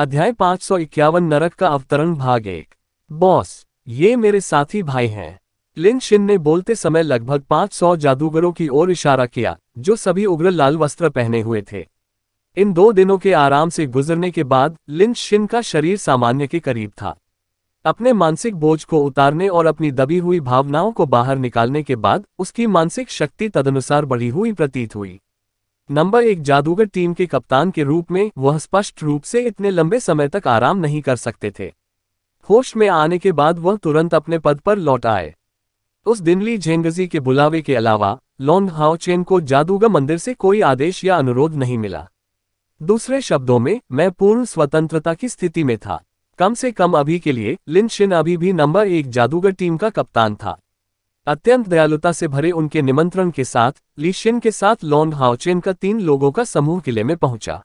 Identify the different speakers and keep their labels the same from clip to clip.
Speaker 1: अध्याय पांच सौ इक्यावन नरक का अवतरण भाग एक बॉस ये मेरे साथी भाई हैं लिन शिन ने बोलते समय लगभग 500 जादूगरों की ओर इशारा किया जो सभी उग्र लाल वस्त्र पहने हुए थे इन दो दिनों के आराम से गुजरने के बाद लिन शिन का शरीर सामान्य के करीब था अपने मानसिक बोझ को उतारने और अपनी दबी हुई भावनाओं को बाहर निकालने के बाद उसकी मानसिक शक्ति तदनुसार बढ़ी हुई प्रतीत हुई नंबर एक जादूगर टीम के कप्तान के रूप में वह स्पष्ट रूप से इतने लंबे समय तक आराम नहीं कर सकते थे होश में आने के बाद वह तुरंत अपने पद पर लौट आए उस दिन ली झेंगजी के बुलावे के अलावा लॉन्ग हाउचेन को जादूगर मंदिर से कोई आदेश या अनुरोध नहीं मिला दूसरे शब्दों में मैं पूर्ण स्वतंत्रता की स्थिति में था कम से कम अभी के लिए लिन शिन अभी भी नंबर एक जादूगर टीम का कप्तान था अत्यंत दयालुता से भरे उनके निमंत्रण के साथ लीशियन के साथ लॉन्ग हाउचेन का तीन लोगों का समूह किले में पहुंचा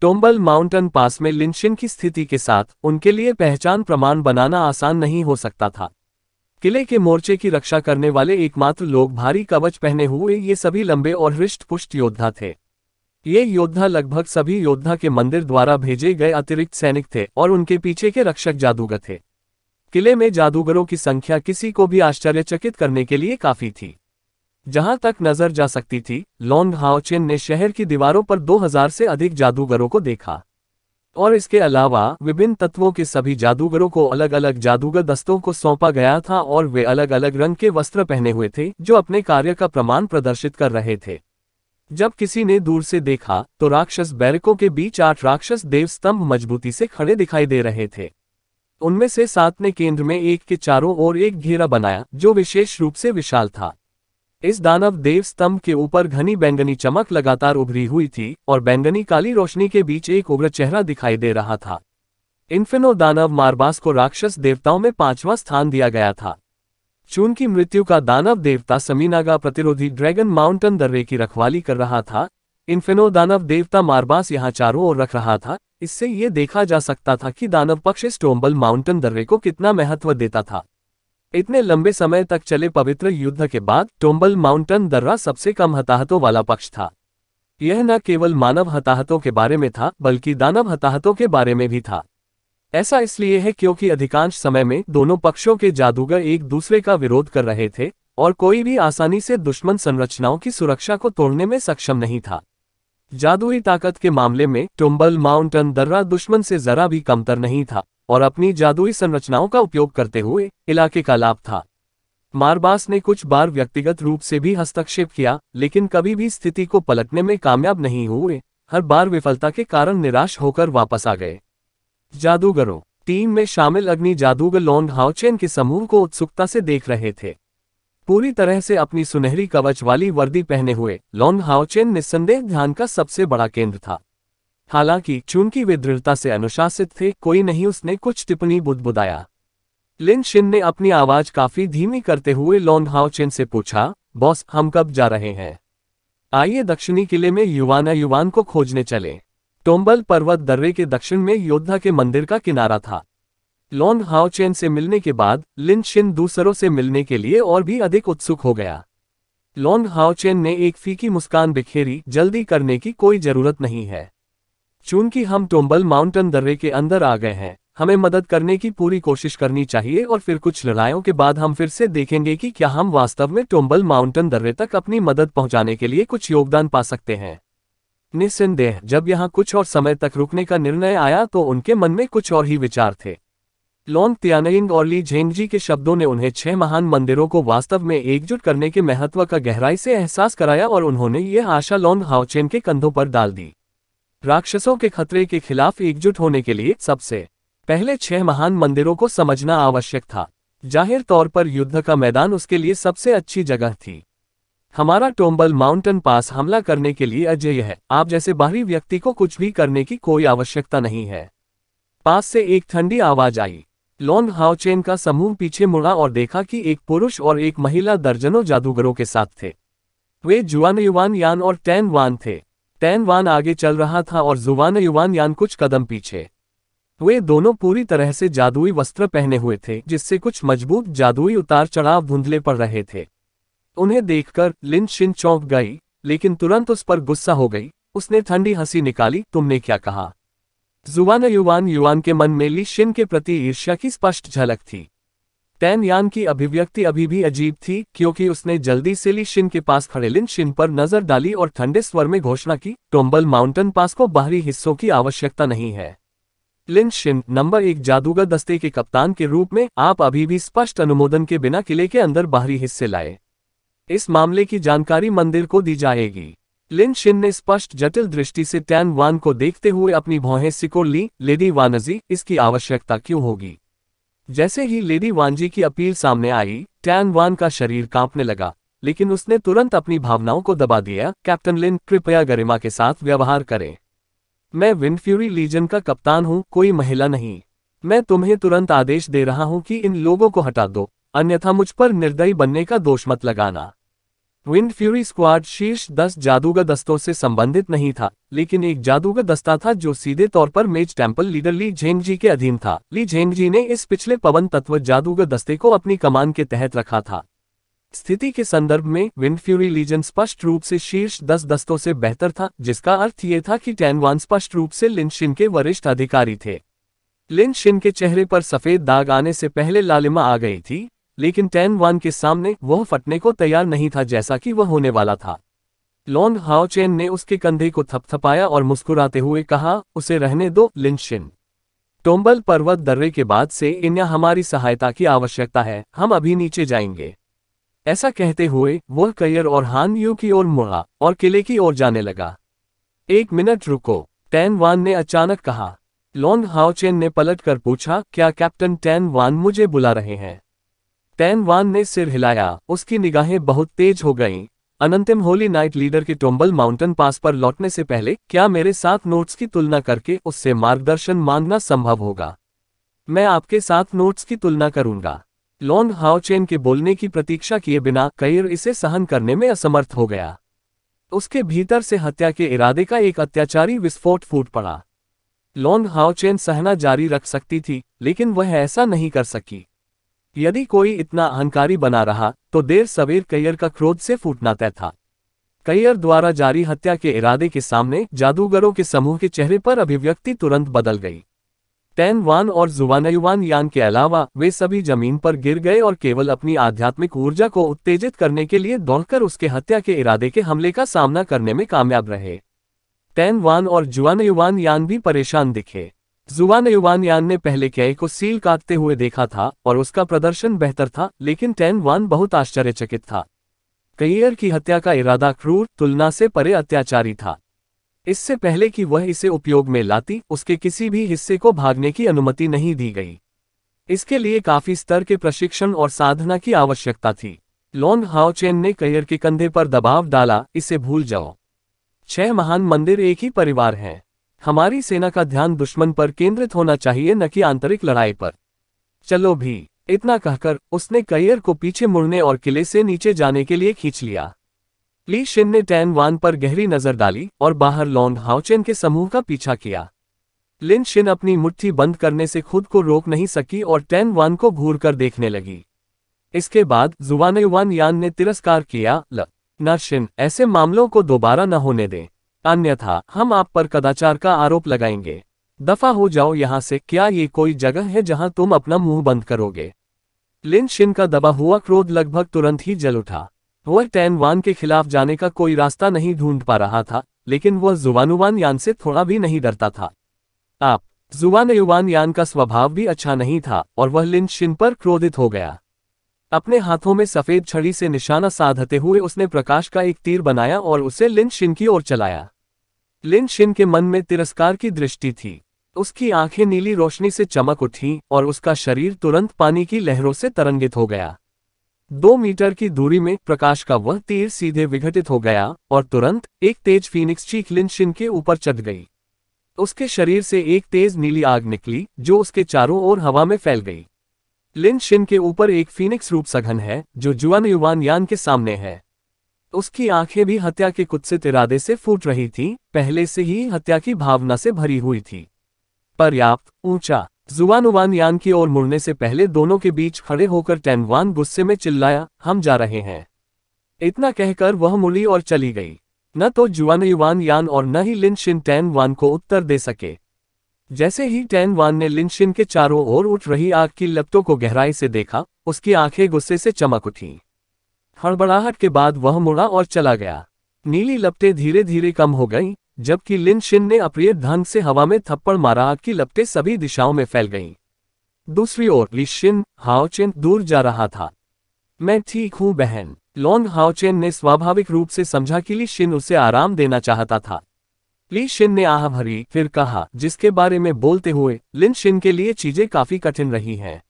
Speaker 1: टोम्बल माउंटेन पास में लिंशिन की स्थिति के साथ उनके लिए पहचान प्रमाण बनाना आसान नहीं हो सकता था किले के मोर्चे की रक्षा करने वाले एकमात्र लोग भारी कवच पहने हुए ये सभी लंबे और हृष्ट पुष्ट योद्धा थे ये योद्धा लगभग सभी योद्धा के मंदिर द्वारा भेजे गए अतिरिक्त सैनिक थे और उनके पीछे के रक्षक जादूगर थे किले में जादूगरों की संख्या किसी को भी आश्चर्यचकित करने के लिए काफी थी जहां तक नजर जा सकती थी लॉन्ग हाओचेन ने शहर की दीवारों पर 2000 से अधिक जादूगरों को देखा और इसके अलावा विभिन्न तत्वों के सभी जादूगरों को अलग अलग जादूगर दस्तों को सौंपा गया था और वे अलग अलग रंग के वस्त्र पहने हुए थे जो अपने कार्य का प्रमाण प्रदर्शित कर रहे थे जब किसी ने दूर से देखा तो राक्षस बैरकों के बीच आठ राक्षस देव स्तंभ मजबूती से खड़े दिखाई दे रहे थे उनमें से सात ने केंद्र में एक के चारों ओर एक घेरा बनाया जो विशेष रूप से विशाल था इस दानव देव स्तंभ के ऊपर घनी बैंगनी चमक लगातार उभरी हुई थी और बैंगनी काली रोशनी के बीच एक उग्र चेहरा दिखाई दे रहा था इन्फिनो दानव मारबास को राक्षस देवताओं में पांचवा स्थान दिया गया था चून की मृत्यु का दानव देवता समीनागा प्रतिरोधी ड्रैगन माउंटन दर्रे की रखवाली कर रहा था इन्फिनो दानव देवता मारबास यहाँ चारों ओर रख रहा था इससे ये देखा जा सकता था कि दानव पक्ष स्टोम्बल माउंटेन दर्रे को कितना महत्व देता था इतने लंबे समय तक चले पवित्र युद्ध के बाद टोम्बल माउंटेन दर्रा सबसे कम हताहतों वाला पक्ष था यह न केवल मानव हताहतों के बारे में था बल्कि दानव हताहतों के बारे में भी था ऐसा इसलिए है क्योंकि अधिकांश समय में दोनों पक्षों के जादूगर एक दूसरे का विरोध कर रहे थे और कोई भी आसानी से दुश्मन संरचनाओं की सुरक्षा को तोड़ने में सक्षम नहीं था जादुई ताकत के मामले में टुम्बल माउंटन दर्रा दुश्मन से जरा भी कमतर नहीं था और अपनी जादुई संरचनाओं का उपयोग करते हुए इलाके का लाभ था मारबास ने कुछ बार व्यक्तिगत रूप से भी हस्तक्षेप किया लेकिन कभी भी स्थिति को पलटने में कामयाब नहीं हुए हर बार विफलता के कारण निराश होकर वापस आ गए जादूगरों टीम में शामिल अग्नि जादूगर लॉन्ग हाउचेन के समूह को उत्सुकता से देख रहे थे पूरी तरह से अपनी सुनहरी कवच वाली वर्दी पहने हुए लॉन्ग हाओचेन निस्संदेह ध्यान का सबसे बड़ा केंद्र था हालांकि चूंकि वे दृढ़ता से अनुशासित थे कोई नहीं उसने कुछ टिप्पणी बुदबुदाया लिन शिन ने अपनी आवाज काफी धीमी करते हुए लॉन्ग हाओचेन से पूछा बॉस हम कब जा रहे हैं आइए दक्षिणी किले में युवाना युवान को खोजने चले टोम्बल पर्वत दर्रे के दक्षिण में योद्धा के मंदिर का किनारा था लॉन हाओचेन से मिलने के बाद लिन शिन दूसरों से मिलने के लिए और भी अधिक उत्सुक हो गया लॉन्ग हाओचेन ने एक फीकी मुस्कान बिखेरी जल्दी करने की कोई जरूरत नहीं है चूंकि हम टोम्बल माउंटेन दर्रे के अंदर आ गए हैं हमें मदद करने की पूरी कोशिश करनी चाहिए और फिर कुछ लड़ाइयों के बाद हम फिर से देखेंगे कि क्या हम वास्तव में टोम्बल माउंटेन दर्रे तक अपनी मदद पहुंचाने के लिए कुछ योगदान पा सकते हैं निस्संदेह जब यहाँ कुछ और समय तक रुकने का निर्णय आया तो उनके मन में कुछ और ही विचार थे लोंग तियानयिंग और ली झेंगजी के शब्दों ने उन्हें छह महान मंदिरों को वास्तव में एकजुट करने के महत्व का गहराई से एहसास कराया और उन्होंने ये आशा लोन हाउचेन के कंधों पर डाल दी राक्षसों के खतरे के खिलाफ एकजुट होने के लिए सबसे पहले छह महान मंदिरों को समझना आवश्यक था जाहिर तौर पर युद्ध का मैदान उसके लिए सबसे अच्छी जगह थी हमारा टोम्बल माउंटेन पास हमला करने के लिए अजय है आप जैसे बाहरी व्यक्ति को कुछ भी करने की कोई आवश्यकता नहीं है पास से एक ठंडी आवाज आई लॉन्ग हाउचेन का समूह पीछे मुड़ा और देखा कि एक पुरुष और एक महिला दर्जनों जादूगरों के साथ थे वे जुआन युवान यान और टैन वान थे टैन वान आगे चल रहा था और जुवान युवान यान कुछ कदम पीछे वे दोनों पूरी तरह से जादुई वस्त्र पहने हुए थे जिससे कुछ मजबूत जादुई उतार चढ़ाव धुंधले पड़ रहे थे उन्हें देखकर लिन शिन चौंक गई लेकिन तुरंत उस पर गुस्सा हो गई उसने ठंडी हंसी निकाली तुमने क्या कहा जुबान युवान युवान के मन में ली शिन के प्रति ईर्ष्या की स्पष्ट झलक थी टैन यान की अभिव्यक्ति अभी भी अजीब थी क्योंकि उसने जल्दी से ली शिन के पास खड़े लिन शिन पर नजर डाली और ठंडे स्वर में घोषणा की टोम्बल माउंटेन पास को बाहरी हिस्सों की आवश्यकता नहीं है लिन शिन नंबर एक जादूगर दस्ते के कप्तान के रूप में आप अभी भी स्पष्ट अनुमोदन के बिना किले के अंदर बाहरी हिस्से लाए इस मामले की जानकारी मंदिर को दी जाएगी लिन शिन ने स्पष्ट जटिल दृष्टि से टैन वान को देखते हुए अपनी भौहें सिकोड़ ली लेडी वानजी इसकी आवश्यकता क्यों होगी जैसे ही लेडी वानजी की अपील सामने आई टैन वान का शरीर कांपने लगा लेकिन उसने तुरंत अपनी भावनाओं को दबा दिया कैप्टन लिन कृपया गरिमा के साथ व्यवहार करें मैं विनफ्यूरी लीजन का कप्तान हूं कोई महिला नहीं मैं तुम्हें तुरंत आदेश दे रहा हूं कि इन लोगों को हटा दो अन्यथा मुझ पर निर्दयी बनने का दोष मत लगाना विंड फ्यूरी स्क्वाड शीर्ष दस जादूगर दस्तों से संबंधित नहीं था लेकिन एक जादूगर दस्ता था जो सीधे तौर पर मेज टेम्पल लीडर ली झेंगजी के अधीन था ली झेंगजी ने इस पिछले पवन तत्व जादूगर दस्ते को अपनी कमान के तहत रखा था स्थिति के संदर्भ में विंड फ्यूरी लीजन स्पष्ट रूप से शीर्ष दस दस्तों से बेहतर था जिसका अर्थ ये था कि टैनवान स्पष्ट रूप से लिनशिन के वरिष्ठ अधिकारी थे लिनशिन के चेहरे पर सफेद दाग आने से पहले लालिमा आ गई थी लेकिन टेन वन के सामने वह फटने को तैयार नहीं था जैसा कि वह होने वाला था लॉन्ग हाओचेन ने उसके कंधे को थपथपाया और मुस्कुराते हुए कहा उसे रहने दो लिंशिन टोम्बल पर्वत दर्रे के बाद से इन्या हमारी सहायता की आवश्यकता है हम अभी नीचे जाएंगे ऐसा कहते हुए वह कैयर और हानियों की ओर मुड़ा और किले की ओर जाने लगा एक मिनट रुको टैन वान ने अचानक कहा लॉन्ग हाओचेन ने पलट कर पूछा क्या कैप्टन टैन वान मुझे बुला रहे हैं तैनवान ने सिर हिलाया उसकी निगाहें बहुत तेज हो गईं। अनंतिम होली नाइट लीडर के टोम्बल माउंटेन पास पर लौटने से पहले क्या मेरे साथ नोट्स की तुलना करके उससे मार्गदर्शन मांगना संभव होगा मैं आपके साथ नोट्स की तुलना करूंगा लॉन्ग हाउचेन के बोलने की प्रतीक्षा किए बिना कैर इसे सहन करने में असमर्थ हो गया उसके भीतर से हत्या के इरादे का एक अत्याचारी विस्फोट फूट पड़ा लॉन्ग हाउचेन सहना जारी रख सकती थी लेकिन वह ऐसा नहीं कर सकी यदि कोई इतना अहंकारी बना रहा तो देर सवेर कैयर का क्रोध से फूटना तय था कैयर द्वारा जारी हत्या के इरादे के सामने जादूगरों के समूह के चेहरे पर अभिव्यक्ति तुरंत बदल गई टैन वान और जुवानयुवान यान के अलावा वे सभी जमीन पर गिर गए और केवल अपनी आध्यात्मिक ऊर्जा को उत्तेजित करने के लिए दौड़कर उसके हत्या के इरादे के हमले का सामना करने में कामयाब रहे टैन वान और जुआनयुवान यान भी परेशान दिखे जुबान युवान यान ने पहले कैय को सील काटते हुए देखा था और उसका प्रदर्शन बेहतर था लेकिन टेन वान बहुत आश्चर्यचकित था कैयर की हत्या का इरादा क्रूर तुलना से परे अत्याचारी था इससे पहले कि वह इसे उपयोग में लाती उसके किसी भी हिस्से को भागने की अनुमति नहीं दी गई इसके लिए काफी स्तर के प्रशिक्षण और साधना की आवश्यकता थी लॉन्ग हाओचेन ने कैयर के कंधे पर दबाव डाला इसे भूल जाओ छह महान मंदिर एक ही परिवार हैं हमारी सेना का ध्यान दुश्मन पर केंद्रित होना चाहिए न कि आंतरिक लड़ाई पर चलो भी इतना कहकर उसने कैयर को पीछे मुड़ने और किले से नीचे जाने के लिए खींच लिया ली शिन ने टैन वान पर गहरी नजर डाली और बाहर लॉन्ग हाउचेन के समूह का पीछा किया लिन शिन अपनी मुट्ठी बंद करने से खुद को रोक नहीं सकी और टैन वान को घूर कर देखने लगी इसके बाद जुबान वान यान ने तिरस्कार किया ल ना शिन ऐसे मामलों को दोबारा न होने दें अन्यथा हम आप पर कदाचार का आरोप लगाएंगे दफा हो जाओ यहाँ से क्या ये कोई जगह है जहाँ तुम अपना मुंह बंद करोगे लिन शिन का दबा हुआ क्रोध लगभग तुरंत ही जल उठा वह टैन वान के खिलाफ जाने का कोई रास्ता नहीं ढूंढ पा रहा था लेकिन वह जुबानुवान यान से थोड़ा भी नहीं डरता था आप जुबान युवान यान का स्वभाव भी अच्छा नहीं था और वह लिन शिन पर क्रोधित हो गया अपने हाथों में सफेद छड़ी से निशाना साधते हुए उसने प्रकाश का एक तीर बनाया और उसे लिन शिन की ओर चलाया लिन शिन के मन में तिरस्कार की दृष्टि थी उसकी आंखें नीली रोशनी से चमक उठी और उसका शरीर तुरंत पानी की लहरों से तरंगित हो गया दो मीटर की दूरी में प्रकाश का वह तीर सीधे विघटित हो गया और तुरंत एक तेज फीनिक्स चीख लिन शिन के ऊपर चढ़ गई उसके शरीर से एक तेज नीली आग निकली जो उसके चारों ओर हवा में फैल गई लिन शिन के ऊपर एक फीनिक्स रूप सघन है जो जुआन युवान यान के सामने है उसकी आंखें भी हत्या के कुत्सित इरादे से फूट रही थी पहले से ही हत्या की भावना से भरी हुई थी पर्याप्त ऊंचा जुआनुवान यान की ओर मुड़ने से पहले दोनों के बीच खड़े होकर टैनवान गुस्से में चिल्लाया हम जा रहे हैं इतना कहकर वह मुड़ी और चली गई न तो जुआन युवान यान और न ही लिन शिन टैन वान को उत्तर दे सके जैसे ही टैन वान ने लिन शिन के चारों ओर उठ रही आग की लपटों को गहराई से देखा उसकी आंखें गुस्से से चमक उठीं हड़बड़ाहट के बाद वह मुड़ा और चला गया नीली लपटें धीरे धीरे कम हो गईं, जबकि लिन शिन ने अप्रिय ढंग से हवा में थप्पड़ मारा आग की लपटें सभी दिशाओं में फैल गईं। दूसरी ओर लिशिन हाओचेन दूर जा रहा था मैं ठीक हूं बहन लॉन्ग हाओचेन ने स्वाभाविक रूप से समझा कि ली शिन उसे आराम देना चाहता था ली शिन ने आह भरी फिर कहा जिसके बारे में बोलते हुए लिन शिन के लिए चीजें काफी कठिन रही हैं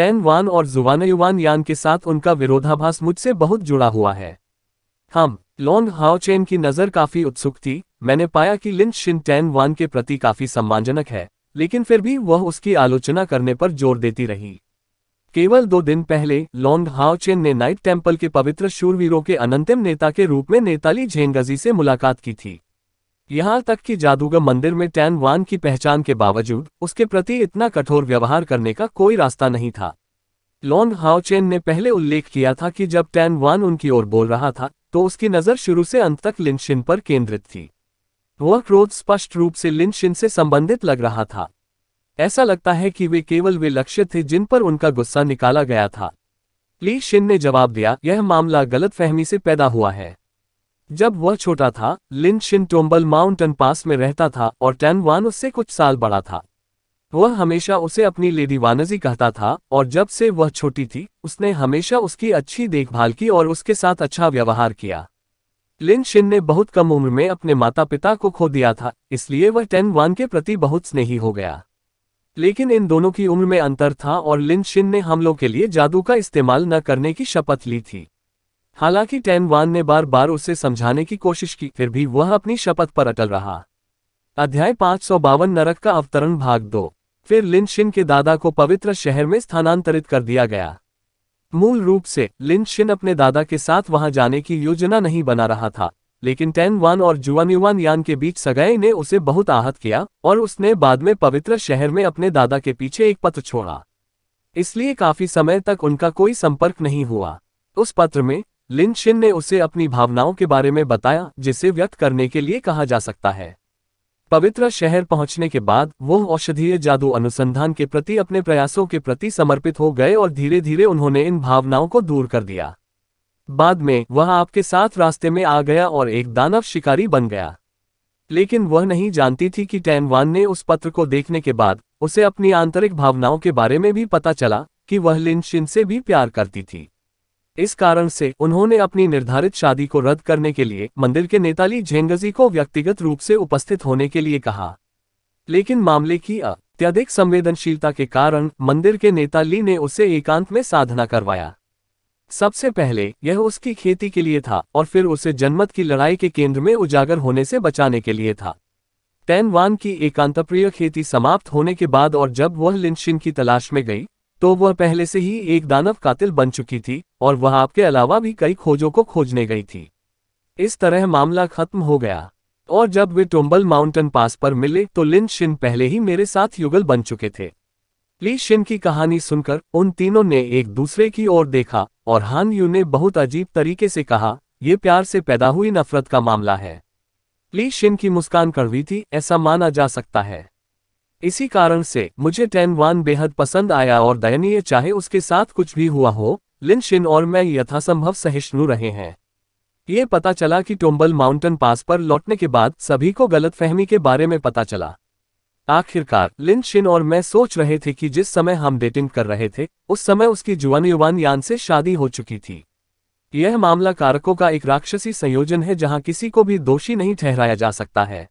Speaker 1: टैन वान और जुवानयुवान यान के साथ उनका विरोधाभास मुझसे बहुत जुड़ा हुआ है हम लॉन्ग हाओचेन की नज़र काफ़ी उत्सुक थी मैंने पाया कि लिंच शिन टैन वान के प्रति काफ़ी सम्मानजनक है लेकिन फिर भी वह उसकी आलोचना करने पर जोर देती रही केवल दो दिन पहले लॉन्ग हाओचेन ने नाइट टेम्पल के पवित्र शूरवीरों के अनंतिम नेता के रूप में नेताली झेंगजी से मुलाकात की थी यहाँ तक कि जादूगर मंदिर में टैन वान की पहचान के बावजूद उसके प्रति इतना कठोर व्यवहार करने का कोई रास्ता नहीं था लॉन्ग हाओचेन ने पहले उल्लेख किया था कि जब टैन वान उनकी ओर बोल रहा था तो उसकी नज़र शुरू से अंत तक लिनशिन पर केंद्रित थी वह क्रोध स्पष्ट रूप से लिनशिन से संबंधित लग रहा था ऐसा लगता है कि वे केवल वे लक्ष्य थे जिन पर उनका गुस्सा निकाला गया था ली शिन ने जवाब दिया यह मामला गलतफहमी से पैदा हुआ है जब वह छोटा था लिन शिन टोम्बल माउंटन पास में रहता था और टैन वान उससे कुछ साल बड़ा था वह हमेशा उसे अपनी लेडी वानजी कहता था और जब से वह छोटी थी उसने हमेशा उसकी अच्छी देखभाल की और उसके साथ अच्छा व्यवहार किया लिन शिन ने बहुत कम उम्र में अपने माता पिता को खो दिया था इसलिए वह टेन वान के प्रति बहुत स्नेही हो गया लेकिन इन दोनों की उम्र में अंतर था और लिन शिन ने हमलों के लिए जादू का इस्तेमाल न करने की शपथ ली थी हालांकि टैनवान ने बार बार उसे समझाने की कोशिश की फिर भी वह अपनी शपथ पर अटल रहा अध्याय पांच सौ बावन नरक का अवतरण भाग दो फिर लिनशिन के दादा को पवित्र शहर में स्थानांतरित कर दिया गया मूल रूप से लिनशिन अपने दादा के साथ वहां जाने की योजना नहीं बना रहा था लेकिन टैन वान और जुआन युवान यान के बीच सगाई ने उसे बहुत आहत किया और उसने बाद में पवित्र शहर में अपने दादा के पीछे एक पत्र छोड़ा इसलिए काफी समय तक उनका कोई संपर्क नहीं हुआ उस पत्र में लिन शिन ने उसे अपनी भावनाओं के बारे में बताया जिसे व्यक्त करने के लिए कहा जा सकता है पवित्र शहर पहुंचने के बाद वह औषधीय जादू अनुसंधान के प्रति अपने प्रयासों के प्रति समर्पित हो गए और धीरे धीरे उन्होंने इन भावनाओं को दूर कर दिया बाद में वह आपके साथ रास्ते में आ गया और एक दानव शिकारी बन गया लेकिन वह नहीं जानती थी कि टैनवान ने उस पत्र को देखने के बाद उसे अपनी आंतरिक भावनाओं के बारे में भी पता चला कि वह लिनशिन से भी प्यार करती थी इस कारण से उन्होंने अपनी निर्धारित शादी को रद्द करने के लिए मंदिर के नेताली झेंगजी को व्यक्तिगत रूप से उपस्थित होने के लिए कहा लेकिन मामले की अत्यधिक संवेदनशीलता के कारण मंदिर के नेताली ने उसे एकांत में साधना करवाया सबसे पहले यह उसकी खेती के लिए था और फिर उसे जनमत की लड़ाई के केंद्र में उजागर होने से बचाने के लिए था टैनवान की एकांतप्रिय खेती समाप्त होने के बाद और जब वह लिंशिन की तलाश में गई तो वह पहले से ही एक दानव कातिल बन चुकी थी और वह आपके अलावा भी कई खोजों को खोजने गई थी इस तरह मामला खत्म हो गया और जब वे टोम्बल माउंटेन पास पर मिले तो लिन शिन पहले ही मेरे साथ युगल बन चुके थे ली शिन की कहानी सुनकर उन तीनों ने एक दूसरे की ओर देखा और हान यू ने बहुत अजीब तरीके से कहा ये प्यार से पैदा हुई नफरत का मामला है ली शिन की मुस्कान कड़वी थी ऐसा माना जा सकता है इसी कारण से मुझे टेन वन बेहद पसंद आया और दयनीय चाहे उसके साथ कुछ भी हुआ हो लिन शिन और मैं यथासंभव सहिष्णु रहे हैं ये पता चला कि टोम्बल माउंटेन पास पर लौटने के बाद सभी को गलतफहमी के बारे में पता चला आखिरकार लिन शिन और मैं सोच रहे थे कि जिस समय हम डेटिंग कर रहे थे उस समय उसकी जुआन युवान यान से शादी हो चुकी थी यह मामला कारकों का एक राक्षसी संयोजन है जहां किसी को भी दोषी नहीं ठहराया जा सकता है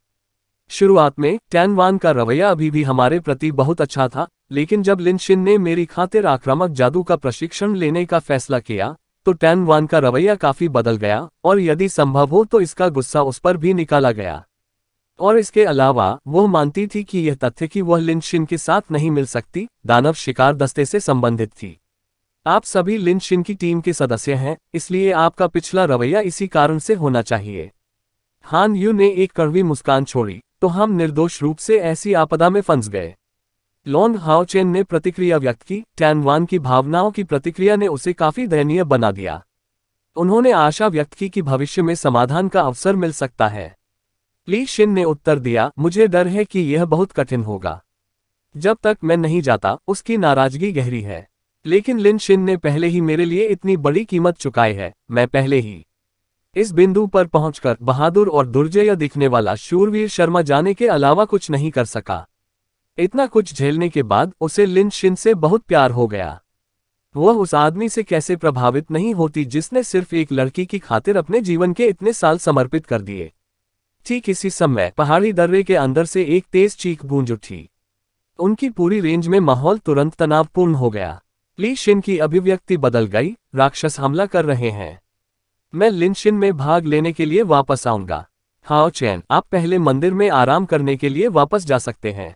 Speaker 1: शुरुआत में टैन वान का रवैया अभी भी हमारे प्रति बहुत अच्छा था लेकिन जब लिनशिन ने मेरी खातिर आक्रामक जादू का प्रशिक्षण लेने का फैसला किया तो टैन वान का रवैया काफी बदल गया और यदि संभव हो तो इसका गुस्सा उस पर भी निकाला गया और इसके अलावा वह मानती थी कि यह तथ्य कि वह लिनशिन के साथ नहीं मिल सकती दानव शिकार दस्ते से संबंधित थी आप सभी लिनशिन की टीम के सदस्य हैं इसलिए आपका पिछला रवैया इसी कारण से होना चाहिए हान यू ने एक कड़वी मुस्कान छोड़ी तो हम निर्दोष रूप से ऐसी आपदा में फंस गए लॉन्ग हाओचेन ने प्रतिक्रिया व्यक्त की टैनवान की भावनाओं की प्रतिक्रिया ने उसे काफी दयनीय बना दिया उन्होंने आशा व्यक्त की कि भविष्य में समाधान का अवसर मिल सकता है ली शिन ने उत्तर दिया मुझे डर है कि यह बहुत कठिन होगा जब तक मैं नहीं जाता उसकी नाराजगी गहरी है लेकिन लिन शिन ने पहले ही मेरे लिए इतनी बड़ी कीमत चुकाई है मैं पहले ही इस बिंदु पर पहुंचकर बहादुर और दुर्जय दिखने वाला शूरवीर शर्मा जाने के अलावा कुछ नहीं कर सका इतना कुछ झेलने के बाद उसे लिन शिन से बहुत प्यार हो गया वह उस आदमी से कैसे प्रभावित नहीं होती जिसने सिर्फ एक लड़की की खातिर अपने जीवन के इतने साल समर्पित कर दिए ठीक इसी समय पहाड़ी दर्रे के अंदर से एक तेज चीख गूंज उठी उनकी पूरी रेंज में माहौल तुरंत तनावपूर्ण हो गया ली शिन की अभिव्यक्ति बदल गई राक्षस हमला कर रहे हैं मैं लिंशिन में भाग लेने के लिए वापस आऊंगा हाओ चैन आप पहले मंदिर में आराम करने के लिए वापस जा सकते हैं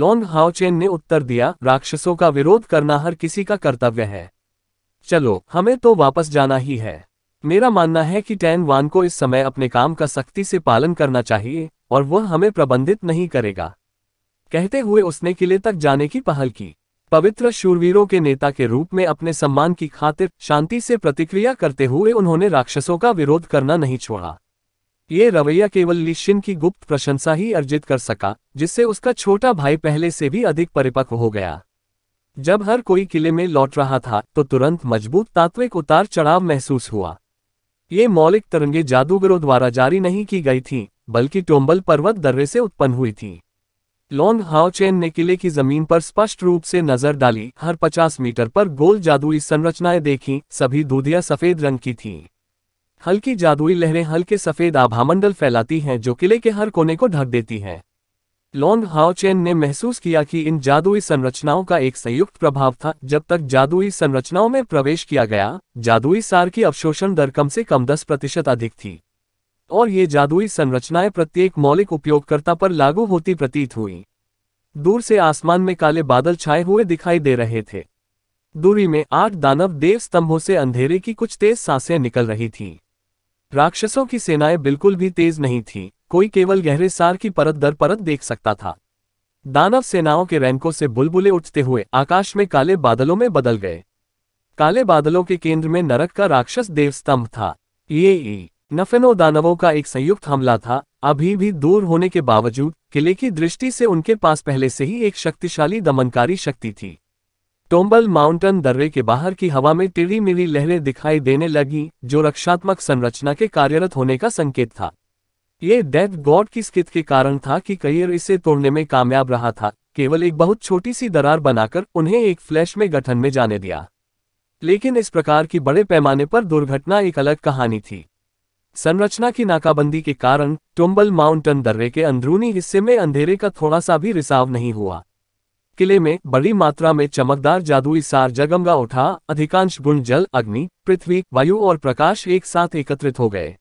Speaker 1: लॉन्ग हाओ चैन ने उत्तर दिया राक्षसों का विरोध करना हर किसी का कर्तव्य है चलो हमें तो वापस जाना ही है मेरा मानना है कि टैन वान को इस समय अपने काम का सख्ती से पालन करना चाहिए और वह हमें प्रबंधित नहीं करेगा कहते हुए उसने किले तक जाने की पहल की पवित्र शूरवीरों के नेता के रूप में अपने सम्मान की खातिर शांति से प्रतिक्रिया करते हुए उन्होंने राक्षसों का विरोध करना नहीं छोड़ा ये रवैया केवल लिशिन की गुप्त प्रशंसा ही अर्जित कर सका जिससे उसका छोटा भाई पहले से भी अधिक परिपक्व हो गया जब हर कोई किले में लौट रहा था तो तुरंत मजबूत तात्विक उतार चढ़ाव महसूस हुआ ये मौलिक तरंगे जादूगरों द्वारा जारी नहीं की गई थी बल्कि टोम्बल पर्वत दर्रे से उत्पन्न हुई थीं। लॉन्ग हाव चेन ने किले की जमीन पर स्पष्ट रूप से नजर डाली हर 50 मीटर पर गोल जादुई संरचनाएं देखी सभी दूधिया सफेद रंग की थीं हल्की जादुई लहरें हल्के सफेद आभामंडल फैलाती हैं जो किले के हर कोने को ढक देती हैं लॉन्ग हाव चेन ने महसूस किया कि इन जादुई संरचनाओं का एक संयुक्त प्रभाव था जब तक जादुई संरचनाओं में प्रवेश किया गया जादुई सार की अवशोषण दर कम से कम दस प्रतिशत अधिक थी और ये जादुई संरचनाएं प्रत्येक मौलिक उपयोगकर्ता पर लागू होती प्रतीत हुई दूर से आसमान में काले बादल छाए हुए दिखाई दे रहे थे दूरी में आठ दानव देव स्तंभों से अंधेरे की कुछ तेज सांसें निकल रही थीं राक्षसों की सेनाएं बिल्कुल भी तेज नहीं थीं कोई केवल गहरे सार की परत दर परत देख सकता था दानव सेनाओं के रैंकों से बुलबुले उठते हुए आकाश में काले बादलों में बदल गए काले बादलों के केंद्र में नरक का राक्षस देव स्तंभ था ये ई नफेनो दानवों का एक संयुक्त हमला था अभी भी दूर होने के बावजूद किले की दृष्टि से उनके पास पहले से ही एक शक्तिशाली दमनकारी शक्ति थी टोम्बल माउंटेन दर्रे के बाहर की हवा में टिड़ी मिली लहरें दिखाई देने लगी जो रक्षात्मक संरचना के कार्यरत होने का संकेत था ये डेथ गॉड की स्थित के कारण था कि कैयर इसे तोड़ने में कामयाब रहा था केवल एक बहुत छोटी सी दरार बनाकर उन्हें एक फ्लैश में गठन में जाने दिया लेकिन इस प्रकार की बड़े पैमाने पर दुर्घटना एक अलग कहानी थी संरचना की नाकाबंदी के कारण टोम्बल माउंटन दर्रे के अंदरूनी हिस्से में अंधेरे का थोड़ा सा भी रिसाव नहीं हुआ किले में बड़ी मात्रा में चमकदार जादुई सार जगमगा उठा अधिकांश गुण जल अग्नि पृथ्वी वायु और प्रकाश एक साथ एकत्रित हो गए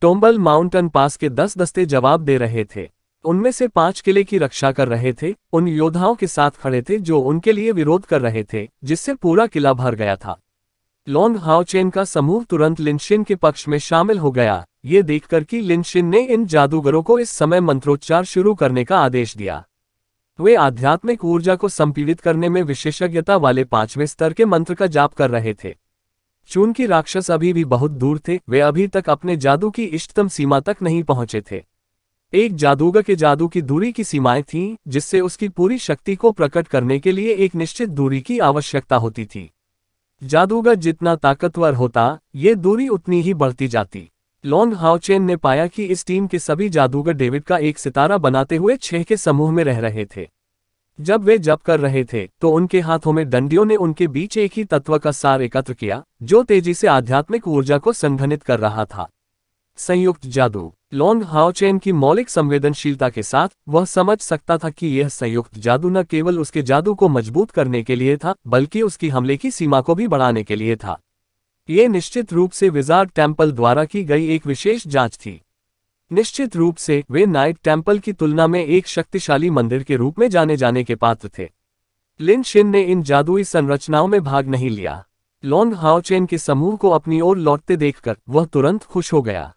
Speaker 1: टोम्बल माउंटन पास के दस दस्ते जवाब दे रहे थे उनमें से पांच किले की रक्षा कर रहे थे उन योद्धाओं के साथ खड़े थे जो उनके लिए विरोध कर रहे थे जिससे पूरा किला भर गया था लॉन्ग हाओचेन का समूह तुरंत लिनशिन के पक्ष में शामिल हो गया ये देखकर कि लिनशिन ने इन जादूगरों को इस समय मंत्रोच्चार शुरू करने का आदेश दिया वे आध्यात्मिक ऊर्जा को संपीड़ित करने में विशेषज्ञता वाले पांचवें स्तर के मंत्र का जाप कर रहे थे चूंकि राक्षस अभी भी बहुत दूर थे वे अभी तक अपने जादू की इष्टतम सीमा तक नहीं पहुंचे थे एक जादूगर के जादू की दूरी की सीमाएं थीं जिससे उसकी पूरी शक्ति को प्रकट करने के लिए एक निश्चित दूरी की आवश्यकता होती थी जादूगर जितना ताकतवर होता ये दूरी उतनी ही बढ़ती जाती लॉन्ग हाउचेन ने पाया कि इस टीम के सभी जादूगर डेविड का एक सितारा बनाते हुए छह के समूह में रह रहे थे जब वे जप कर रहे थे तो उनके हाथों में डंडियों ने उनके बीच एक ही तत्व का सार एकत्र किया जो तेजी से आध्यात्मिक ऊर्जा को संघनित कर रहा था संयुक्त जादू लॉन्ग हाउचेन की मौलिक संवेदनशीलता के साथ वह समझ सकता था कि यह संयुक्त जादू न केवल उसके जादू को मजबूत करने के लिए था बल्कि उसकी हमले की सीमा को भी बढ़ाने के लिए था ये निश्चित रूप से विजार्ड टेम्पल द्वारा की गई एक विशेष जांच थी निश्चित रूप से वे नाइट टेम्पल की तुलना में एक शक्तिशाली मंदिर के रूप में जाने जाने के पात्र थे लिन शिन ने इन जादुई संरचनाओं में भाग नहीं लिया लॉन्ग हाउचेन के समूह को अपनी ओर लौटते देखकर वह तुरंत खुश हो गया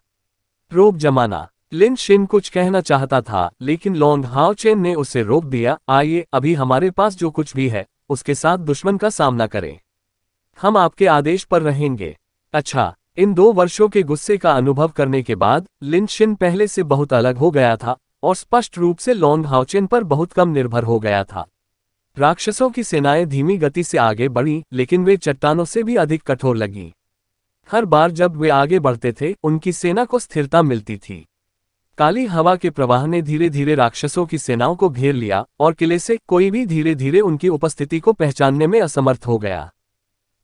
Speaker 1: प्रोब जमाना लिन शिन कुछ कहना चाहता था लेकिन लॉन्ग हाओ चेन ने उसे रोक दिया आइए अभी हमारे पास जो कुछ भी है उसके साथ दुश्मन का सामना करें हम आपके आदेश पर रहेंगे अच्छा इन दो वर्षों के गुस्से का अनुभव करने के बाद लिन शिन पहले से बहुत अलग हो गया था और स्पष्ट रूप से लॉन्ग हाउचेन पर बहुत कम निर्भर हो गया था राक्षसों की सेनाएं धीमी गति से आगे बढ़ी लेकिन वे चट्टानों से भी अधिक कठोर लगीं हर बार जब वे आगे बढ़ते थे उनकी सेना को स्थिरता मिलती थी काली हवा के प्रवाह ने धीरे धीरे राक्षसों की सेनाओं को घेर लिया और किले से कोई भी धीरे धीरे उनकी उपस्थिति को पहचानने में असमर्थ हो गया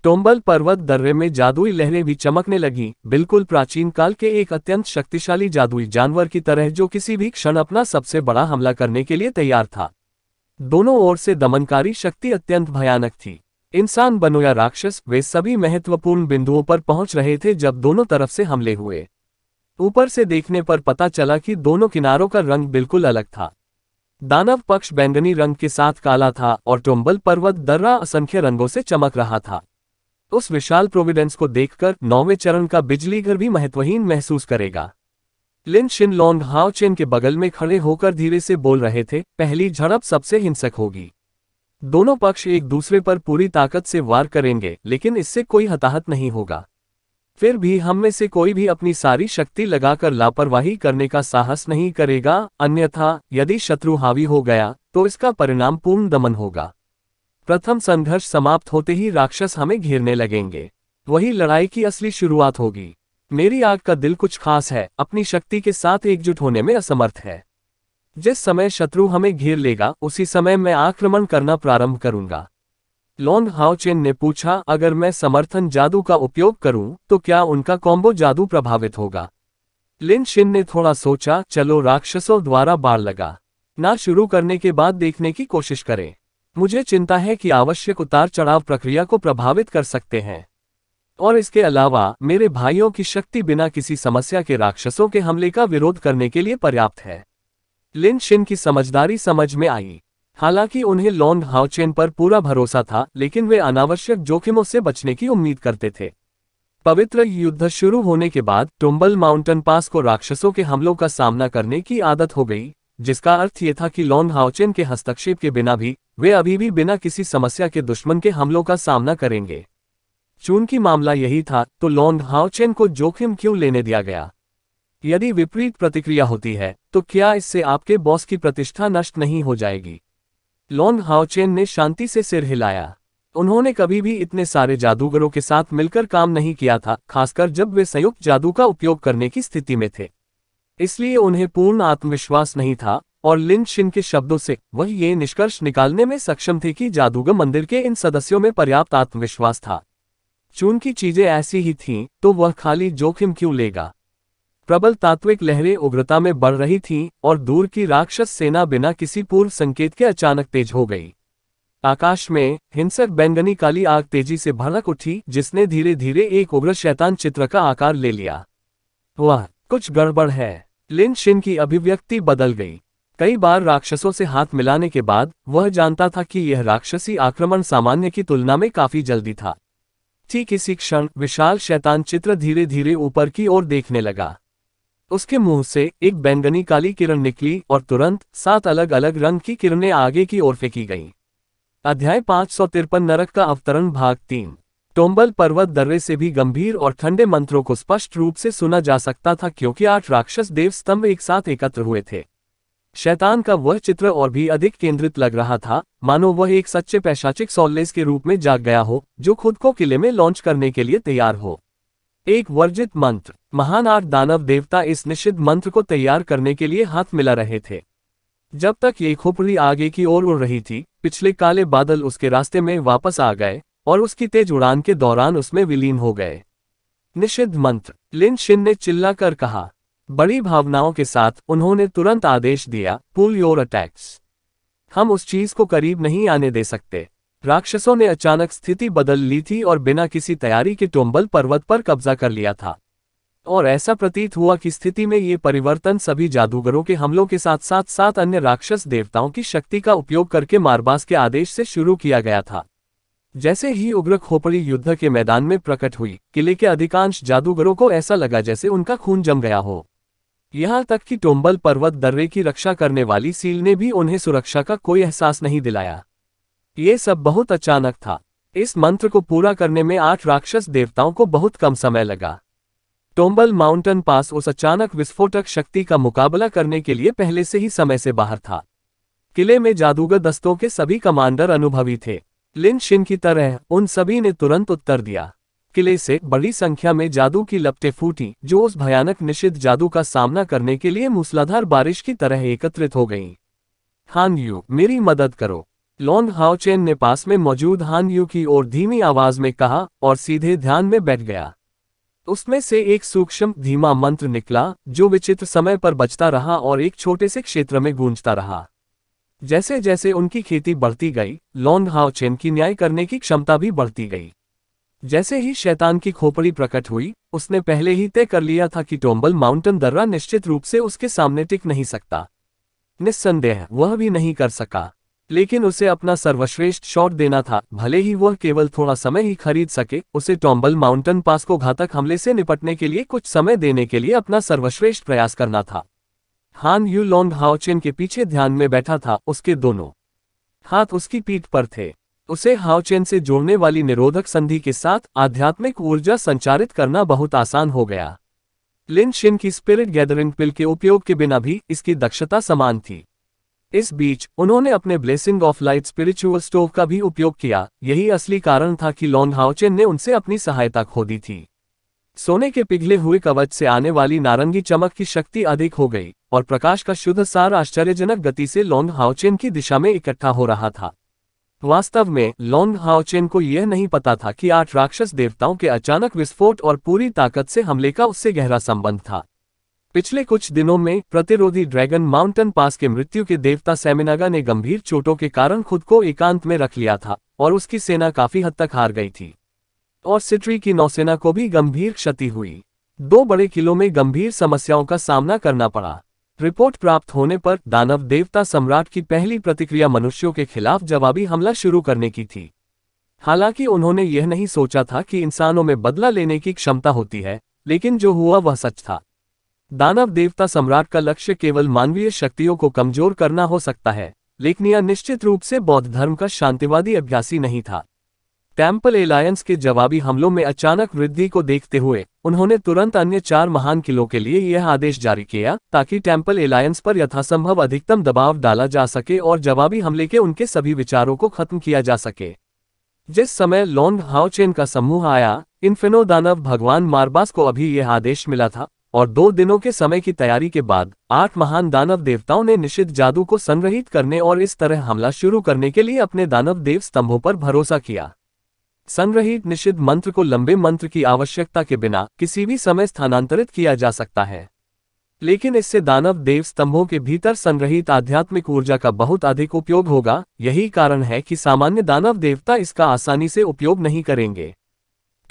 Speaker 1: टोम्बल पर्वत दर्रे में जादुई लहरें भी चमकने लगीं बिल्कुल प्राचीन काल के एक अत्यंत शक्तिशाली जादुई जानवर की तरह जो किसी भी क्षण अपना सबसे बड़ा हमला करने के लिए तैयार था दोनों ओर से दमनकारी शक्ति अत्यंत भयानक थी इंसान बनो या राक्षस वे सभी महत्वपूर्ण बिंदुओं पर पहुंच रहे थे जब दोनों तरफ से हमले हुए ऊपर से देखने पर पता चला कि दोनों किनारों का रंग बिल्कुल अलग था दानव पक्ष बैंगनी रंग के साथ काला था और टोम्बल पर्वत दर्रा असंख्य रंगों से चमक रहा था उस विशाल प्रोविडेंस को देखकर नौवें चरण का बिजलीघर भी महत्वहीन महसूस करेगा लिन शिन लॉन्ग हाओ के बगल में खड़े होकर धीरे से बोल रहे थे पहली झड़प सबसे हिंसक होगी दोनों पक्ष एक दूसरे पर पूरी ताकत से वार करेंगे लेकिन इससे कोई हताहत नहीं होगा फिर भी हम में से कोई भी अपनी सारी शक्ति लगाकर लापरवाही करने का साहस नहीं करेगा अन्यथा यदि शत्रु हावी हो गया तो इसका परिणाम पूर्ण दमन होगा प्रथम संघर्ष समाप्त होते ही राक्षस हमें घेरने लगेंगे वही लड़ाई की असली शुरुआत होगी मेरी आग का दिल कुछ खास है अपनी शक्ति के साथ एकजुट होने में असमर्थ है जिस समय शत्रु हमें घेर लेगा उसी समय मैं आक्रमण करना प्रारंभ करूंगा लॉन्ग हाउचेन ने पूछा अगर मैं समर्थन जादू का उपयोग करूं तो क्या उनका कॉम्बो जादू प्रभावित होगा लिन शिन ने थोड़ा सोचा चलो राक्षसों द्वारा बाढ़ लगा ना शुरू करने के बाद देखने की कोशिश करें मुझे चिंता है कि आवश्यक उतार चढ़ाव प्रक्रिया को प्रभावित कर सकते हैं और इसके अलावा मेरे भाइयों की शक्ति बिना किसी समस्या के राक्षसों के हमले का विरोध करने के लिए पर्याप्त है लिन शिन की समझदारी समझ में आई हालांकि उन्हें लॉन्ग हाउचेन पर पूरा भरोसा था लेकिन वे अनावश्यक जोखिमों से बचने की उम्मीद करते थे पवित्र युद्ध शुरू होने के बाद टुम्बल माउंटेन पास को राक्षसों के हमलों का सामना करने की आदत हो गई जिसका अर्थ ये था कि लॉन्ग हाउचेन के हस्तक्षेप के बिना भी वे अभी भी बिना किसी समस्या के दुश्मन के हमलों का सामना करेंगे चूंकि मामला यही था तो लॉन्ग हाउचेन को जोखिम क्यों लेने दिया गया यदि विपरीत प्रतिक्रिया होती है तो क्या इससे आपके बॉस की प्रतिष्ठा नष्ट नहीं हो जाएगी लॉन हाउचेन ने शांति से सिर हिलाया उन्होंने कभी भी इतने सारे जादूगरों के साथ मिलकर काम नहीं किया था खासकर जब वे संयुक्त जादू का उपयोग करने की स्थिति में थे इसलिए उन्हें पूर्ण आत्मविश्वास नहीं था और लिन शिन के शब्दों से वह ये निष्कर्ष निकालने में सक्षम थे कि जादूगर मंदिर के इन सदस्यों में पर्याप्त आत्मविश्वास था चूंकि चीजें ऐसी ही थीं तो वह खाली जोखिम क्यों लेगा प्रबल तात्विक लहरें उग्रता में बढ़ रही थीं और दूर की राक्षस सेना बिना किसी पूर्व संकेत के अचानक तेज हो गई आकाश में हिंसक बैंगनी काली आग तेजी से भड़क उठी जिसने धीरे धीरे एक उग्र शैतान चित्र का आकार ले लिया वह कुछ गड़बड़ है लिन शिन की अभिव्यक्ति बदल गई कई बार राक्षसों से हाथ मिलाने के बाद वह जानता था कि यह राक्षसी आक्रमण सामान्य की तुलना में काफी जल्दी था ठीक इसी क्षण विशाल शैतान चित्र धीरे धीरे ऊपर की ओर देखने लगा उसके मुंह से एक बैंगनी काली किरण निकली और तुरंत सात अलग अलग रंग की किरणें आगे की ओर फेंकी गईं। अध्याय पांच सौ तिरपन नरक का अवतरण भाग तीन टोम्बल पर्वत दर्रे से भी गंभीर और ठंडे मंत्रों को स्पष्ट रूप से सुना जा सकता था क्योंकि आठ राक्षस देव स्तंभ एक साथ एकत्र हुए थे शैतान का वह चित्र और भी अधिक केंद्रित लग रहा था मानो वह एक सच्चे पैशाचिक सॉल्लेस के रूप में जाग गया हो जो खुद को किले में लॉन्च करने के लिए तैयार हो एक वर्जित मंत्र महान आठ दानव देवता इस निषिद्ध मंत्र को तैयार करने के लिए हाथ मिला रहे थे जब तक ये खोपड़ी आगे की ओर उड़ रही थी पिछले काले बादल उसके रास्ते में वापस आ गए और उसकी तेज उड़ान के दौरान उसमें विलीन हो गए निषिद्ध मंत्र लिन शिन ने चिल्ला कर कहा बड़ी भावनाओं के साथ उन्होंने तुरंत आदेश दिया पुल योर अटैक्स हम उस चीज को करीब नहीं आने दे सकते राक्षसों ने अचानक स्थिति बदल ली थी और बिना किसी तैयारी के टोम्बल पर्वत पर कब्जा कर लिया था और ऐसा प्रतीत हुआ कि स्थिति में ये परिवर्तन सभी जादूगरों के हमलों के साथ साथ साथ अन्य राक्षस देवताओं की शक्ति का उपयोग करके मारबास के आदेश से शुरू किया गया था जैसे ही उग्र खोपड़ी युद्ध के मैदान में प्रकट हुई किले के अधिकांश जादूगरों को ऐसा लगा जैसे उनका खून जम गया हो यहाँ तक कि टोम्बल पर्वत दर्रे की रक्षा करने वाली सील ने भी उन्हें सुरक्षा का कोई एहसास नहीं दिलाया ये सब बहुत अचानक था इस मंत्र को पूरा करने में आठ राक्षस देवताओं को बहुत कम समय लगा टोम्बल माउंटेन पास उस अचानक विस्फोटक शक्ति का मुकाबला करने के लिए पहले से ही समय से बाहर था किले में जादूगर दस्तों के सभी कमांडर अनुभवी थे लिन शिन की तरह उन सभी ने तुरंत उत्तर दिया किले से बड़ी संख्या में जादू की लपटें फूटी जो उस भयानक निषिद्ध जादू का सामना करने के लिए मूसलाधार बारिश की तरह एकत्रित हो गईं। हान यू मेरी मदद करो लॉन्ग हाउचेन ने पास में मौजूद हान यू की ओर धीमी आवाज में कहा और सीधे ध्यान में बैठ गया उसमें से एक सूक्ष्म धीमा मंत्र निकला जो विचित्र समय पर बचता रहा और एक छोटे से क्षेत्र में गूंजता रहा जैसे जैसे उनकी खेती बढ़ती गई लॉन्ग हाओचेन की न्याय करने की क्षमता भी बढ़ती गई जैसे ही शैतान की खोपड़ी प्रकट हुई उसने पहले ही तय कर लिया था कि टोम्बल माउंटेन दर्रा निश्चित रूप से उसके सामने टिक नहीं सकता निस्संदेह वह भी नहीं कर सका लेकिन उसे अपना सर्वश्रेष्ठ शॉट देना था भले ही वह केवल थोड़ा समय ही खरीद सके उसे टॉम्बल माउंटेन पास को घातक हमले से निपटने के लिए कुछ समय देने के लिए अपना सर्वश्रेष्ठ प्रयास करना था हान यू लॉन्ग हाओचेन के पीछे ध्यान में बैठा था उसके दोनों हाथ उसकी पीठ पर थे उसे हाओचेन से जोड़ने वाली निरोधक संधि के साथ आध्यात्मिक ऊर्जा संचारित करना बहुत आसान हो गया लिन शिन की स्पिरिट गैदरिंग पिल के उपयोग के बिना भी इसकी दक्षता समान थी इस बीच उन्होंने अपने blessing of light spiritual stove का भी उपयोग किया यही असली कारण था कि लॉन्ग हाउचेन ने उनसे अपनी सहायता खो दी थी सोने के पिघले हुए कवच से आने वाली नारंगी चमक की शक्ति अधिक हो गई और प्रकाश का शुद्ध सार आश्चर्यजनक गति से लॉन्ग हाउचेन की दिशा में इकट्ठा हो रहा था वास्तव में लॉन्ग हाउचेन को यह नहीं पता था कि आठ राक्षस देवताओं के अचानक विस्फोट और पूरी ताकत से हमले का उससे गहरा संबंध था पिछले कुछ दिनों में प्रतिरोधी ड्रैगन माउंटेन पास के मृत्यु के देवता सेमिनागा ने गंभीर चोटों के कारण खुद को एकांत में रख लिया था और उसकी सेना काफी हद तक हार गई थी और सिट्री की नौसेना को भी गंभीर क्षति हुई दो बड़े किलों में गंभीर समस्याओं का सामना करना पड़ा रिपोर्ट प्राप्त होने पर दानव देवता सम्राट की पहली प्रतिक्रिया मनुष्यों के खिलाफ जवाबी हमला शुरू करने की थी हालांकि उन्होंने यह नहीं सोचा था कि इंसानों में बदला लेने की क्षमता होती है लेकिन जो हुआ वह सच था दानव देवता सम्राट का लक्ष्य केवल मानवीय शक्तियों को कमजोर करना हो सकता है लेकिन यह निश्चित रूप से बौद्ध धर्म का शांतिवादी अभ्यासी नहीं था टेम्पल एलायंस के जवाबी हमलों में अचानक वृद्धि को देखते हुए उन्होंने तुरंत अन्य चार महान किलों के लिए यह आदेश जारी किया ताकि टेम्पल एलायंस पर यथासंभव अधिकतम दबाव डाला जा सके और जवाबी हमले के उनके सभी विचारों को खत्म किया जा सके जिस समय लॉन्ग हाउचेन का समूह आया इन्फिनो दानव भगवान मारबास को अभी यह आदेश मिला था और दो दिनों के समय की तैयारी के बाद आठ महान दानव देवताओं ने निश्चित जादू को संग्रहित करने और इस तरह हमला शुरू करने के लिए अपने दानव देव स्तंभों पर भरोसा किया संग्रहित निषिद्ध मंत्र को लंबे मंत्र की आवश्यकता के बिना किसी भी समय स्थानांतरित किया जा सकता है लेकिन इससे दानव देव स्तंभों के भीतर संग्रहित आध्यात्मिक ऊर्जा का बहुत अधिक उपयोग होगा यही कारण है कि सामान्य दानव देवता इसका आसानी से उपयोग नहीं करेंगे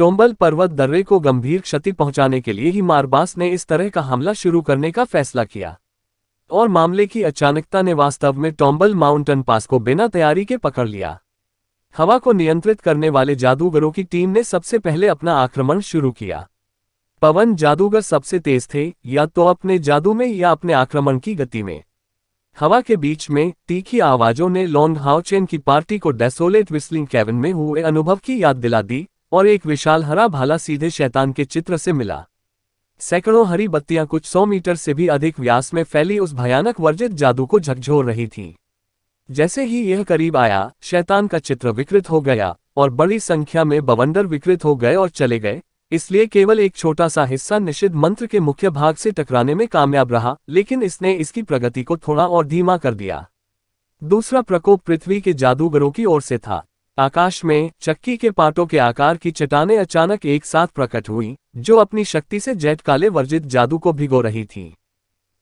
Speaker 1: टोम्बल पर्वत दर्रे को गंभीर क्षति पहुंचाने के लिए ही मारबास ने इस तरह का हमला शुरू करने का फैसला किया और मामले की अचानकता ने वास्तव में टोम्बल माउंटन पास को बिना तैयारी के पकड़ लिया हवा को नियंत्रित करने वाले जादूगरों की टीम ने सबसे पहले अपना आक्रमण शुरू किया पवन जादूगर सबसे तेज थे या तो अपने जादू में या अपने आक्रमण की गति में हवा के बीच में तीखी आवाजों ने लॉन्ग हाउचेन की पार्टी को डेसोलेट विस्लिंग कैबिन में हुए अनुभव की याद दिला दी और एक विशाल हरा भाला सीधे शैतान के चित्र से मिला सैकड़ों हरी बत्तियां कुछ सौ मीटर से भी अधिक व्यास में फैली उस भयानक वर्जित जादू को झकझोर रही थीं। जैसे ही यह करीब आया शैतान का चित्र विकृत हो गया और बड़ी संख्या में बवंडर विकृत हो गए और चले गए इसलिए केवल एक छोटा सा हिस्सा निषिद्ध मंत्र के मुख्य भाग से टकराने में कामयाब रहा लेकिन इसने इसकी प्रगति को थोड़ा और धीमा कर दिया दूसरा प्रकोप पृथ्वी के जादूगरों की ओर से था आकाश में चक्की के पाटों के आकार की चट्टाने अचानक एक साथ प्रकट हुई जो अपनी शक्ति से जेट काले वर्जित जादू को भिगो रही थी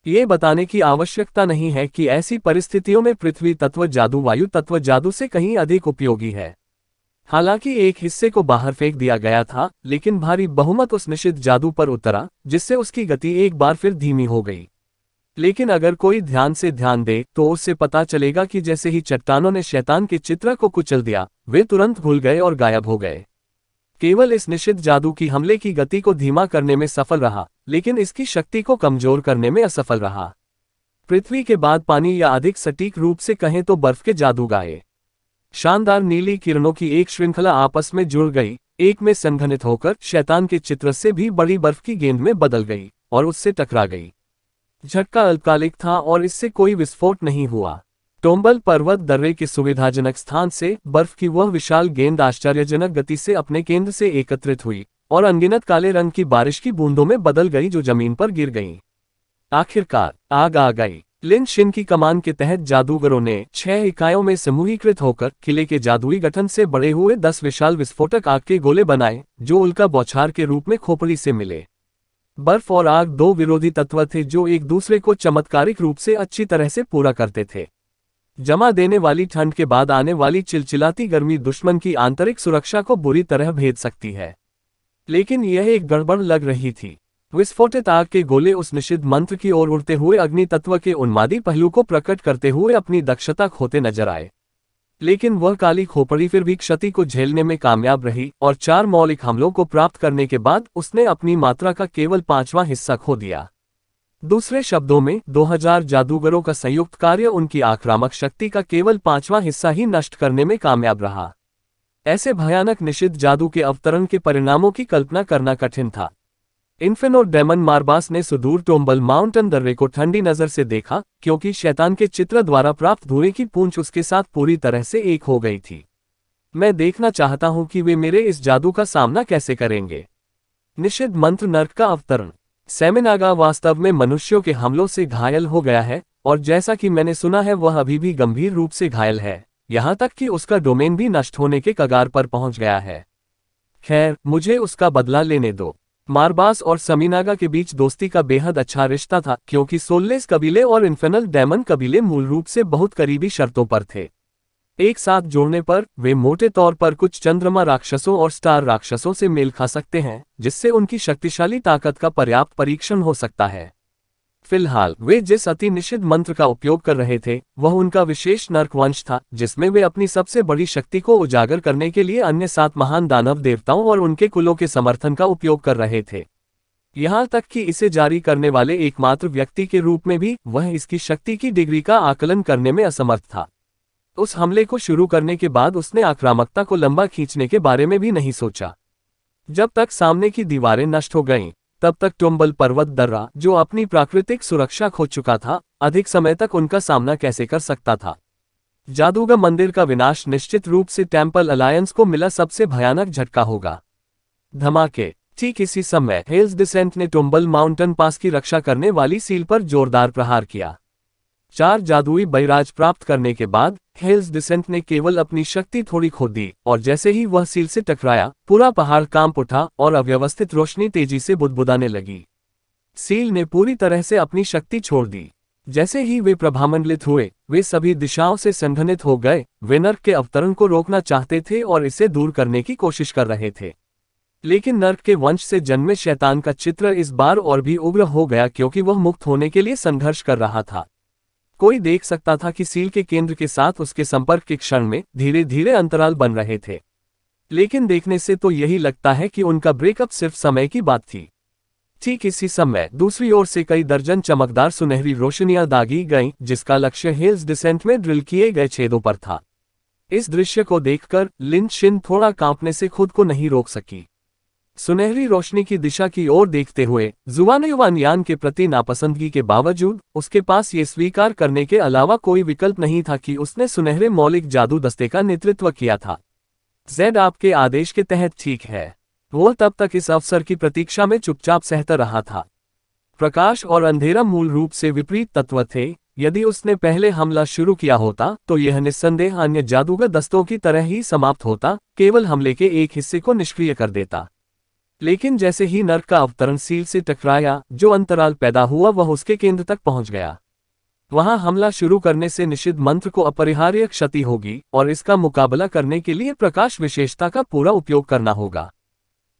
Speaker 1: ये बताने की आवश्यकता नहीं है कि ऐसी परिस्थितियों में पृथ्वी तत्व जादू वायु तत्व जादू से कहीं अधिक उपयोगी है हालांकि एक हिस्से को बाहर फेंक दिया गया था लेकिन भारी बहुमत उस निश्चित जादू पर उतरा जिससे उसकी गति एक बार फिर धीमी हो गई लेकिन अगर कोई ध्यान से ध्यान दे तो उससे पता चलेगा कि जैसे ही चट्टानों ने शैतान के चित्र को कुचल दिया वे तुरंत भूल गए और गायब हो गए केवल इस निश्चित जादू की हमले की गति को धीमा करने में सफल रहा लेकिन इसकी शक्ति को कमजोर करने में असफल रहा पृथ्वी के बाद पानी या अधिक सटीक रूप से कहें तो बर्फ के जादू गाये शानदार नीली किरणों की एक श्रृंखला आपस में जुड़ गई एक में संघनित होकर शैतान के चित्र से भी बड़ी बर्फ की गेंद में बदल गई और उससे टकरा गई झटका अल्पकालिक था और इससे कोई विस्फोट नहीं हुआ टोम्बल पर्वत दर्रे के सुविधाजनक स्थान से बर्फ की वह विशाल गेंद आश्चर्यजनक गति से अपने केंद्र से एकत्रित हुई और अनगिनत काले रंग की बारिश की बूंदों में बदल गई जो जमीन पर गिर गई आखिरकार आग आ गई लिन शिन की कमान के तहत जादूगरों ने छह इकायों में समूहीकृत होकर किले के जादुई गठन से बड़े हुए दस विशाल विस्फोटक आग के गोले बनाए जो उल्का बौछार के रूप में खोपड़ी से मिले बर्फ और आग दो विरोधी तत्व थे जो एक दूसरे को चमत्कारिक रूप से अच्छी तरह से पूरा करते थे जमा देने वाली ठंड के बाद आने वाली चिलचिलाती गर्मी दुश्मन की आंतरिक सुरक्षा को बुरी तरह भेज सकती है लेकिन यह एक गड़बड़ लग रही थी विस्फोटित आग के गोले उस निषिद्ध मंत्र की ओर उड़ते हुए अग्नि तत्व के उन्मादी पहलू को प्रकट करते हुए अपनी दक्षता खोते नजर आए लेकिन वह काली खोपड़ी फिर भी क्षति को झेलने में कामयाब रही और चार मौलिक हमलों को प्राप्त करने के बाद उसने अपनी मात्रा का केवल पांचवां हिस्सा खो दिया दूसरे शब्दों में 2000 जादूगरों का संयुक्त कार्य उनकी आक्रामक शक्ति का केवल पांचवां हिस्सा ही नष्ट करने में कामयाब रहा ऐसे भयानक निषिद्ध जादू के अवतरण के परिणामों की कल्पना करना कठिन था और डेमन मारबास ने सुदूर टोम्बल माउंटन दर्रे को ठंडी नजर से देखा क्योंकि शैतान के चित्र द्वारा प्राप्त धुएं की पूंछ उसके साथ पूरी तरह से एक हो गई थी मैं देखना चाहता हूं कि वे मेरे इस जादू का सामना कैसे करेंगे निषिद्ध मंत्र नर्क का अवतरण सेमिनागा वास्तव में मनुष्यों के हमलों से घायल हो गया है और जैसा कि मैंने सुना है वह अभी भी गंभीर रूप से घायल है यहां तक कि उसका डोमेन भी नष्ट होने के कगार पर पहुंच गया है खैर मुझे उसका बदला लेने दो मारबास और समीनागा के बीच दोस्ती का बेहद अच्छा रिश्ता था क्योंकि सोल्लेस कबीले और इन्फेनल डैमन कबीले मूल रूप से बहुत करीबी शर्तों पर थे एक साथ जोड़ने पर वे मोटे तौर पर कुछ चंद्रमा राक्षसों और स्टार राक्षसों से मेल खा सकते हैं जिससे उनकी शक्तिशाली ताकत का पर्याप्त परीक्षण हो सकता है फिलहाल वे जिस अति निषिद्ध मंत्र का उपयोग कर रहे थे वह उनका विशेष नर्कवंश था जिसमें वे अपनी सबसे बड़ी शक्ति को उजागर करने के लिए अन्य सात महान दानव देवताओं और उनके कुलों के समर्थन का उपयोग कर रहे थे यहाँ तक कि इसे जारी करने वाले एकमात्र व्यक्ति के रूप में भी वह इसकी शक्ति की डिग्री का आकलन करने में असमर्थ था उस हमले को शुरू करने के बाद उसने आक्रामकता को लंबा खींचने के बारे में भी नहीं सोचा जब तक सामने की दीवारें नष्ट हो गईं तब तक टोम्बल पर्वत दर्रा जो अपनी प्राकृतिक सुरक्षा खो चुका था अधिक समय तक उनका सामना कैसे कर सकता था जादूगर मंदिर का विनाश निश्चित रूप से टेम्पल अलायंस को मिला सबसे भयानक झटका होगा धमाके ठीक इसी समय हेल्स डिसेंट ने टोम्बल माउंटेन पास की रक्षा करने वाली सील पर जोरदार प्रहार किया चार जादुई बैराज प्राप्त करने के बाद हेल्स डिसेंट ने केवल अपनी शक्ति थोड़ी खो दी और जैसे ही वह सील से टकराया पूरा पहाड़ कांप उठा और अव्यवस्थित रोशनी तेजी से बुदबुदाने लगी सील ने पूरी तरह से अपनी शक्ति छोड़ दी जैसे ही वे प्रभामंडलित हुए वे सभी दिशाओं से संघनित हो गए वे नर्क के अवतरण को रोकना चाहते थे और इसे दूर करने की कोशिश कर रहे थे लेकिन नर्क के वंश से जन्मे शैतान का चित्र इस बार और भी उग्र हो गया क्योंकि वह मुक्त होने के लिए संघर्ष कर रहा था कोई देख सकता था कि सील के केंद्र के साथ उसके संपर्क के क्षण में धीरे धीरे अंतराल बन रहे थे लेकिन देखने से तो यही लगता है कि उनका ब्रेकअप सिर्फ समय की बात थी ठीक इसी समय दूसरी ओर से कई दर्जन चमकदार सुनहरी रोशनियां दागी गईं जिसका लक्ष्य हिल्स डिसेंट में ड्रिल किए गए छेदों पर था इस दृश्य को देखकर लिन शिन थोड़ा कांपने से खुद को नहीं रोक सकी सुनहरी रोशनी की दिशा की ओर देखते हुए जुआनयुवान यान के प्रति नापसंदगी के बावजूद उसके पास ये स्वीकार करने के अलावा कोई विकल्प नहीं था कि उसने सुनहरे मौलिक जादू दस्ते का नेतृत्व किया था जेड आपके आदेश के तहत ठीक है वह तब तक इस अवसर की प्रतीक्षा में चुपचाप सहता रहा था प्रकाश और अंधेरा मूल रूप से विपरीत तत्व थे यदि उसने पहले हमला शुरू किया होता तो यह निस्संदेह अन्य जादूगर दस्तों की तरह ही समाप्त होता केवल हमले के एक हिस्से को निष्क्रिय कर देता लेकिन जैसे ही नर्क का अवतरण सील से टकराया जो अंतराल पैदा हुआ वह उसके केंद्र तक पहुंच गया वहां हमला शुरू करने से निषिद्ध मंत्र को अपरिहार्य क्षति होगी और इसका मुकाबला करने के लिए प्रकाश विशेषता का पूरा उपयोग करना होगा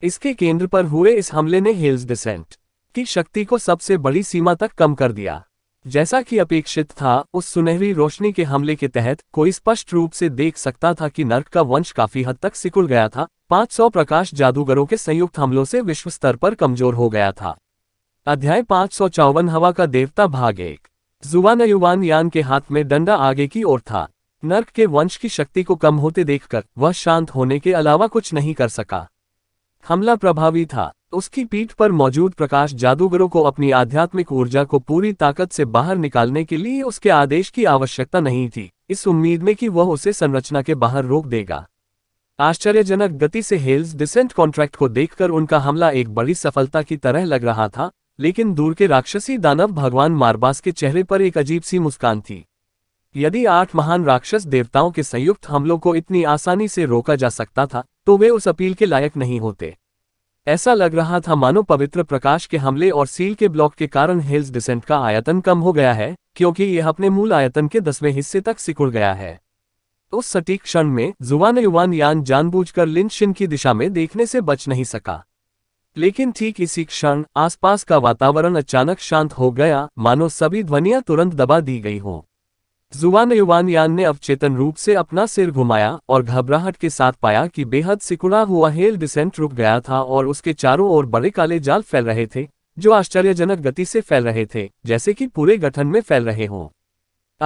Speaker 1: इसके केंद्र पर हुए इस हमले ने हिल्स डिसेंट की शक्ति को सबसे बड़ी सीमा तक कम कर दिया जैसा कि अपेक्षित था उस सुनहरी रोशनी के हमले के तहत कोई स्पष्ट रूप से देख सकता था कि नर्क का वंश काफी हद तक सिकुड़ गया था 500 प्रकाश जादूगरों के संयुक्त हमलों से विश्व स्तर पर कमजोर हो गया था अध्याय पाँच हवा का देवता भाग एक जुवान युवान यान के हाथ में डंडा आगे की ओर था नर्क के वंश की शक्ति को कम होते देखकर वह शांत होने के अलावा कुछ नहीं कर सका हमला प्रभावी था उसकी पीठ पर मौजूद प्रकाश जादूगरों को अपनी आध्यात्मिक ऊर्जा को पूरी ताकत से बाहर निकालने के लिए उसके आदेश की आवश्यकता नहीं थी इस उम्मीद में कि वह उसे संरचना के बाहर रोक देगा आश्चर्यजनक गति से हेल्स डिसेंट कॉन्ट्रैक्ट को देखकर उनका हमला एक बड़ी सफलता की तरह लग रहा था लेकिन दूर के राक्षसी दानव भगवान मारबास के चेहरे पर एक अजीब सी मुस्कान थी यदि आठ महान राक्षस देवताओं के संयुक्त हमलों को इतनी आसानी से रोका जा सकता था तो वे उस अपील के लायक नहीं होते ऐसा लग रहा था मानो पवित्र प्रकाश के हमले और सील के ब्लॉक के कारण हिल्स डिसेंट का आयतन कम हो गया है क्योंकि यह अपने मूल आयतन के दसवें हिस्से तक सिकुड़ गया है उस सटीक क्षण में जुवान युवान यान जानबूझकर लिनशिन की दिशा में देखने से बच नहीं सका लेकिन ठीक इसी क्षण आसपास का वातावरण अचानक शांत हो गया मानो सभी ध्वनियां तुरंत दबा दी गई हों जुआन यान ने अवचेतन रूप से अपना सिर घुमाया और घबराहट के साथ पाया कि बेहद सिकुड़ा हुआ हेल डिसेंट रुक गया था और उसके चारों ओर बड़े काले जाल फैल रहे थे जो आश्चर्यजनक गति से फैल रहे थे जैसे कि पूरे गठन में फैल रहे हों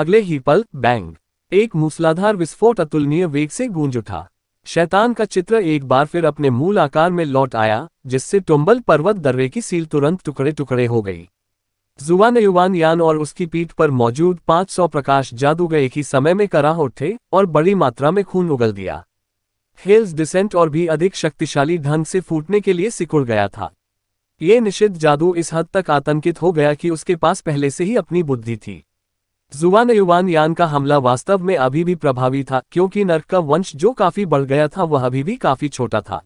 Speaker 1: अगले ही पल बैंग एक मूसलाधार विस्फोट अतुलनीय वेग से गूंज उठा शैतान का चित्र एक बार फिर अपने मूल आकार में लौट आया जिससे टोम्बल पर्वत दर्रे की सील तुरंत टुकड़े टुकड़े हो गई जुआन युवान यान और उसकी पीठ पर मौजूद 500 प्रकाश जादूगर एक ही समय में कराह उठे और बड़ी मात्रा में खून उगल दिया हेल्स डिसेंट और भी अधिक शक्तिशाली ढंग से फूटने के लिए सिकुड़ गया था ये निषिद्ध जादू इस हद तक आतंकित हो गया कि उसके पास पहले से ही अपनी बुद्धि थी जुआन युवान यान का हमला वास्तव में अभी भी प्रभावी था क्योंकि नर्क का वंश जो काफी बढ़ गया था वह अभी भी काफी छोटा था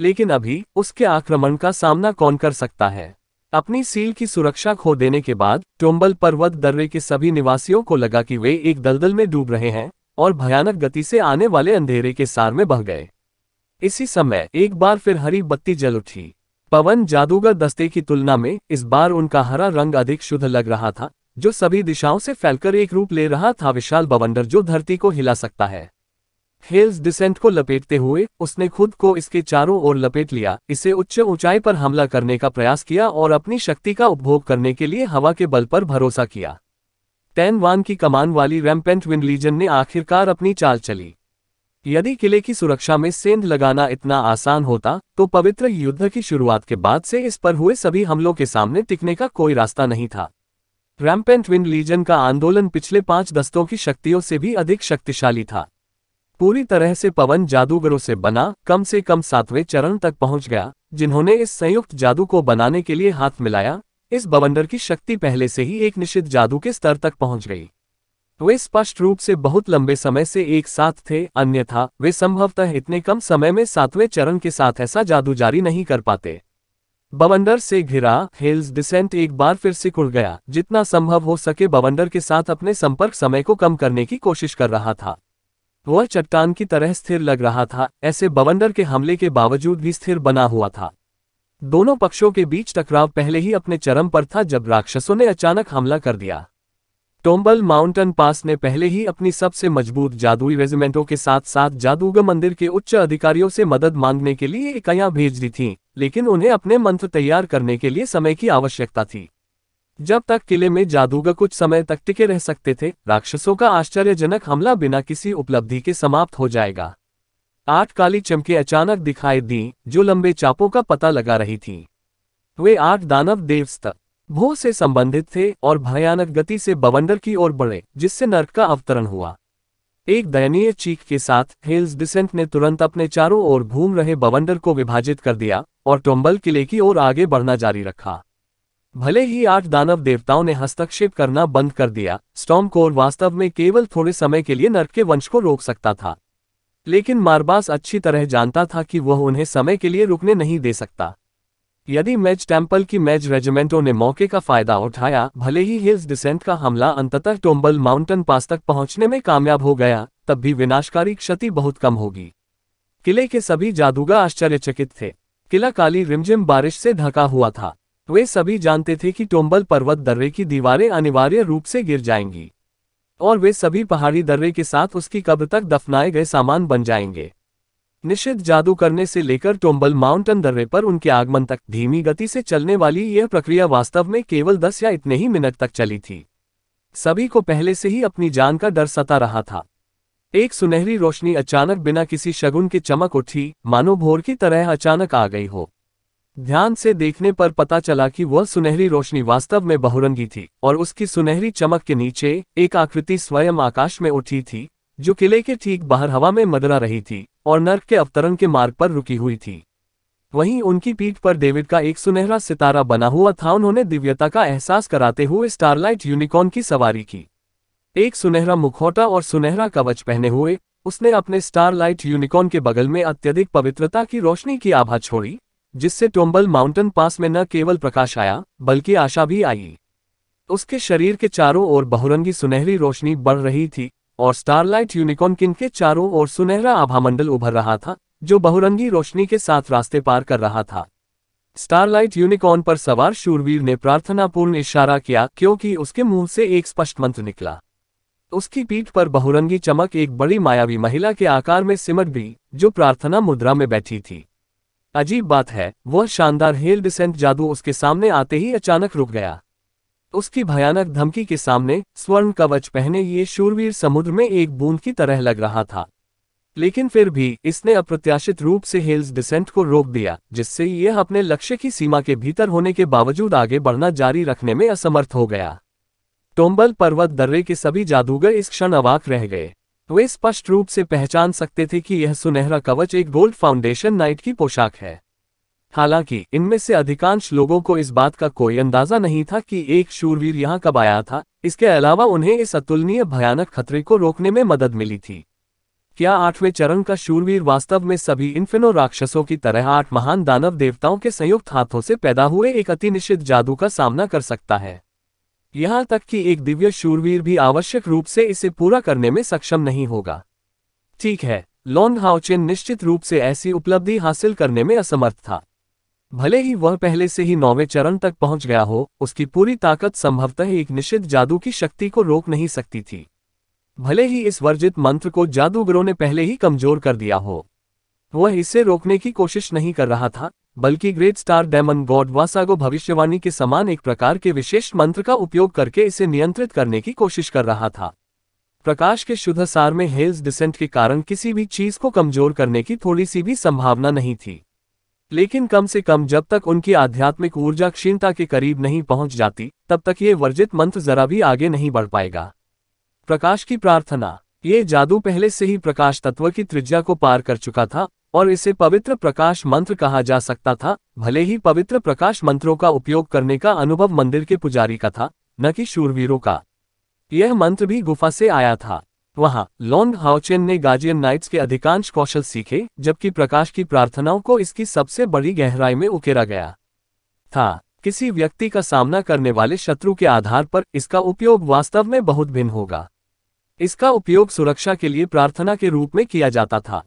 Speaker 1: लेकिन अभी उसके आक्रमण का सामना कौन कर सकता है अपनी सील की सुरक्षा खो देने के बाद टोम्बल पर्वत दर्रे के सभी निवासियों को लगा कि वे एक दलदल में डूब रहे हैं और भयानक गति से आने वाले अंधेरे के सार में बह गए इसी समय एक बार फिर हरी बत्ती जल उठी पवन जादूगर दस्ते की तुलना में इस बार उनका हरा रंग अधिक शुद्ध लग रहा था जो सभी दिशाओं से फैलकर एक रूप ले रहा था विशाल बवंडर जो धरती को हिला सकता है हेल्स डिसेंट को लपेटते हुए उसने खुद को इसके चारों ओर लपेट लिया इसे उच्च ऊंचाई पर हमला करने का प्रयास किया और अपनी शक्ति का उपभोग करने के लिए हवा के बल पर भरोसा किया टैन वान की कमान वाली रैम्पेंट विंडलीजन लीजन ने आखिरकार अपनी चाल चली यदि किले की सुरक्षा में सेंध लगाना इतना आसान होता तो पवित्र युद्ध की शुरुआत के बाद से इस पर हुए सभी हमलों के सामने टिकने का कोई रास्ता नहीं था रैम्पेंट विंड लीजन का आंदोलन पिछले पांच दस्तों की शक्तियों से भी अधिक शक्तिशाली था पूरी तरह से पवन जादूगरों से बना कम से कम सातवें चरण तक पहुंच गया जिन्होंने इस संयुक्त जादू को बनाने के लिए हाथ मिलाया इस बवंडर की शक्ति पहले से ही एक निश्चित जादू के स्तर तक पहुंच गई वे स्पष्ट रूप से बहुत लंबे समय से एक साथ थे अन्यथा वे संभवतः इतने कम समय में सातवें चरण के साथ ऐसा जादू जारी नहीं कर पाते बवंडर से घिरा हिल्स डिसेंट एक बार फिर से कुड़ गया जितना संभव हो सके बवंडर के साथ अपने संपर्क समय को कम करने की कोशिश कर रहा था वह चट्टान की तरह स्थिर लग रहा था ऐसे बवंडर के हमले के बावजूद भी स्थिर बना हुआ था दोनों पक्षों के बीच टकराव पहले ही अपने चरम पर था जब राक्षसों ने अचानक हमला कर दिया टोम्बल माउंटन पास ने पहले ही अपनी सबसे मजबूत जादुई रेजिमेंटों के साथ साथ जादूगर मंदिर के उच्च अधिकारियों से मदद मांगने के लिए इकाइयां भेज दी थीं, लेकिन उन्हें अपने मंत्र तैयार करने के लिए समय की आवश्यकता थी जब तक किले में जादूगर कुछ समय तक टिके रह सकते थे राक्षसों का आश्चर्यजनक हमला बिना किसी उपलब्धि के समाप्त हो जाएगा आठ काली चमके अचानक दिखाई दी जो लंबे चापों का पता लगा रही थी वे आठ दानव देवस्त भो से संबंधित थे और भयानक गति से बवंडर की ओर बढ़े जिससे नर्क का अवतरण हुआ एक दयनीय चीख के साथ हिल्स डिसेंट ने तुरंत अपने चारों ओर घूम रहे बवंडर को विभाजित कर दिया और टोम्बल किले की ओर आगे बढ़ना जारी रखा भले ही आठ दानव देवताओं ने हस्तक्षेप करना बंद कर दिया स्टॉम कोर वास्तव में केवल थोड़े समय के लिए नर्क के वंश को रोक सकता था लेकिन मारबास अच्छी तरह जानता था कि वह उन्हें समय के लिए रुकने नहीं दे सकता यदि मैच टेम्पल की मैच रेजिमेंटों ने मौके का फायदा उठाया भले ही हिल्स डिसेंट का हमला अंततः टोम्बल माउंटेन पास तक पहुंचने में कामयाब हो गया तब भी विनाशकारी क्षति बहुत कम होगी किले के सभी जादूगर आश्चर्यचकित थे किला काली रिमझिम बारिश से ढका हुआ था वे सभी जानते थे कि टोम्बल पर्वत दर्रे की दीवारें अनिवार्य रूप से गिर जाएंगी और वे सभी पहाड़ी दर्रे के साथ उसकी कब्र तक दफनाए गए सामान बन जाएंगे निश्चित जादू करने से लेकर टोम्बल माउंटन दर्रे पर उनके आगमन तक धीमी गति से चलने वाली यह प्रक्रिया वास्तव में केवल दस या इतने ही मिनट तक चली थी सभी को पहले से ही अपनी जान का डर सता रहा था एक सुनहरी रोशनी अचानक बिना किसी शगुन के चमक उठी मानो भोर की तरह अचानक आ गई हो ध्यान से देखने पर पता चला कि वह सुनहरी रोशनी वास्तव में बहुरंगी थी और उसकी सुनहरी चमक के नीचे एक आकृति स्वयं आकाश में उठी थी जो किले के ठीक बाहर हवा में मदरा रही थी और नर्क के अवतरण के मार्ग पर रुकी हुई थी वहीं उनकी पीठ पर डेविड का एक सुनहरा सितारा बना हुआ था उन्होंने दिव्यता का एहसास कराते हुए स्टारलाइट यूनिकॉर्न की सवारी की एक सुनहरा मुखौटा और सुनहरा कवच पहने हुए उसने अपने स्टारलाइट यूनिकॉर्न के बगल में अत्यधिक पवित्रता की रोशनी की आभा छोड़ी जिससे टोम्बल माउंटेन पास में न केवल प्रकाश आया बल्कि आशा भी आई उसके शरीर के चारों ओर बहुरंगी सुनहरी रोशनी बढ़ रही थी और स्टारलाइट यूनिकॉर्न किन के चारों ओर सुनहरा आभामंडल उभर रहा था जो बहुरंगी रोशनी के साथ रास्ते पार कर रहा था स्टारलाइट यूनिकॉर्न पर सवार शूरवीर ने प्रार्थनापूर्ण इशारा किया क्योंकि उसके मुंह से एक स्पष्ट मंत्र निकला उसकी पीठ पर बहुरंगी चमक एक बड़ी मायावी महिला के आकार में सिमट गई जो प्रार्थना मुद्रा में बैठी थी अजीब बात है वह शानदार हेल डिसेंट जादू उसके सामने आते ही अचानक रुक गया उसकी भयानक धमकी के सामने स्वर्ण कवच पहने ये शूरवीर समुद्र में एक बूंद की तरह लग रहा था लेकिन फिर भी इसने अप्रत्याशित रूप से हेल्स डिसेंट को रोक दिया जिससे यह अपने लक्ष्य की सीमा के भीतर होने के बावजूद आगे बढ़ना जारी रखने में असमर्थ हो गया टोम्बल पर्वत दर्रे के सभी जादूगर इस क्षण अवाक रह गए तो वे स्पष्ट रूप से पहचान सकते थे कि यह सुनहरा कवच एक गोल्ड फाउंडेशन नाइट की पोशाक है हालांकि इनमें से अधिकांश लोगों को इस बात का कोई अंदाजा नहीं था कि एक शूरवीर यहां कब आया था इसके अलावा उन्हें इस अतुलनीय भयानक खतरे को रोकने में मदद मिली थी क्या आठवें चरण का शूरवीर वास्तव में सभी इन्फिनो राक्षसों की तरह आठ महान दानव देवताओं के संयुक्त हाथों से पैदा हुए एक अति निश्चित जादू का सामना कर सकता है यहां तक कि एक दिव्य शूरवीर भी आवश्यक रूप से इसे पूरा करने में सक्षम नहीं होगा ठीक है लॉन्ग हाउचिन निश्चित रूप से ऐसी उपलब्धि हासिल करने में असमर्थ था भले ही वह पहले से ही नौवे चरण तक पहुंच गया हो उसकी पूरी ताकत संभवतः एक निश्चित जादू की शक्ति को रोक नहीं सकती थी भले ही इस वर्जित मंत्र को जादूगरों ने पहले ही कमजोर कर दिया हो वह इसे रोकने की कोशिश नहीं कर रहा था बल्कि great star demon god Vasago भविष्यवाणी के समान एक प्रकार के विशेष मंत्र का उपयोग करके इसे नियंत्रित करने की कोशिश कर रहा था प्रकाश के शुद्ध सार में हेल्स डिसेंट के कारण किसी भी चीज को कमजोर करने की थोड़ी सी भी संभावना नहीं थी लेकिन कम से कम जब तक उनकी आध्यात्मिक ऊर्जा क्षीणता के करीब नहीं पहुंच जाती तब तक ये वर्जित मंत्र जरा भी आगे नहीं बढ़ पाएगा प्रकाश की प्रार्थना ये जादू पहले से ही प्रकाश तत्व की त्रिज्या को पार कर चुका था और इसे पवित्र प्रकाश मंत्र कहा जा सकता था भले ही पवित्र प्रकाश मंत्रों का उपयोग करने का अनुभव मंदिर के पुजारी का था न कि शूरवीरों का यह मंत्र भी गुफा से आया था वहां लॉन्ग हाउचेन ने गाजियन नाइट्स के अधिकांश कौशल सीखे जबकि प्रकाश की प्रार्थनाओं को इसकी सबसे बड़ी गहराई में उकेरा गया था किसी व्यक्ति का सामना करने वाले शत्रु के आधार पर इसका उपयोग वास्तव में बहुत भिन्न होगा इसका उपयोग सुरक्षा के लिए प्रार्थना के रूप में किया जाता था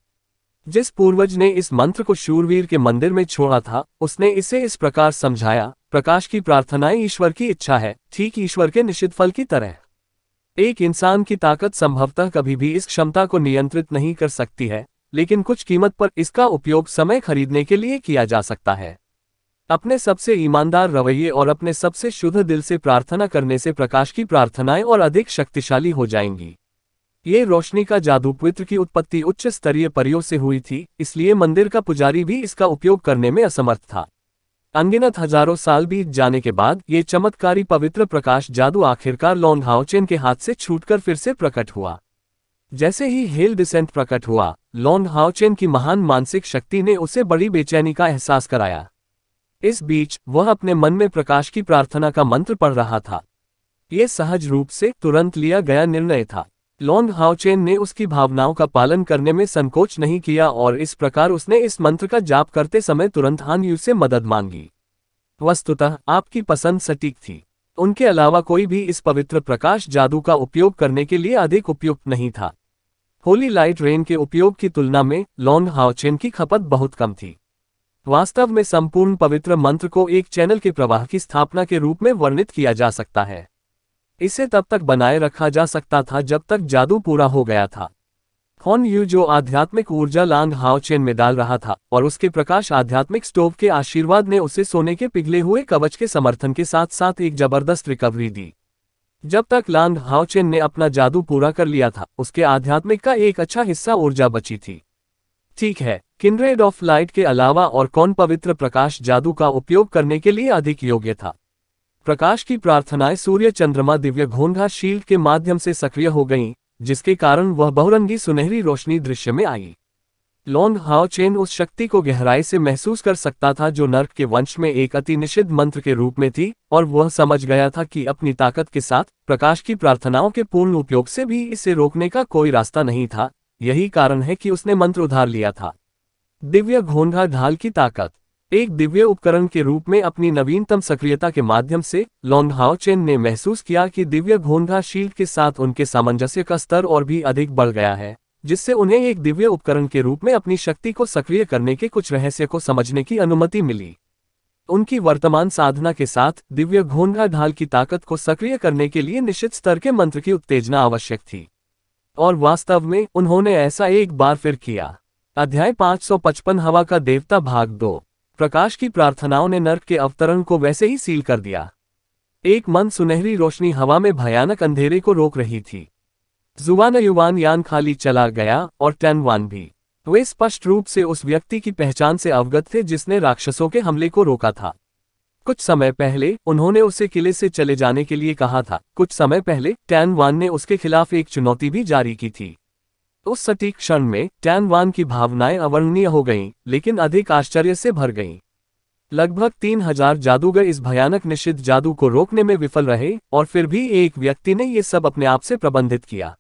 Speaker 1: जिस पूर्वज ने इस मंत्र को शूरवीर के मंदिर में छोड़ा था उसने इसे इस प्रकार समझाया प्रकाश की प्रार्थनाएं ईश्वर की इच्छा है ठीक ईश्वर के निश्चित फल की तरह एक इंसान की ताकत संभवतः कभी भी इस क्षमता को नियंत्रित नहीं कर सकती है लेकिन कुछ कीमत पर इसका उपयोग समय खरीदने के लिए किया जा सकता है अपने सबसे ईमानदार रवैये और अपने सबसे शुद्ध दिल से प्रार्थना करने से प्रकाश की प्रार्थनाएं और अधिक शक्तिशाली हो जाएंगी ये रोशनी का जादू पवित्र की उत्पत्ति उच्च स्तरीय परियों से हुई थी इसलिए मंदिर का पुजारी भी इसका उपयोग करने में असमर्थ था अनगिनत हजारों साल बीत जाने के बाद ये चमत्कारी पवित्र प्रकाश जादू आखिरकार लॉन्ग हाउचेन के हाथ से छूटकर फिर से प्रकट हुआ जैसे ही हेल डिसेंट प्रकट हुआ लॉन्ग हाउचेन की महान मानसिक शक्ति ने उसे बड़ी बेचैनी का एहसास कराया इस बीच वह अपने मन में प्रकाश की प्रार्थना का मंत्र पढ़ रहा था ये सहज रूप से तुरंत लिया गया निर्णय था लॉन्ग हाउचेन ने उसकी भावनाओं का पालन करने में संकोच नहीं किया और इस प्रकार उसने इस मंत्र का जाप करते समय तुरंत हान यू से मदद मांगी वस्तुतः आपकी पसंद सटीक थी उनके अलावा कोई भी इस पवित्र प्रकाश जादू का उपयोग करने के लिए अधिक उपयुक्त नहीं था होली लाइट रेन के उपयोग की तुलना में लॉन्ग हाउचेन की खपत बहुत कम थी वास्तव में संपूर्ण पवित्र मंत्र को एक चैनल के प्रवाह की स्थापना के रूप में वर्णित किया जा सकता है इसे तब तक बनाए रखा जा सकता था जब तक जादू पूरा हो गया था हॉन यू जो आध्यात्मिक ऊर्जा लांग हाव चेन में डाल रहा था और उसके प्रकाश आध्यात्मिक स्टोव के आशीर्वाद ने उसे सोने के पिघले हुए कवच के समर्थन के साथ साथ एक जबरदस्त रिकवरी दी जब तक लांग हाउचेन ने अपना जादू पूरा कर लिया था उसके आध्यात्मिक का एक अच्छा हिस्सा ऊर्जा बची थी ठीक है किनरेड ऑफ लाइट के अलावा और कौन पवित्र प्रकाश जादू का उपयोग करने के लिए अधिक योग्य था प्रकाश की प्रार्थनाएं सूर्य चंद्रमा दिव्य घोंघा शील्ड के माध्यम से सक्रिय हो गईं, जिसके कारण वह बहुरंगी सुनहरी रोशनी दृश्य में आई लॉन्ग हाओ चेन उस शक्ति को गहराई से महसूस कर सकता था जो नर्क के वंश में एक अति निषिद्ध मंत्र के रूप में थी और वह समझ गया था कि अपनी ताकत के साथ प्रकाश की प्रार्थनाओं के पूर्ण उपयोग से भी इसे रोकने का कोई रास्ता नहीं था यही कारण है कि उसने मंत्र उधार लिया था दिव्य घोंघा ढाल की ताकत एक दिव्य उपकरण के रूप में अपनी नवीनतम सक्रियता के माध्यम से लॉन्गहाओ चेन ने महसूस किया कि दिव्य घोंघा शील्ड के साथ उनके सामंजस्य का स्तर और भी अधिक बढ़ गया है जिससे उन्हें एक दिव्य उपकरण के रूप में अपनी शक्ति को सक्रिय करने के कुछ रहस्य को समझने की अनुमति मिली उनकी वर्तमान साधना के साथ दिव्य घोंघा ढाल की ताकत को सक्रिय करने के लिए निश्चित स्तर के मंत्र की उत्तेजना आवश्यक थी और वास्तव में उन्होंने ऐसा एक बार फिर किया अध्याय 555 हवा का देवता भाग दो प्रकाश की प्रार्थनाओं ने नर्क के अवतरण को वैसे ही सील कर दिया एक मन सुनहरी रोशनी हवा में भयानक अंधेरे को रोक रही थी जुबान युवान यान खाली चला गया और टैनवान भी वे स्पष्ट रूप से उस व्यक्ति की पहचान से अवगत थे जिसने राक्षसों के हमले को रोका था कुछ समय पहले उन्होंने उसे किले से चले जाने के लिए कहा था कुछ समय पहले टैनवान ने उसके खिलाफ एक चुनौती भी जारी की थी उस सटीक क्षण में टैन वान की भावनाएं अवर्णनीय हो गईं, लेकिन अधिक आश्चर्य से भर गईं। लगभग तीन हजार जादूगर इस भयानक निषिद्ध जादू को रोकने में विफल रहे और फिर भी एक व्यक्ति ने ये सब अपने आप से प्रबंधित किया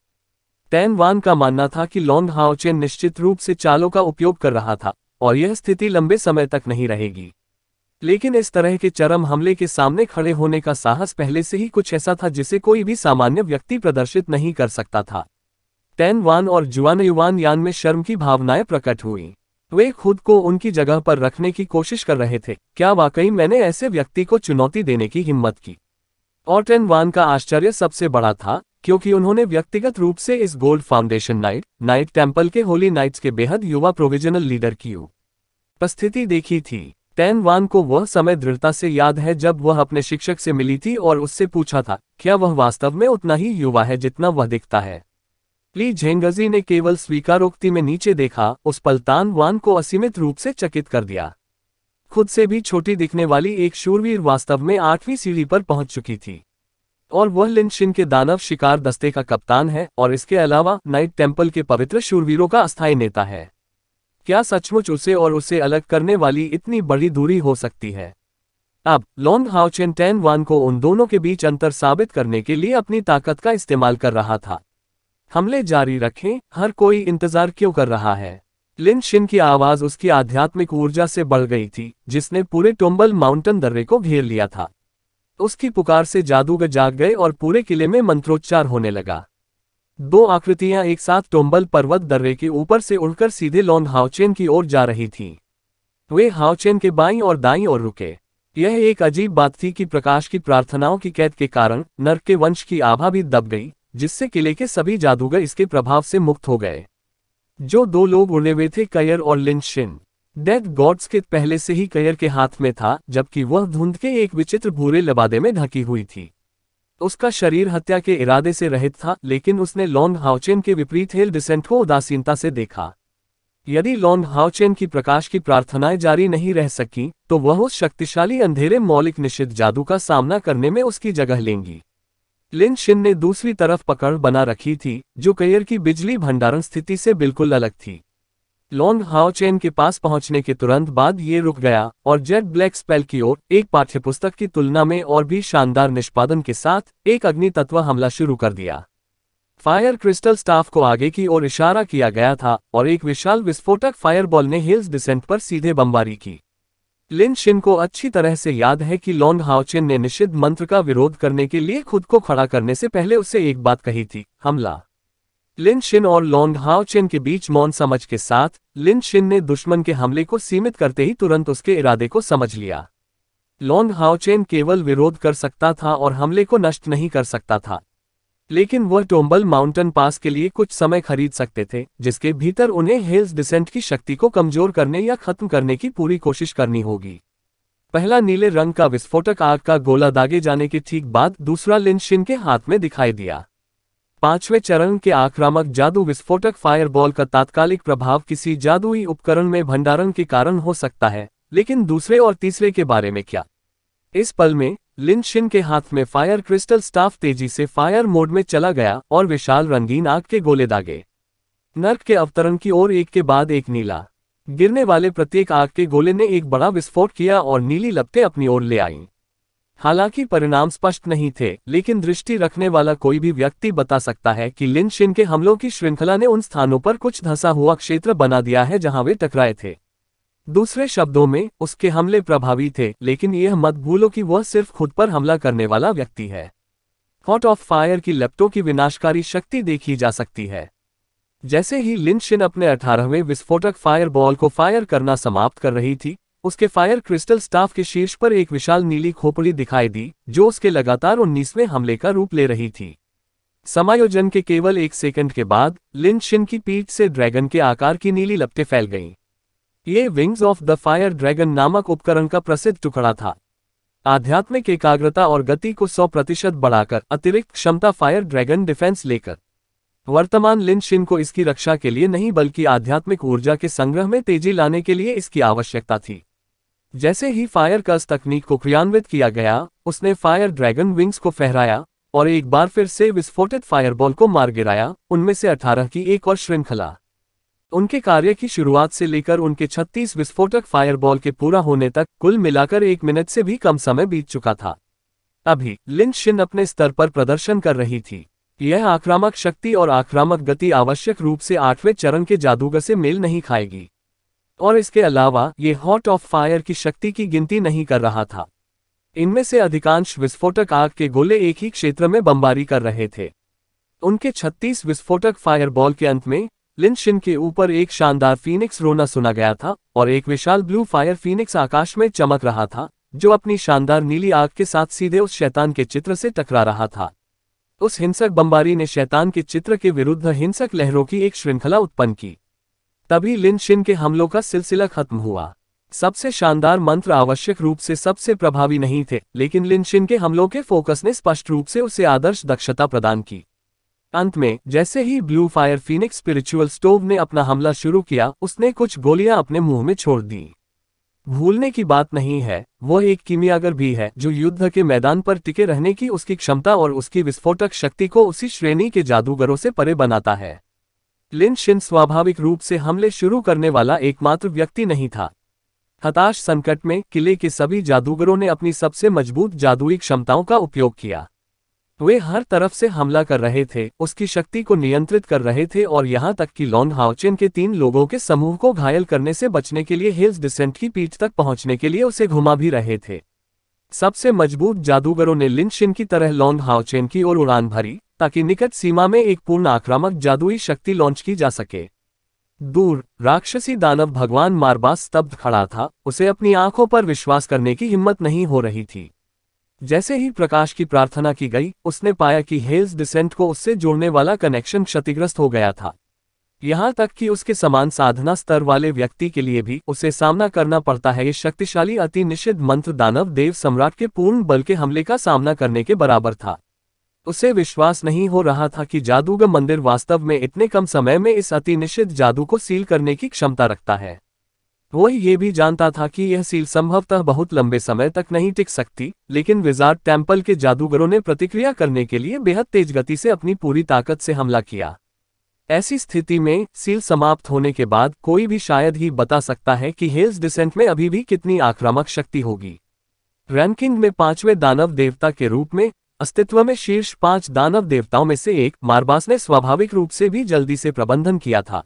Speaker 1: टैन का मानना था कि लॉन्ग हाउचेन निश्चित रूप से चालों का उपयोग कर रहा था और यह स्थिति लंबे समय तक नहीं रहेगी लेकिन इस तरह के चरम हमले के सामने खड़े होने का साहस पहले से ही कुछ ऐसा था जिसे कोई भी सामान्य व्यक्ति प्रदर्शित नहीं कर सकता था टैन वान और जुआन युवान यान में शर्म की भावनाएं प्रकट हुई वे खुद को उनकी जगह पर रखने की कोशिश कर रहे थे क्या वाकई मैंने ऐसे व्यक्ति को चुनौती देने की हिम्मत की और टेन वान का आश्चर्य सबसे बड़ा था क्योंकि उन्होंने व्यक्तिगत रूप से इस gold foundation knight knight temple के होली नाइट्स के बेहद युवा प्रोविजनल लीडर की उपस्थिति देखी थी टेन वान को वह समय दृढ़ता से याद है जब वह अपने शिक्षक से मिली थी और उससे पूछा था क्या वह वास्तव में उतना ही युवा है जितना वह दिखता है ली झेंगजी ने केवल स्वीकारोक्ति में नीचे देखा उस पलतान वान को असीमित रूप से चकित कर दिया खुद से भी छोटी दिखने वाली एक शूरवीर वास्तव में आठवीं सीढ़ी पर पहुंच चुकी थी और वह लिनशिन के दानव शिकार दस्ते का कप्तान है और इसके अलावा नाइट टेम्पल के पवित्र शूरवीरों का अस्थायी नेता है क्या सचमुच उसे और उसे अलग करने वाली इतनी बड़ी दूरी हो सकती है अब लॉन्ग हाउचेन टैन वान को उन दोनों के बीच अंतर साबित करने के लिए अपनी ताकत का इस्तेमाल कर रहा था हमले जारी रखें हर कोई इंतजार क्यों कर रहा है लिन शिन की आवाज उसकी आध्यात्मिक ऊर्जा से बढ़ गई थी जिसने पूरे टोम्बल माउंटेन दर्रे को घेर लिया था उसकी पुकार से जादूगर जाग गए और पूरे किले में मंत्रोच्चार होने लगा दो आकृतियां एक साथ टोम्बल पर्वत दर्रे के ऊपर से उड़कर सीधे लॉन्ग हाउचेन की ओर जा रही थीं वे हाउचेन के बाई और दाई ओर रुके यह एक अजीब बात थी कि प्रकाश की प्रार्थनाओं की कैद के कारण नर्क के वंश की आभा भी दब गई जिससे किले के सभी जादूगर इसके प्रभाव से मुक्त हो गए जो दो लोग उड़े हुए थे कयर और लिंशिन डेथ गॉड्स के पहले से ही कयर के हाथ में था जबकि वह धुंध के एक विचित्र भूरे लबादे में ढकी हुई थी उसका शरीर हत्या के इरादे से रहित था लेकिन उसने लॉन्ग हाउचेन के विपरीत हेल डिसेंट को उदासीनता से देखा यदि लॉन्ग हाउचेन की प्रकाश की प्रार्थनाएं जारी नहीं रह सकी तो वह उस शक्तिशाली अंधेरे मौलिक निषिद्ध जादू का सामना करने में उसकी जगह लेंगी लिन शिन ने दूसरी तरफ पकड़ बना रखी थी जो कैयर की बिजली भंडारण स्थिति से बिल्कुल अलग थी लॉन्ग हाओचेन के पास पहुंचने के तुरंत बाद ये रुक गया और जेट ब्लैक स्पेल की ओर एक पाठ्यपुस्तक की तुलना में और भी शानदार निष्पादन के साथ एक अग्नि तत्व हमला शुरू कर दिया फायर क्रिस्टल स्टाफ को आगे की ओर इशारा किया गया था और एक विशाल विस्फोटक फायरबॉल ने हिल्स डिसेंट पर सीधे बमबारी की लिन शिन को अच्छी तरह से याद है कि लॉन्ग हाउचिन ने निषिद्ध मंत्र का विरोध करने के लिए खुद को खड़ा करने से पहले उसे एक बात कही थी हमला लिन शिन और लॉन्ग हाउचिन के बीच मौन समझ के साथ लिन शिन ने दुश्मन के हमले को सीमित करते ही तुरंत उसके इरादे को समझ लिया लॉन्ग हाउचेन केवल विरोध कर सकता था और हमले को नष्ट नहीं कर सकता था लेकिन वह टोम्बल माउंटेन पास के लिए कुछ समय खरीद सकते थे जिसके भीतर उन्हें हिल्स डिसेंट की शक्ति को कमजोर करने या खत्म करने की पूरी कोशिश करनी होगी पहला नीले रंग का विस्फोटक आग का गोला दागे जाने के ठीक बाद दूसरा लिनशिन के हाथ में दिखाई दिया पांचवें चरण के आक्रामक जादू विस्फोटक फायरबॉल का तात्कालिक प्रभाव किसी जादुई उपकरण में भंडारण के कारण हो सकता है लेकिन दूसरे और तीसरे के बारे में क्या इस पल में लिनशिन के हाथ में फायर क्रिस्टल स्टाफ तेजी से फायर मोड में चला गया और विशाल रंगीन आग के गोले दागे नर्क के अवतरण की ओर एक के बाद एक नीला गिरने वाले प्रत्येक आग के गोले ने एक बड़ा विस्फोट किया और नीली लपटे अपनी ओर ले आईं हालांकि परिणाम स्पष्ट नहीं थे लेकिन दृष्टि रखने वाला कोई भी व्यक्ति बता सकता है कि लिन शिन के हमलों की श्रृंखला ने उन स्थानों पर कुछ धंसा हुआ क्षेत्र बना दिया है जहां वे टकराए थे दूसरे शब्दों में उसके हमले प्रभावी थे लेकिन यह मत भूलो कि वह सिर्फ खुद पर हमला करने वाला व्यक्ति है हॉट ऑफ फायर की लपटों की विनाशकारी शक्ति देखी जा सकती है जैसे ही लिंशिन अपने अठारहवें विस्फोटक फायर बॉल को फायर करना समाप्त कर रही थी उसके फायर क्रिस्टल स्टाफ के शीर्ष पर एक विशाल नीली खोपड़ी दिखाई दी जो उसके लगातार उन्नीसवें हमले का रूप ले रही थी समायोजन के केवल एक सेकंड के बाद लिंशिन की पीठ से ड्रैगन के आकार की नीली लपटें फैल गईं ये wings of the fire dragon नामक उपकरण का प्रसिद्ध टुकड़ा था आध्यात्मिक एकाग्रता और गति को 100 प्रतिशत बढ़ाकर अतिरिक्त क्षमता फायर ड्रैगन डिफेंस लेकर वर्तमान शिन को इसकी रक्षा के लिए नहीं बल्कि आध्यात्मिक ऊर्जा के संग्रह में तेजी लाने के लिए इसकी आवश्यकता थी जैसे ही फायर कर्स तकनीक को क्रियान्वित किया गया उसने फायर ड्रैगन विंग्स को फहराया और एक बार फिर से विस्फोटित फायरबॉल को मार गिराया उनमें से अठारह की एक और श्रृंखला उनके कार्य की शुरुआत से लेकर उनके 36 विस्फोटक फायरबॉल के पूरा होने तक कुल मिलाकर एक मिनट से भी कम समय बीत चुका था अभी लिंच शिन अपने स्तर पर प्रदर्शन कर रही थी यह आक्रामक शक्ति और आक्रामक गति आवश्यक रूप से आठवें चरण के जादूगर से मेल नहीं खाएगी और इसके अलावा ये हॉट ऑफ फायर की शक्ति की गिनती नहीं कर रहा था इनमें से अधिकांश विस्फोटक आग के गोले एक ही क्षेत्र में बमबारी कर रहे थे उनके 36 विस्फोटक फायरबॉल के अंत में शिन के ऊपर एक शानदार फीनिक्स रोना सुना गया था और एक विशाल ब्लू फायर फीनिक्स आकाश में चमक रहा था जो अपनी शानदार नीली आग के साथ सीधे उस शैतान के चित्र से टकरा रहा था उस हिंसक बमबारी ने शैतान के चित्र के विरुद्ध हिंसक लहरों की एक श्रृंखला उत्पन्न की तभी लिन शिन के हमलों का सिलसिला खत्म हुआ सबसे शानदार मंत्र आवश्यक रूप से सबसे प्रभावी नहीं थे लेकिन लिन शिन के हमलों के फोकस ने स्पष्ट रूप से उसे आदर्श दक्षता प्रदान की अंत में जैसे ही blue fire phoenix spiritual stove ने अपना हमला शुरू किया उसने कुछ गोलियां अपने मुंह में छोड़ दी भूलने की बात नहीं है वह एक कीमियागर भी है जो युद्ध के मैदान पर टिके रहने की उसकी क्षमता और उसकी विस्फोटक शक्ति को उसी श्रेणी के जादूगरों से परे बनाता है लिन शिन स्वाभाविक रूप से हमले शुरू करने वाला एकमात्र व्यक्ति नहीं था हताश संकट में किले के सभी जादूगरों ने अपनी सबसे मजबूत जादुई क्षमताओं का उपयोग किया वे हर तरफ से हमला कर रहे थे उसकी शक्ति को नियंत्रित कर रहे थे और यहाँ तक कि लॉन्ग हाउचेन के तीन लोगों के समूह को घायल करने से बचने के लिए हिल्स डिसेंट की पीठ तक पहुंचने के लिए उसे घुमा भी रहे थे सबसे मजबूत जादूगरों ने लिंशिन की तरह लॉन्ग हाउचेन की ओर उड़ान भरी ताकि निकट सीमा में एक पूर्ण आक्रामक जादुई शक्ति लॉन्च की जा सके दूर राक्षसी दानव भगवान मारबास स्तब्ध खड़ा था उसे अपनी आंखों पर विश्वास करने की हिम्मत नहीं हो रही थी जैसे ही प्रकाश की प्रार्थना की गई उसने पाया कि हेल्स डिसेंट को उससे जोड़ने वाला कनेक्शन क्षतिग्रस्त हो गया था यहां तक कि उसके समान साधना स्तर वाले व्यक्ति के लिए भी उसे सामना करना पड़ता है ये शक्तिशाली अति निषिद्ध मंत्र दानव देव सम्राट के पूर्ण बल के हमले का सामना करने के बराबर था उसे विश्वास नहीं हो रहा था कि जादूगर मंदिर वास्तव में इतने कम समय में इस अति निषिद्ध जादू को सील करने की क्षमता रखता है वह ये भी जानता था कि यह सील संभवतः बहुत लंबे समय तक नहीं टिक सकती लेकिन विजार्ड टेम्पल के जादूगरों ने प्रतिक्रिया करने के लिए बेहद तेज गति से अपनी पूरी ताकत से हमला किया ऐसी स्थिति में सील समाप्त होने के बाद कोई भी शायद ही बता सकता है कि हेल्स डिसेंट में अभी भी कितनी आक्रामक शक्ति होगी रैंकिंग में पांचवें दानव देवता के रूप में अस्तित्व में शीर्ष पांच दानव देवताओं में से एक मारबास ने स्वाभाविक रूप से भी जल्दी से प्रबंधन किया था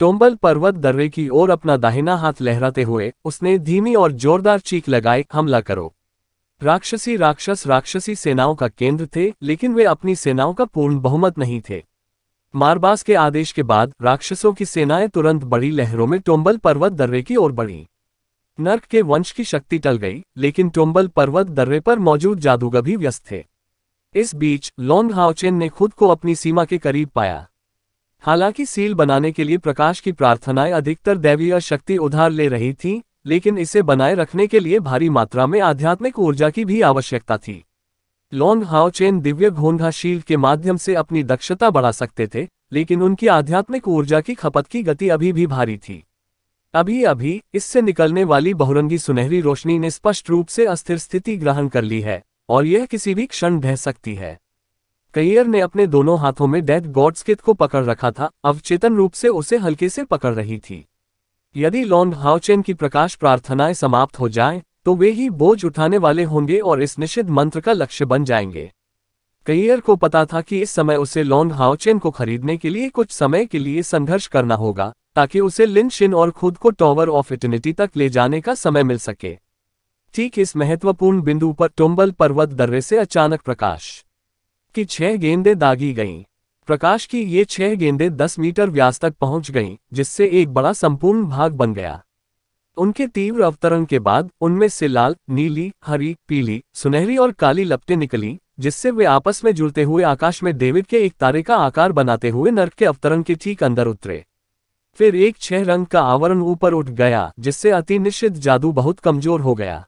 Speaker 1: टोम्बल पर्वत दर्रे की ओर अपना दाहिना हाथ लहराते हुए उसने धीमी और जोरदार चीख लगाए हमला करो राक्षसी राक्षस राक्षसी सेनाओं का केंद्र थे लेकिन वे अपनी सेनाओं का पूर्ण बहुमत नहीं थे मारबास के आदेश के बाद राक्षसों की सेनाएं तुरंत बड़ी लहरों में टोम्बल पर्वत दर्रे की ओर बढ़ी नर्क के वंश की शक्ति टल गई लेकिन टोम्बल पर्वत दर्रे पर मौजूद जादूगर भी व्यस्त थे इस बीच लोंग हाउचेन ने खुद को अपनी सीमा के करीब पाया हालांकि सील बनाने के लिए प्रकाश की प्रार्थनाएं अधिकतर दैवीय शक्ति उधार ले रही थीं, लेकिन इसे बनाए रखने के लिए भारी मात्रा में आध्यात्मिक ऊर्जा की भी आवश्यकता थी लॉन्ग हाउचेन चेन दिव्य घोंघा शील के माध्यम से अपनी दक्षता बढ़ा सकते थे लेकिन उनकी आध्यात्मिक ऊर्जा की खपत की गति अभी भी भारी थी अभी अभी इससे निकलने वाली बहुरंगी सुनहरी रोशनी ने स्पष्ट रूप से अस्थिर स्थिति ग्रहण कर ली है और यह किसी भी क्षण ढह सकती है कैयर ने अपने दोनों हाथों में डेथ गॉड्सकित को पकड़ रखा था अवचेतन रूप से उसे हल्के से पकड़ रही थी यदि लॉन्ग हाउचेन की प्रकाश प्रार्थनाएं समाप्त हो जाएं, तो वे ही बोझ उठाने वाले होंगे और इस निषिद्ध मंत्र का लक्ष्य बन जाएंगे कैयर को पता था कि इस समय उसे लॉन्ग हाउचेन को खरीदने के लिए कुछ समय के लिए संघर्ष करना होगा ताकि उसे लिनशिन और खुद को टॉवर ऑफ इटर्निटी तक ले जाने का समय मिल सके ठीक इस महत्वपूर्ण बिंदु पर टोम्बल पर्वत दर्रे से अचानक प्रकाश की छह गेंदें दागी गईं। प्रकाश की ये छह गेंदें दस मीटर व्यास तक पहुंच गईं, जिससे एक बड़ा संपूर्ण भाग बन गया उनके तीव्र अवतरण के बाद उनमें से लाल नीली हरी पीली सुनहरी और काली लपटें निकली जिससे वे आपस में जुड़ते हुए आकाश में डेविड के एक तारे का आकार बनाते हुए नर्क के अवतरण के ठीक अंदर उतरे फिर एक छह रंग का आवरण ऊपर उठ गया जिससे अति निश्चित जादू बहुत कमजोर हो गया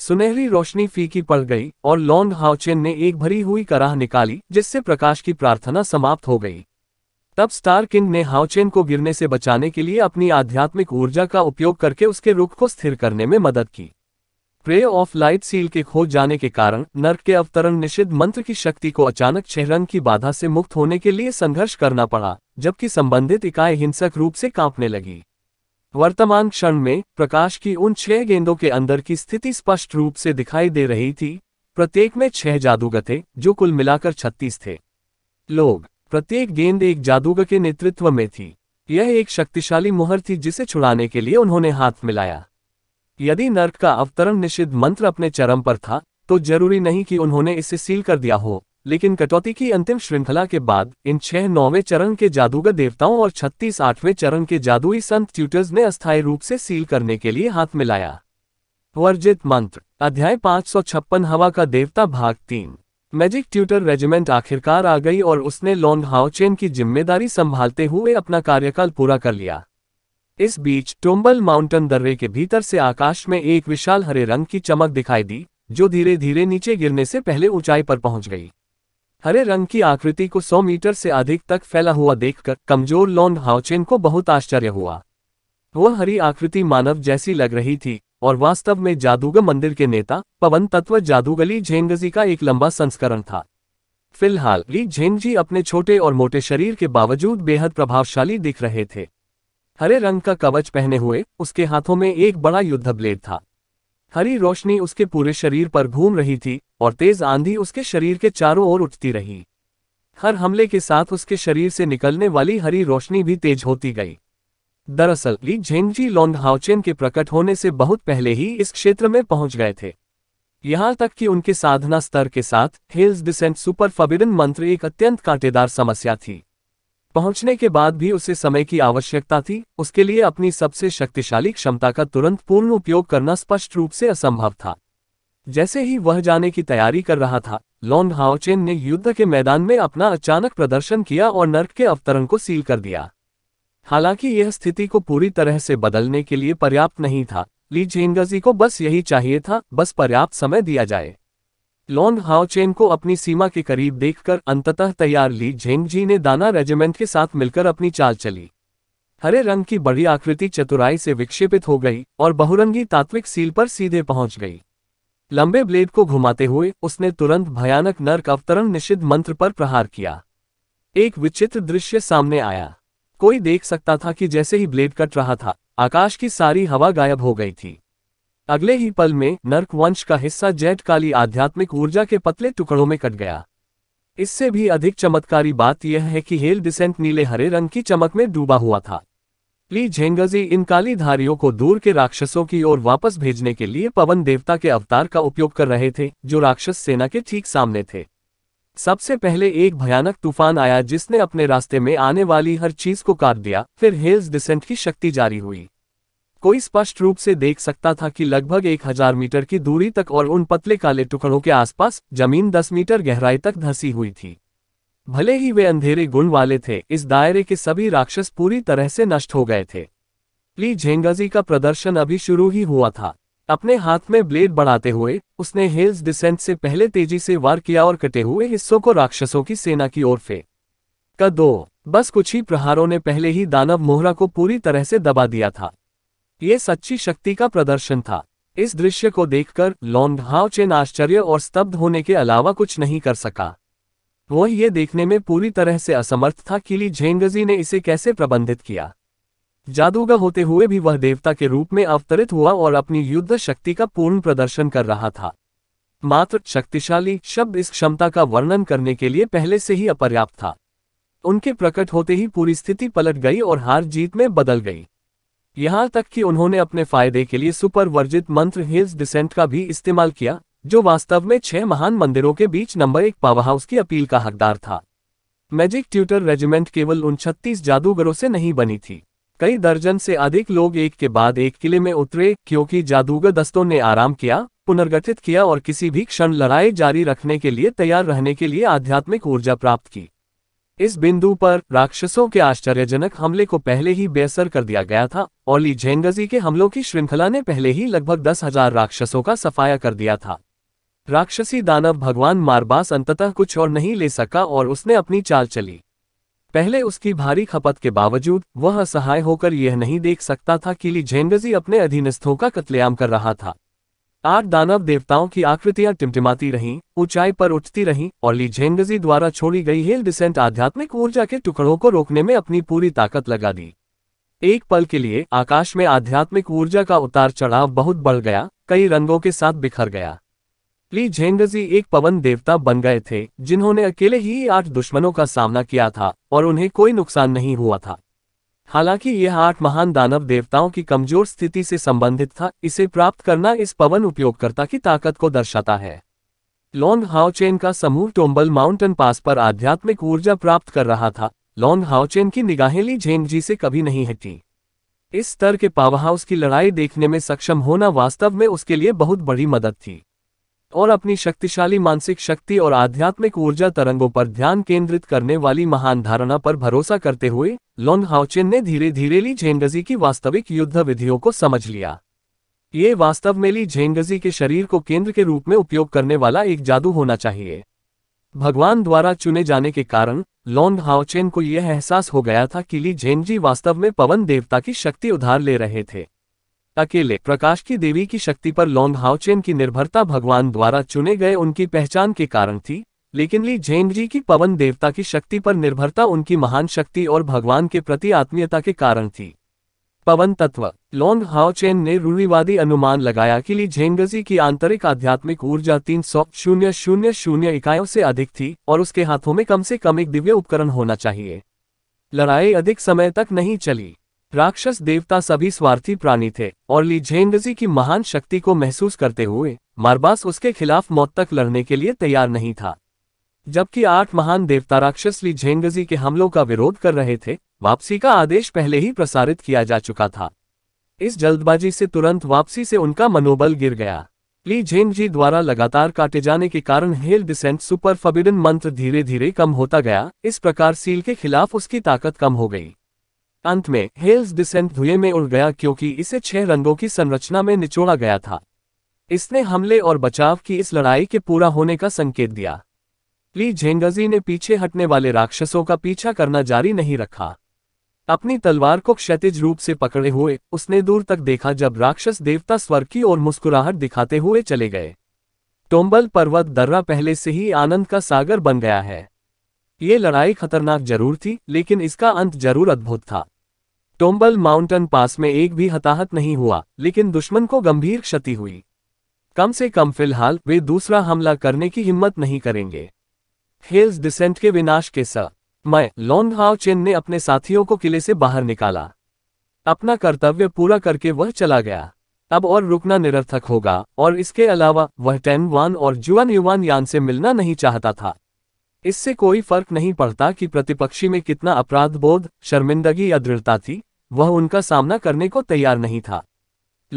Speaker 1: सुनहरी रोशनी फीकी पड़ गई और लॉन्ग हाउचेन ने एक भरी हुई कराह निकाली जिससे प्रकाश की प्रार्थना समाप्त हो गई तब स्टार किंग ने हाउचेन को गिरने से बचाने के लिए अपनी आध्यात्मिक ऊर्जा का उपयोग करके उसके रुख को स्थिर करने में मदद की प्रे ऑफ लाइट सील के खो जाने के कारण नर्क के अवतरण निषिद्ध मंत्र की शक्ति को अचानक छहरंग की बाधा से मुक्त होने के लिए संघर्ष करना पड़ा जबकि संबंधित इकाई हिंसक रूप से कांपने लगी वर्तमान क्षण में प्रकाश की उन छह गेंदों के अंदर की स्थिति स्पष्ट रूप से दिखाई दे रही थी प्रत्येक में छह जादूगर थे जो कुल मिलाकर छत्तीस थे लोग प्रत्येक गेंद एक जादूगर के नेतृत्व में थी यह एक शक्तिशाली मुहर थी जिसे छुड़ाने के लिए उन्होंने हाथ मिलाया यदि नर्क का अवतरण निषिद्ध मंत्र अपने चरम पर था तो जरूरी नहीं कि उन्होंने इसे सील कर दिया हो लेकिन कटौती की अंतिम श्रृंखला के बाद इन छह नौवें चरण के जादूगर देवताओं और छत्तीस आठवें चरण के जादुई संत ट्यूटर्स ने अस्थायी रूप से सील करने के लिए हाथ मिलाया वर्जित मंत्र अध्याय पांच हवा का देवता भाग तीन मैजिक ट्यूटर रेजिमेंट आखिरकार आ गई और उसने लॉन्ग हाउचेन की जिम्मेदारी संभालते हुए अपना कार्यकाल पूरा कर लिया इस बीच टोम्बल माउंटेन दर्रे के भीतर से आकाश में एक विशाल हरे रंग की चमक दिखाई दी जो धीरे धीरे नीचे गिरने से पहले ऊंचाई पर पहुंच गई हरे रंग की आकृति को 100 मीटर से अधिक तक फैला हुआ देखकर कमजोर लॉन्ग हाउचेन को बहुत आश्चर्य हुआ वह हरी आकृति मानव जैसी लग रही थी और वास्तव में जादूगर मंदिर के नेता पवन तत्व जादूगली झेंगजी का एक लंबा संस्करण था फिलहाल ली झेंगजी अपने छोटे और मोटे शरीर के बावजूद बेहद प्रभावशाली दिख रहे थे हरे रंग का कवच पहने हुए उसके हाथों में एक बड़ा युद्ध ब्लेड था हरी रोशनी उसके पूरे शरीर पर घूम रही थी और तेज आंधी उसके शरीर के चारों ओर उठती रही हर हमले के साथ उसके शरीर से निकलने वाली हरी रोशनी भी तेज होती गई दरअसल ली झेंगजी लोंग हाउचेन के प्रकट होने से बहुत पहले ही इस क्षेत्र में पहुंच गए थे यहां तक कि उनके साधना स्तर के साथ हेल्स डिसेंट सुपर फबिडन मंत्र एक अत्यंत कांटेदार समस्या थी पहुंचने के बाद भी उसे समय की आवश्यकता थी उसके लिए अपनी सबसे शक्तिशाली क्षमता का तुरंत पूर्ण उपयोग करना स्पष्ट रूप से असंभव था जैसे ही वह जाने की तैयारी कर रहा था लॉन्ड हाउचेन ने युद्ध के मैदान में अपना अचानक प्रदर्शन किया और नर्क के अवतरण को सील कर दिया हालांकि यह स्थिति को पूरी तरह से बदलने के लिए पर्याप्त नहीं था ली जेंगजी को बस यही चाहिए था बस पर्याप्त समय दिया जाए लॉन चेन को अपनी सीमा के करीब देखकर अंततः तैयार ली झेंगजी ने दाना रेजिमेंट के साथ मिलकर अपनी चाल चली हरे रंग की बड़ी आकृति चतुराई से विक्षेपित हो गई और बहुरंगी तात्विक सील पर सीधे पहुंच गई लंबे ब्लेड को घुमाते हुए उसने तुरंत भयानक नर्क अवतरण निषिद्ध मंत्र पर प्रहार किया एक विचित्र दृश्य सामने आया कोई देख सकता था कि जैसे ही ब्लेड कट रहा था आकाश की सारी हवा गायब हो गई थी अगले ही पल में नर्क वंश का हिस्सा जेट काली आध्यात्मिक ऊर्जा के पतले टुकड़ों में कट गया इससे भी अधिक चमत्कारी बात यह है कि हेल डिसेंट नीले हरे रंग की चमक में डूबा हुआ था ली झेंगजी इन काली धारियों को दूर के राक्षसों की ओर वापस भेजने के लिए पवन देवता के अवतार का उपयोग कर रहे थे जो राक्षस सेना के ठीक सामने थे सबसे पहले एक भयानक तूफान आया जिसने अपने रास्ते में आने वाली हर चीज को काट दिया फिर हेल्स डिसेंट की शक्ति जारी हुई कोई स्पष्ट रूप से देख सकता था कि लगभग एक हजार मीटर की दूरी तक और उन पतले काले टुकड़ों के आसपास जमीन दस मीटर गहराई तक धंसी हुई थी भले ही वे अंधेरे गुण वाले थे इस दायरे के सभी राक्षस पूरी तरह से नष्ट हो गए थे प्ली झेंगजी का प्रदर्शन अभी शुरू ही हुआ था अपने हाथ में ब्लेड बढ़ाते हुए उसने हेल्स डिसेंट से पहले तेजी से वार किया और कटे हुए हिस्सों को राक्षसों की सेना की ओर फे का दो बस कुछ ही प्रहारों ने पहले ही दानव मोहरा को पूरी तरह से दबा दिया था ये सच्ची शक्ति का प्रदर्शन था इस दृश्य को देखकर लॉन्गहाव चेन आश्चर्य और स्तब्ध होने के अलावा कुछ नहीं कर सका वह ये देखने में पूरी तरह से असमर्थ था कि ली झेंगजी ने इसे कैसे प्रबंधित किया जादूगर होते हुए भी वह देवता के रूप में अवतरित हुआ और अपनी युद्ध शक्ति का पूर्ण प्रदर्शन कर रहा था मात्र शक्तिशाली शब्द इस क्षमता का वर्णन करने के लिए पहले से ही अपर्याप्त था उनके प्रकट होते ही पूरी स्थिति पलट गई और हार जीत में बदल गई यहाँ तक कि उन्होंने अपने फायदे के लिए सुपर वर्जित मंत्र हिल्स डिसेंट का भी इस्तेमाल किया जो वास्तव में छह महान मंदिरों के बीच नंबर एक हाउस की अपील का हकदार था मैजिक ट्यूटर रेजिमेंट केवल उन छत्तीस जादूगरों से नहीं बनी थी कई दर्जन से अधिक लोग एक के बाद एक किले में उतरे क्योंकि जादूगर दस्तों ने आराम किया पुनर्गठित किया और किसी भी क्षण लड़ाई जारी रखने के लिए तैयार रहने के लिए आध्यात्मिक ऊर्जा प्राप्त की इस बिंदु पर राक्षसों के आश्चर्यजनक हमले को पहले ही बेअसर कर दिया गया था और ली झेंगजी के हमलों की श्रृंखला ने पहले ही लगभग दस हजार राक्षसों का सफाया कर दिया था राक्षसी दानव भगवान मारबास अंततः कुछ और नहीं ले सका और उसने अपनी चाल चली पहले उसकी भारी खपत के बावजूद वह असहाय होकर यह नहीं देख सकता था कि ली झेंगजी अपने अधीनस्थों का कत्लेआम कर रहा था आठ दानव देवताओं की आकृतियां टिमटिमाती रहीं ऊंचाई पर उठती रहीं और ली झेंगजी द्वारा छोड़ी गई हिल डिसेंट आध्यात्मिक ऊर्जा के टुकड़ों को रोकने में अपनी पूरी ताकत लगा दी एक पल के लिए आकाश में आध्यात्मिक ऊर्जा का उतार चढ़ाव बहुत बढ़ गया कई रंगों के साथ बिखर गया ली झेंगजी एक पवन देवता बन गए थे जिन्होंने अकेले ही आठ दुश्मनों का सामना किया था और उन्हें कोई नुकसान नहीं हुआ था हालांकि यह आठ महान दानव देवताओं की कमजोर स्थिति से संबंधित था इसे प्राप्त करना इस पवन उपयोगकर्ता की ताकत को दर्शाता है लॉन्ग हाउचेन का समूह टोम्बल माउंटेन पास पर आध्यात्मिक ऊर्जा प्राप्त कर रहा था लॉन्ग हाउचेन की निगाहें ली झेंग जी से कभी नहीं हटी इस स्तर के पावहाउस की लड़ाई देखने में सक्षम होना वास्तव में उसके लिए बहुत बड़ी मदद थी और अपनी शक्तिशाली मानसिक शक्ति और आध्यात्मिक ऊर्जा तरंगों पर ध्यान केंद्रित करने वाली महान धारणा पर भरोसा करते हुए लॉन हाउचिन ने धीरे धीरे ली झेंगजी की वास्तविक युद्ध विधियों को समझ लिया ये वास्तव में ली झेंगजी के शरीर को केंद्र के रूप में उपयोग करने वाला एक जादू होना चाहिए भगवान द्वारा चुने जाने के कारण लॉन्ग हाउचेन को यह एहसास हो गया था कि ली झेंगजी वास्तव में पवन देवता की शक्ति उधार ले रहे थे अकेले प्रकाश की देवी की शक्ति पर लॉन्ग हाउचेन की निर्भरता भगवान द्वारा चुने गए उनकी पहचान के कारण थी लेकिन ली झेंग जी की पवन देवता की शक्ति पर निर्भरता उनकी महान शक्ति और भगवान के प्रति आत्मीयता के कारण थी पवन तत्व लॉन्ग हाउचेन ने रूढ़िवादी अनुमान लगाया कि ली झेंगजी की आंतरिक आध्यात्मिक ऊर्जा तीन सौ शून्य शून्य शून्य इकाइयों से अधिक थी और उसके हाथों में कम से कम एक दिव्य उपकरण होना चाहिए लड़ाई अधिक समय तक नहीं चली राक्षस देवता सभी स्वार्थी प्राणी थे और ली लीजेंडजी की महान शक्ति को महसूस करते हुए मारबास उसके खिलाफ मौत तक लड़ने के लिए तैयार नहीं था जबकि आठ महान देवता राक्षस ली लीजेंडजी के हमलों का विरोध कर रहे थे वापसी का आदेश पहले ही प्रसारित किया जा चुका था इस जल्दबाजी से तुरंत वापसी से उनका मनोबल गिर गया ली जी द्वारा लगातार काटे जाने के कारण हेल डिसेंट सुपर फबिडन मंत्र धीरे धीरे कम होता गया इस प्रकार सील के खिलाफ उसकी ताकत कम हो गई अंत में हेल्स डिसेंट धुए में उड़ गया क्योंकि इसे छह रंगों की संरचना में निचोड़ा गया था इसने हमले और बचाव की इस लड़ाई के पूरा होने का संकेत दिया ली झेंगजी ने पीछे हटने वाले राक्षसों का पीछा करना जारी नहीं रखा अपनी तलवार को क्षतिज रूप से पकड़े हुए उसने दूर तक देखा जब राक्षस देवता स्वर की ओर मुस्कुराहट दिखाते हुए चले गए टोम्बल पर्वत दर्रा पहले से ही आनंद का सागर बन गया है ये लड़ाई खतरनाक जरूर थी लेकिन इसका अंत जरूर अद्भुत था टोम्बल माउंटेन पास में एक भी हताहत नहीं हुआ लेकिन दुश्मन को गंभीर क्षति हुई कम से कम फिलहाल वे दूसरा हमला करने की हिम्मत नहीं करेंगे हेल्स डिसेंट के विनाश के लॉन्ग लॉन्गहाव चेन ने अपने साथियों को किले से बाहर निकाला अपना कर्तव्य पूरा करके वह चला गया अब और रुकना निरर्थक होगा और इसके अलावा वह टेन वन और जुआन युवान यान से मिलना नहीं चाहता था इससे कोई फर्क नहीं पड़ता कि प्रतिपक्षी में कितना अपराध बोध शर्मिंदगी या दृढ़ता थी वह उनका सामना करने को तैयार नहीं था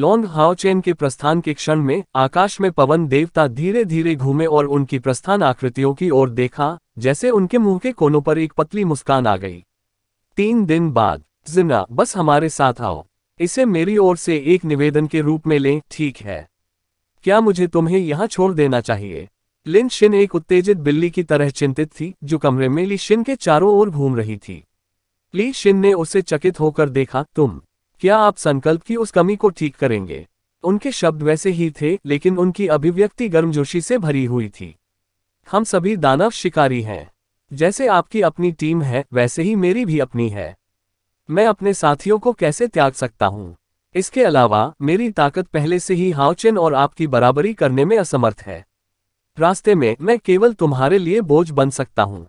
Speaker 1: लॉन्ग हाओचेन के प्रस्थान के क्षण में आकाश में पवन देवता धीरे धीरे घूमे और उनकी प्रस्थान आकृतियों की ओर देखा जैसे उनके मुंह के कोनों पर एक पतली मुस्कान आ गई तीन दिन बाद जिन्ना बस हमारे साथ आओ इसे मेरी ओर से एक निवेदन के रूप में लें ठीक है क्या मुझे तुम्हें यहाँ छोड़ देना चाहिए लिन शिन एक उत्तेजित बिल्ली की तरह चिंतित थी जो कमरे में ली शिन के चारों ओर घूम रही थी ली शिन ने उसे चकित होकर देखा तुम क्या आप संकल्प की उस कमी को ठीक करेंगे उनके शब्द वैसे ही थे लेकिन उनकी अभिव्यक्ति गर्मजोशी से भरी हुई थी हम सभी दानव शिकारी हैं जैसे आपकी अपनी टीम है वैसे ही मेरी भी अपनी है मैं अपने साथियों को कैसे त्याग सकता हूँ इसके अलावा मेरी ताकत पहले से ही हाउचिन और आपकी बराबरी करने में असमर्थ है रास्ते में मैं केवल तुम्हारे लिए बोझ बन सकता हूँ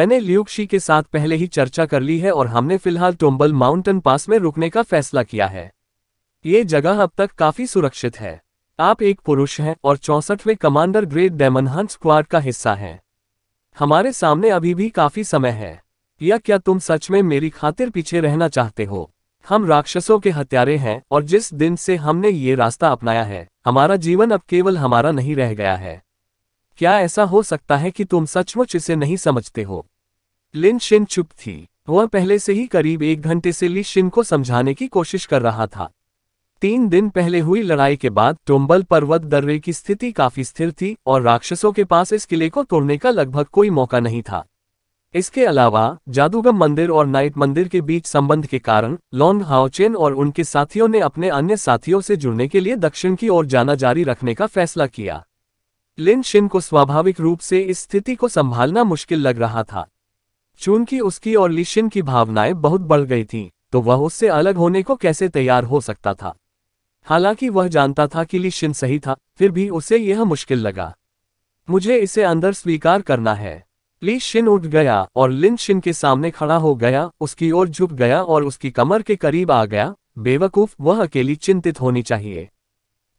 Speaker 1: मैंने लियुक्शी के साथ पहले ही चर्चा कर ली है और हमने फिलहाल टोम्बल माउंटेन पास में रुकने का फैसला किया है ये जगह अब तक काफी सुरक्षित है आप एक पुरुष हैं और चौसठवें कमांडर ग्रेट डेमनहान स्क्वाड का हिस्सा हैं हमारे सामने अभी भी काफी समय है या क्या तुम सच में मेरी खातिर पीछे रहना चाहते हो हम राक्षसों के हत्यारे हैं और जिस दिन से हमने ये रास्ता अपनाया है हमारा जीवन अब केवल हमारा नहीं रह गया है क्या ऐसा हो सकता है कि तुम सचमुच इसे नहीं समझते हो लिन शिन चुप थी वह पहले से ही करीब एक घंटे से ली शिन को समझाने की कोशिश कर रहा था तीन दिन पहले हुई लड़ाई के बाद टोम्बल पर्वत दर्रे की स्थिति काफी स्थिर थी और राक्षसों के पास इस किले को तोड़ने का लगभग कोई मौका नहीं था इसके अलावा जादूगम मंदिर और नाइट मंदिर के बीच संबंध के कारण लॉन्ग हाउचेन और उनके साथियों ने अपने अन्य साथियों से जुड़ने के लिए दक्षिण की ओर जाना जारी रखने का फैसला किया लिन शिन को स्वाभाविक रूप से इस स्थिति को संभालना मुश्किल लग रहा था चूंकि उसकी और लिशिन की भावनाएं बहुत बढ़ गई थीं, तो वह उससे अलग होने को कैसे तैयार हो सकता था हालांकि वह जानता था कि लिशिन सही था फिर भी उसे यह मुश्किल लगा मुझे इसे अंदर स्वीकार करना है ली शिन उठ गया और लिन शिन के सामने खड़ा हो गया उसकी ओर झुक गया और उसकी कमर के करीब आ गया बेवकूफ वह अकेली चिंतित होनी चाहिए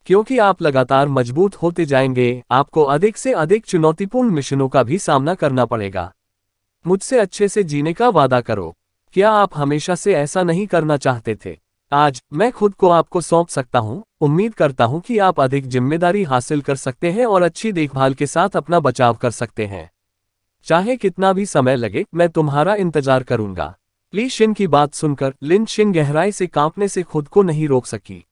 Speaker 1: क्योंकि आप लगातार मजबूत होते जाएंगे आपको अधिक से अधिक चुनौतीपूर्ण मिशनों का भी सामना करना पड़ेगा मुझसे अच्छे से जीने का वादा करो क्या आप हमेशा से ऐसा नहीं करना चाहते थे आज मैं खुद को आपको सौंप सकता हूं, उम्मीद करता हूं कि आप अधिक जिम्मेदारी हासिल कर सकते हैं और अच्छी देखभाल के साथ अपना बचाव कर सकते हैं चाहे कितना भी समय लगे मैं तुम्हारा इंतजार करूंगा ली शिन की बात सुनकर लिन शिन गहराई से कांपने से खुद को नहीं रोक सकी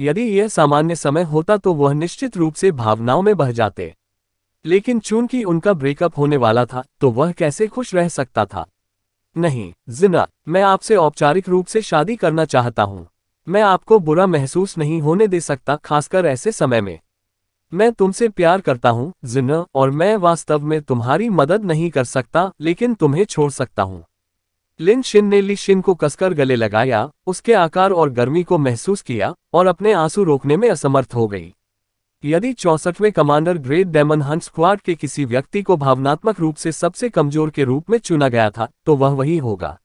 Speaker 1: यदि यह सामान्य समय होता तो वह निश्चित रूप से भावनाओं में बह जाते लेकिन चूंकि उनका ब्रेकअप होने वाला था तो वह कैसे खुश रह सकता था नहीं जिना मैं आपसे औपचारिक रूप से शादी करना चाहता हूँ मैं आपको बुरा महसूस नहीं होने दे सकता खासकर ऐसे समय में मैं तुमसे प्यार करता हूँ जिन्ना और मैं वास्तव में तुम्हारी मदद नहीं कर सकता लेकिन तुम्हें छोड़ सकता हूँ लिन शिन ने ली शिन को कसकर गले लगाया उसके आकार और गर्मी को महसूस किया और अपने आंसू रोकने में असमर्थ हो गई यदि चौसठवें commander great demon hunt squad के किसी व्यक्ति को भावनात्मक रूप से सबसे कमजोर के रूप में चुना गया था तो वह वही होगा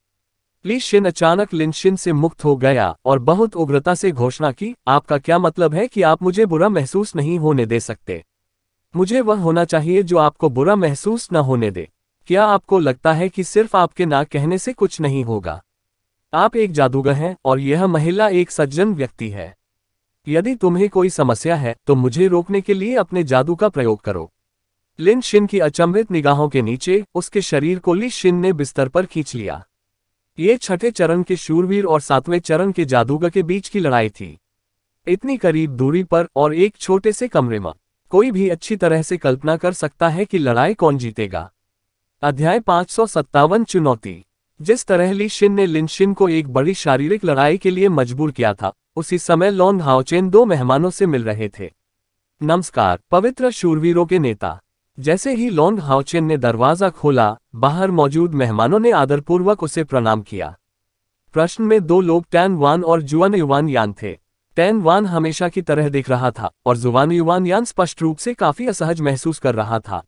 Speaker 1: ली शिन अचानक लिनशिन से मुक्त हो गया और बहुत उग्रता से घोषणा की आपका क्या मतलब है कि आप मुझे बुरा महसूस नहीं होने दे सकते मुझे वह होना चाहिए जो आपको बुरा महसूस न होने दे क्या आपको लगता है कि सिर्फ आपके ना कहने से कुछ नहीं होगा आप एक जादूगर हैं और यह महिला एक सज्जन व्यक्ति है यदि तुम्हें कोई समस्या है तो मुझे रोकने के लिए अपने जादू का प्रयोग करो लिन शिन की अचंभित निगाहों के नीचे उसके शरीर को ली शिन ने बिस्तर पर खींच लिया ये छठे चरण के शूरवीर और सातवें चरण के जादूगर के बीच की लड़ाई थी इतनी करीब दूरी पर और एक छोटे से कमरे में कोई भी अच्छी तरह से कल्पना कर सकता है कि लड़ाई कौन जीतेगा अध्याय पांच सौ सत्तावन चुनौती जिस तरह ली शिन ने लिनशिन को एक बड़ी शारीरिक लड़ाई के लिए मजबूर किया था उसी समय लॉन्ग हाउचेन दो मेहमानों से मिल रहे थे नमस्कार पवित्र शूरवीरों के नेता जैसे ही लॉन्ग हाउचेन ने दरवाजा खोला बाहर मौजूद मेहमानों ने आदरपूर्वक उसे प्रणाम किया प्रश्न में दो लोग टैन वान और जुआन युवान यान थे टैन वान हमेशा की तरह देख रहा था और जुआन युवान यान स्पष्ट रूप से काफी असहज महसूस कर रहा था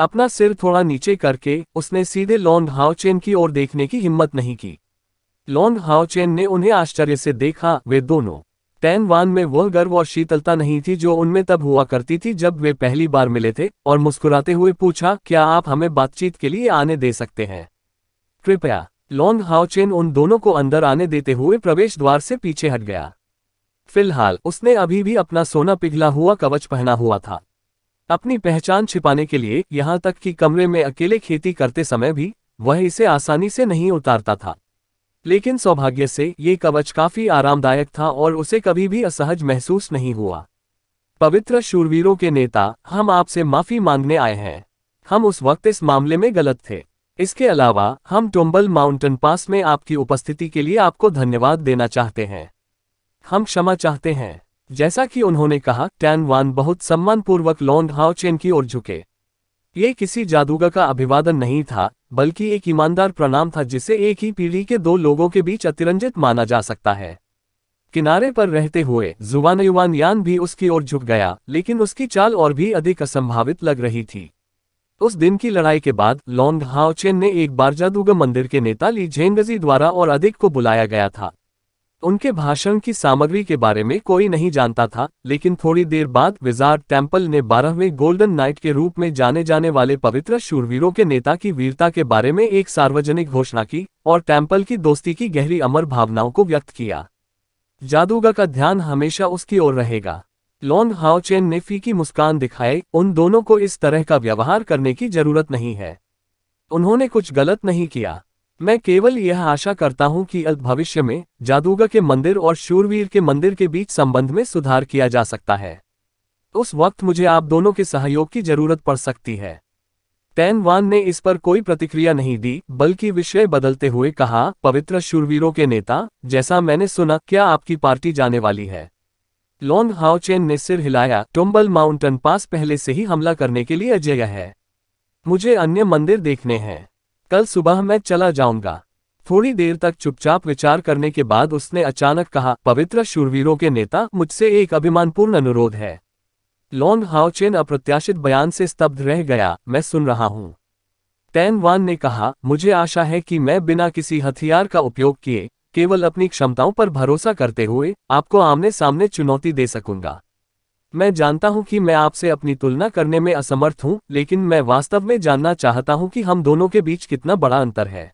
Speaker 1: अपना सिर थोड़ा नीचे करके उसने सीधे लॉन्ग हाउचेन की ओर देखने की हिम्मत नहीं की लॉन्ग हाउचेन ने उन्हें आश्चर्य से देखा वे दोनों वान में वह गर्व और शीतलता नहीं थी जो उनमें तब हुआ करती थी जब वे पहली बार मिले थे और मुस्कुराते हुए पूछा क्या आप हमें बातचीत के लिए आने दे सकते हैं कृपया लॉन्ग हाउचेन उन दोनों को अंदर आने देते हुए प्रवेश द्वार से पीछे हट गया फिलहाल उसने अभी भी अपना सोना पिघला हुआ कवच पहना हुआ था अपनी पहचान छिपाने के लिए यहाँ तक कि कमरे में अकेले खेती करते समय भी वह इसे आसानी से नहीं उतारता था लेकिन सौभाग्य से ये कवच काफी आरामदायक था और उसे कभी भी असहज महसूस नहीं हुआ पवित्र शूरवीरों के नेता हम आपसे माफी मांगने आए हैं हम उस वक्त इस मामले में गलत थे इसके अलावा हम टोम्बल माउंटेन पास में आपकी उपस्थिति के लिए आपको धन्यवाद देना चाहते हैं हम क्षमा चाहते हैं जैसा कि उन्होंने कहा टैन वान बहुत सम्मानपूर्वक लॉन्ग हाओ चेन की ओर झुके ये किसी जादूगर का अभिवादन नहीं था बल्कि एक ईमानदार प्रणाम था जिसे एक ही पीढ़ी के दो लोगों के बीच अतिरंजित माना जा सकता है किनारे पर रहते हुए जुबान युवान यान भी उसकी ओर झुक गया लेकिन उसकी चाल और भी अधिक असंभावित लग रही थी उस दिन की लड़ाई के बाद लॉन्ग हाउचेन ने एक बार जादूगर मंदिर के नेता ली झेंगजी द्वारा और अधिक को बुलाया गया था उनके भाषण की सामग्री के बारे में कोई नहीं जानता था लेकिन थोड़ी देर बाद विजार टेम्पल ने बारहवें गोल्डन नाइट के रूप में जाने जाने वाले पवित्र शूरवीरों के नेता की वीरता के बारे में एक सार्वजनिक घोषणा की और टेम्पल की दोस्ती की गहरी अमर भावनाओं को व्यक्त किया जादूगा का ध्यान हमेशा उसकी ओर रहेगा लॉन्ग हाउचेन ने फीकी मुस्कान दिखाए उन दोनों को इस तरह का व्यवहार करने की जरूरत नहीं है उन्होंने कुछ गलत नहीं किया मैं केवल यह आशा करता हूं कि अल्प भविष्य में जादूगा के मंदिर और शूरवीर के मंदिर के बीच संबंध में सुधार किया जा सकता है उस वक्त मुझे आप दोनों के सहयोग की जरूरत पड़ सकती है तैन वान ने इस पर कोई प्रतिक्रिया नहीं दी बल्कि विषय बदलते हुए कहा पवित्र शूरवीरों के नेता जैसा मैंने सुना क्या आपकी पार्टी जाने वाली है लॉन्ग हाउचेन ने सिर हिलाया टोम्बल माउंटन पास पहले से ही हमला करने के लिए अजय है मुझे अन्य मंदिर देखने हैं कल सुबह मैं चला जाऊंगा थोड़ी देर तक चुपचाप विचार करने के बाद उसने अचानक कहा पवित्र शूरवीरों के नेता मुझसे एक अभिमानपूर्ण अनुरोध है लॉन्ग हाउचेन अप्रत्याशित बयान से स्तब्ध रह गया मैं सुन रहा हूं टैन वान ने कहा मुझे आशा है कि मैं बिना किसी हथियार का उपयोग किए केवल अपनी क्षमताओं पर भरोसा करते हुए आपको आमने सामने चुनौती दे सकूंगा मैं जानता हूं कि मैं आपसे अपनी तुलना करने में असमर्थ हूं, लेकिन मैं वास्तव में जानना चाहता हूं कि हम दोनों के बीच कितना बड़ा अंतर है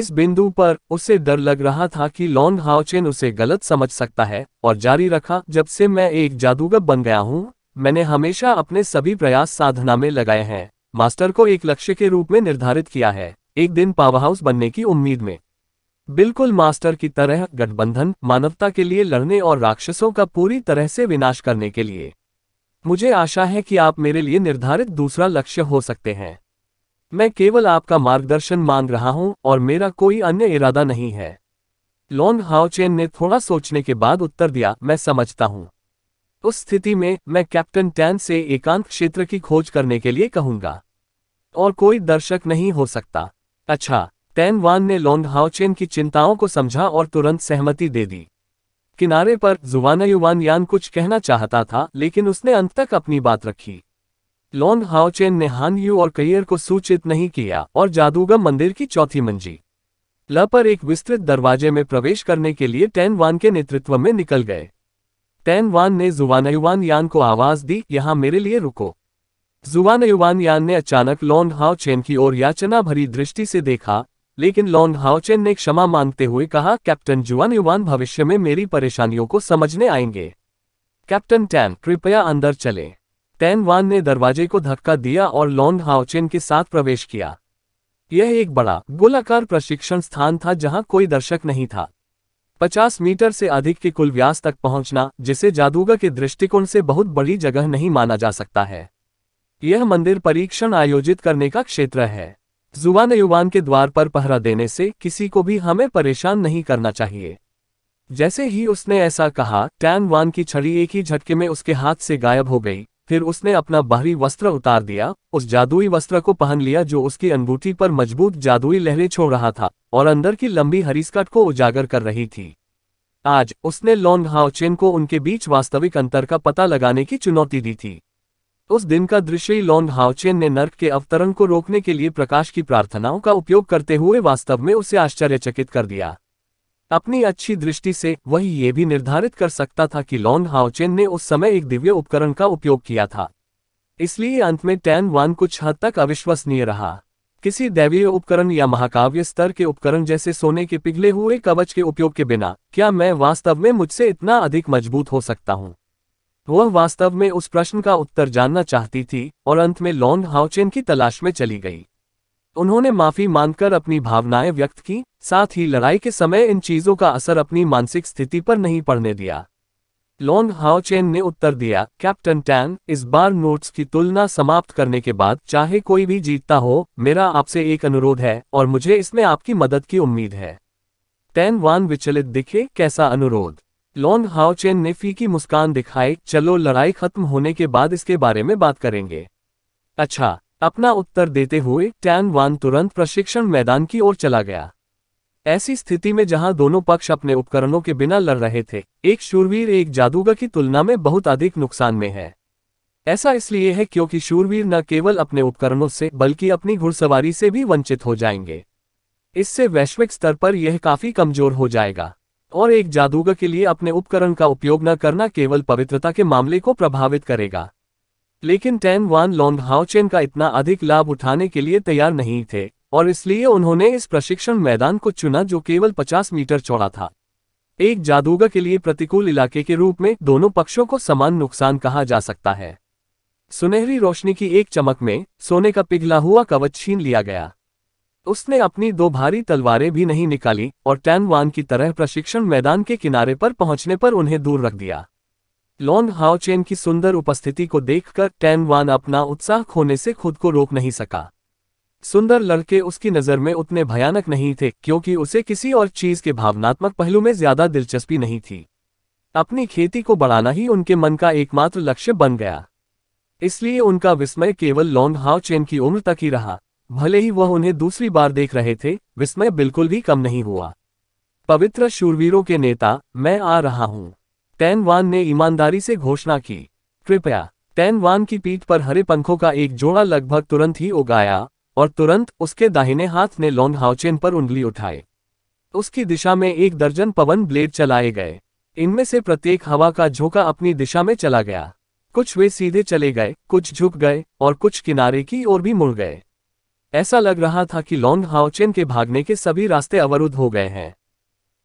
Speaker 1: इस बिंदु पर उसे डर लग रहा था कि लॉन्ग हाउचेन उसे गलत समझ सकता है और जारी रखा जब से मैं एक जादूगर बन गया हूँ मैंने हमेशा अपने सभी प्रयास साधना में लगाए हैं मास्टर को एक लक्ष्य के रूप में निर्धारित किया है एक दिन पावर हाउस बनने की उम्मीद में बिल्कुल मास्टर की तरह गठबंधन मानवता के लिए लड़ने और राक्षसों का पूरी तरह से विनाश करने के लिए मुझे आशा है कि आप मेरे लिए निर्धारित दूसरा लक्ष्य हो सकते हैं मैं केवल आपका मार्गदर्शन मांग रहा हूं और मेरा कोई अन्य इरादा नहीं है लॉन्ग हाउचेन ने थोड़ा सोचने के बाद उत्तर दिया मैं समझता हूं उस स्थिति में मैं कैप्टन टैन से एकांत क्षेत्र की खोज करने के लिए कहूंगा और कोई दर्शक नहीं हो सकता अच्छा टैन वान ने लोंग हाउचेन की चिंताओं को समझा और तुरंत सहमति दे दी किनारे पर जुवाना युवान यान कुछ कहना चाहता था लेकिन उसने अंत तक अपनी बात रखी लोंग हाउचेन ने हान यू और कैयर को सूचित नहीं किया और जादूगम मंदिर की चौथी मंजी ल पर एक विस्तृत दरवाजे में प्रवेश करने के लिए टैन वान के नेतृत्व में निकल गए टैन वान ने युवान यान को आवाज दी यहां मेरे लिए रुको युवान यान ने अचानक लोंग हाउ चेन की ओर याचना भरी दृष्टि से देखा लेकिन लॉन्ग हाउचेन ने क्षमा मांगते हुए कहा कैप्टन जुआन युवान भविष्य में मेरी परेशानियों को समझने आएंगे कैप्टन टैन कृपया अंदर चले टैन वान ने दरवाजे को धक्का दिया और लॉन्ग हाउचेन के साथ प्रवेश किया यह एक बड़ा गोलाकार प्रशिक्षण स्थान था जहां कोई दर्शक नहीं था 50 मीटर से अधिक के कुल व्यास तक पहुंचना जिसे जादूगर के दृष्टिकोण से बहुत बड़ी जगह नहीं माना जा सकता है यह मंदिर परीक्षण आयोजित करने का क्षेत्र है जुबान युवान के द्वार पर पहरा देने से किसी को भी हमें परेशान नहीं करना चाहिए जैसे ही उसने ऐसा कहा टैन वान की छड़ी एक ही झटके में उसके हाथ से गायब हो गई फिर उसने अपना बाहरी वस्त्र उतार दिया उस जादुई वस्त्र को पहन लिया जो उसकी अंगूठी पर मजबूत जादुई लहरें छोड़ रहा था और अंदर की लंबी हरीस्कट को उजागर कर रही थी आज उसने लॉन्ग हाउचेन को उनके बीच वास्तविक अंतर का पता लगाने की चुनौती दी थी उस दिन का दृश्य ही लॉन्ग हाउचेन ने नर्क के अवतरण को रोकने के लिए प्रकाश की प्रार्थनाओं का उपयोग करते हुए वास्तव में उसे आश्चर्यचकित कर दिया अपनी अच्छी दृष्टि से वही ये भी निर्धारित कर सकता था कि लॉन हाउचेन ने उस समय एक दिव्य उपकरण का उपयोग किया था इसलिए अंत में टैन वान कुछ हद तक अविश्वसनीय रहा किसी दैवीय उपकरण या महाकाव्य स्तर के उपकरण जैसे सोने के पिघले हुए कवच के उपयोग के बिना क्या मैं वास्तव में मुझसे इतना अधिक मजबूत हो सकता हूँ वह वास्तव में उस प्रश्न का उत्तर जानना चाहती थी और अंत में लॉन्ग हाउचेन की तलाश में चली गई उन्होंने माफी मांगकर अपनी भावनाएं व्यक्त की साथ ही लड़ाई के समय इन चीजों का असर अपनी मानसिक स्थिति पर नहीं पड़ने दिया लॉन्ग हाउचेन ने उत्तर दिया कैप्टन टैन इस बार नोट्स की तुलना समाप्त करने के बाद चाहे कोई भी जीतता हो मेरा आपसे एक अनुरोध है और मुझे इसमें आपकी मदद की उम्मीद है टैन वान विचलित दिखे कैसा अनुरोध लॉन्ग हाओ चेन ने फीकी मुस्कान दिखाई चलो लड़ाई खत्म होने के बाद इसके बारे में बात करेंगे अच्छा अपना उत्तर देते हुए टैन वान तुरंत प्रशिक्षण मैदान की ओर चला गया ऐसी स्थिति में जहां दोनों पक्ष अपने उपकरणों के बिना लड़ रहे थे एक शूरवीर एक जादूगर की तुलना में बहुत अधिक नुकसान में है ऐसा इसलिए है क्योंकि शूरवीर न केवल अपने उपकरणों से बल्कि अपनी घुड़सवारी से भी वंचित हो जाएंगे इससे वैश्विक स्तर पर यह काफी कमजोर हो जाएगा और एक जादूगर के लिए अपने उपकरण का उपयोग न करना केवल पवित्रता के मामले को प्रभावित करेगा लेकिन टैन वान लॉन्ग हाउचेन का इतना अधिक लाभ उठाने के लिए तैयार नहीं थे और इसलिए उन्होंने इस प्रशिक्षण मैदान को चुना जो केवल 50 मीटर चौड़ा था एक जादूगर के लिए प्रतिकूल इलाके के रूप में दोनों पक्षों को समान नुकसान कहा जा सकता है सुनहरी रोशनी की एक चमक में सोने का पिघला हुआ कवच छीन लिया गया उसने अपनी दो भारी तलवारें भी नहीं निकाली और टैन वान की तरह प्रशिक्षण मैदान के किनारे पर पहुंचने पर उन्हें दूर रख दिया लॉन्ग हाओचेन की सुंदर उपस्थिति को देखकर टैन वान अपना उत्साह खोने से खुद को रोक नहीं सका सुंदर लड़के उसकी नज़र में उतने भयानक नहीं थे क्योंकि उसे किसी और चीज़ के भावनात्मक पहलू में ज़्यादा दिलचस्पी नहीं थी अपनी खेती को बढ़ाना ही उनके मन का एकमात्र लक्ष्य बन गया इसलिए उनका विस्मय केवल लॉन्ग हाओ चेन की उम्र तक ही रहा भले ही वह उन्हें दूसरी बार देख रहे थे विस्मय बिल्कुल भी कम नहीं हुआ पवित्र शूरवीरों के नेता मैं आ रहा हूं तैनवान ने ईमानदारी से घोषणा की कृपया तैनवान की पीठ पर हरे पंखों का एक जोड़ा लगभग तुरंत ही उगाया और तुरंत उसके दाहिने हाथ ने लॉन्ग हाउचेन पर उंगली उठाए उसकी दिशा में एक दर्जन पवन ब्लेड चलाए गए इनमें से प्रत्येक हवा का झोंका अपनी दिशा में चला गया कुछ वे सीधे चले गए कुछ झुक गए और कुछ किनारे की ओर भी मुड़ गए ऐसा लग रहा था कि लॉन्ग हाउचेन के भागने के सभी रास्ते अवरुद्ध हो गए हैं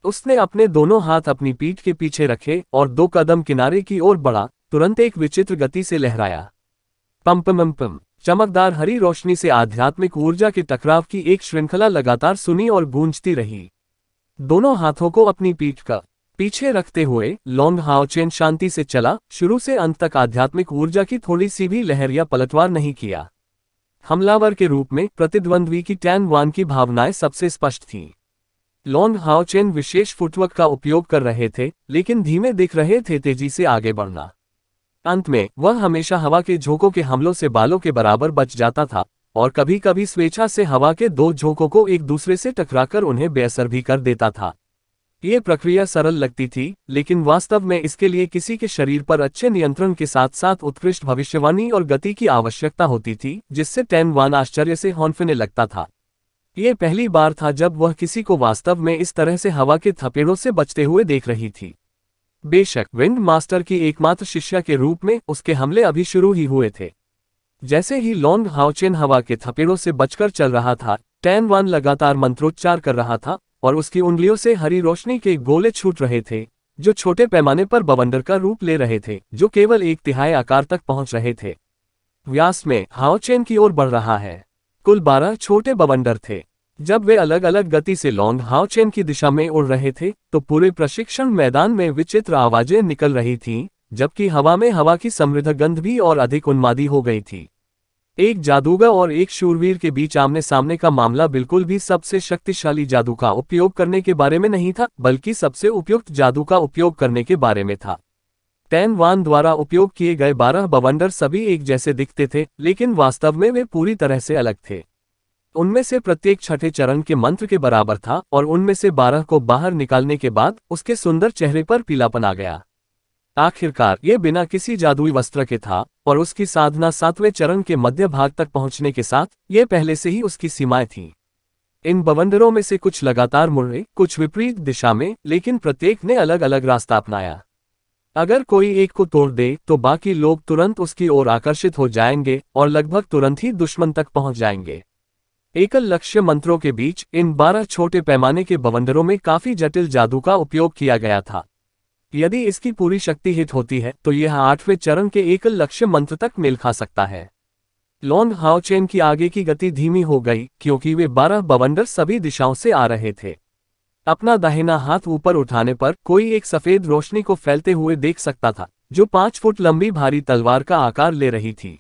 Speaker 1: उसने अपने दोनों हाथ अपनी पीठ के पीछे रखे और दो कदम किनारे की ओर बढ़ा तुरंत एक विचित्र गति से लहराया पंपमपम चमकदार हरी रोशनी से आध्यात्मिक ऊर्जा के टकराव की एक श्रृंखला लगातार सुनी और गूंजती रही दोनों हाथों को अपनी पीठ का पीछे रखते हुए लॉन्ग हाउचेन शांति से चला शुरू से अंत तक आध्यात्मिक ऊर्जा की थोड़ी सी भी लहर या पलटवार नहीं किया हमलावर के रूप में प्रतिद्वंद्वी की टैन वान की भावनाएं सबसे स्पष्ट थीं लॉन्ग हाउचेन विशेष फुटवर्क का उपयोग कर रहे थे लेकिन धीमे दिख रहे थे तेजी से आगे बढ़ना अंत में वह हमेशा हवा के झोंकों के हमलों से बालों के बराबर बच जाता था और कभी कभी स्वेच्छा से हवा के दो झोंकों को एक दूसरे से टकराकर उन्हें बेअसर भी कर देता था ये प्रक्रिया सरल लगती थी लेकिन वास्तव में इसके लिए किसी के शरीर पर अच्छे नियंत्रण के साथ साथ उत्कृष्ट भविष्यवाणी और गति की आवश्यकता होती थी जिससे टैन वान आश्चर्य से हॉन्फिने लगता था ये पहली बार था जब वह किसी को वास्तव में इस तरह से हवा के थपेड़ों से बचते हुए देख रही थी बेशक विंड मास्टर की एकमात्र शिष्या के रूप में उसके हमले अभी शुरू ही हुए थे जैसे ही लॉन्ग हाउचेन हवा के थपेड़ों से बचकर चल रहा था टैन वान लगातार मंत्रोच्चार कर रहा था और उसकी उंगलियों से हरी रोशनी के गोले छूट रहे थे जो छोटे पैमाने पर बवंडर का रूप ले रहे थे जो केवल एक तिहाई आकार तक पहुंच रहे थे व्यास में हाओचेन की ओर बढ़ रहा है कुल बारह छोटे बवंडर थे जब वे अलग अलग गति से लॉन्ग हाओचेन की दिशा में उड़ रहे थे तो पूरे प्रशिक्षण मैदान में विचित्र आवाजें निकल रही थीं, जबकि हवा में हवा की समृद्ध गंध भी और अधिक उन्मादी हो गई थी एक जादूगर और एक शूरवीर के बीच आमने सामने का मामला बिल्कुल भी सबसे शक्तिशाली जादू का उपयोग करने के बारे में नहीं था बल्कि सबसे उपयुक्त जादू का उपयोग करने के बारे में था टैन वान द्वारा उपयोग किए गए बारह बवंडर सभी एक जैसे दिखते थे लेकिन वास्तव में वे पूरी तरह से अलग थे उनमें से प्रत्येक छठे चरण के मंत्र के बराबर था और उनमें से बारह को बाहर निकालने के बाद उसके सुंदर चेहरे पर पीलापन आ गया आखिरकार ये बिना किसी जादुई वस्त्र के था और उसकी साधना सातवें चरण के मध्य भाग तक पहुंचने के साथ ये पहले से ही उसकी सीमाएं थीं इन बवंडरों में से कुछ लगातार मुड़े कुछ विपरीत दिशा में लेकिन प्रत्येक ने अलग अलग रास्ता अपनाया अगर कोई एक को तोड़ दे तो बाकी लोग तुरंत उसकी ओर आकर्षित हो जाएंगे और लगभग तुरंत ही दुश्मन तक पहुंच जाएंगे एकल लक्ष्य मंत्रों के बीच इन बारह छोटे पैमाने के बवंडरों में काफी जटिल जादू का उपयोग किया गया था यदि इसकी पूरी शक्ति हित होती है तो यह आठवें चरण के एकल लक्ष्य मंत्र तक मेल खा सकता है लॉन्ग हाव चेन की आगे की गति धीमी हो गई क्योंकि वे बारह बवंडर सभी दिशाओं से आ रहे थे अपना दाहिना हाथ ऊपर उठाने पर कोई एक सफेद रोशनी को फैलते हुए देख सकता था जो पांच फुट लंबी भारी तलवार का आकार ले रही थी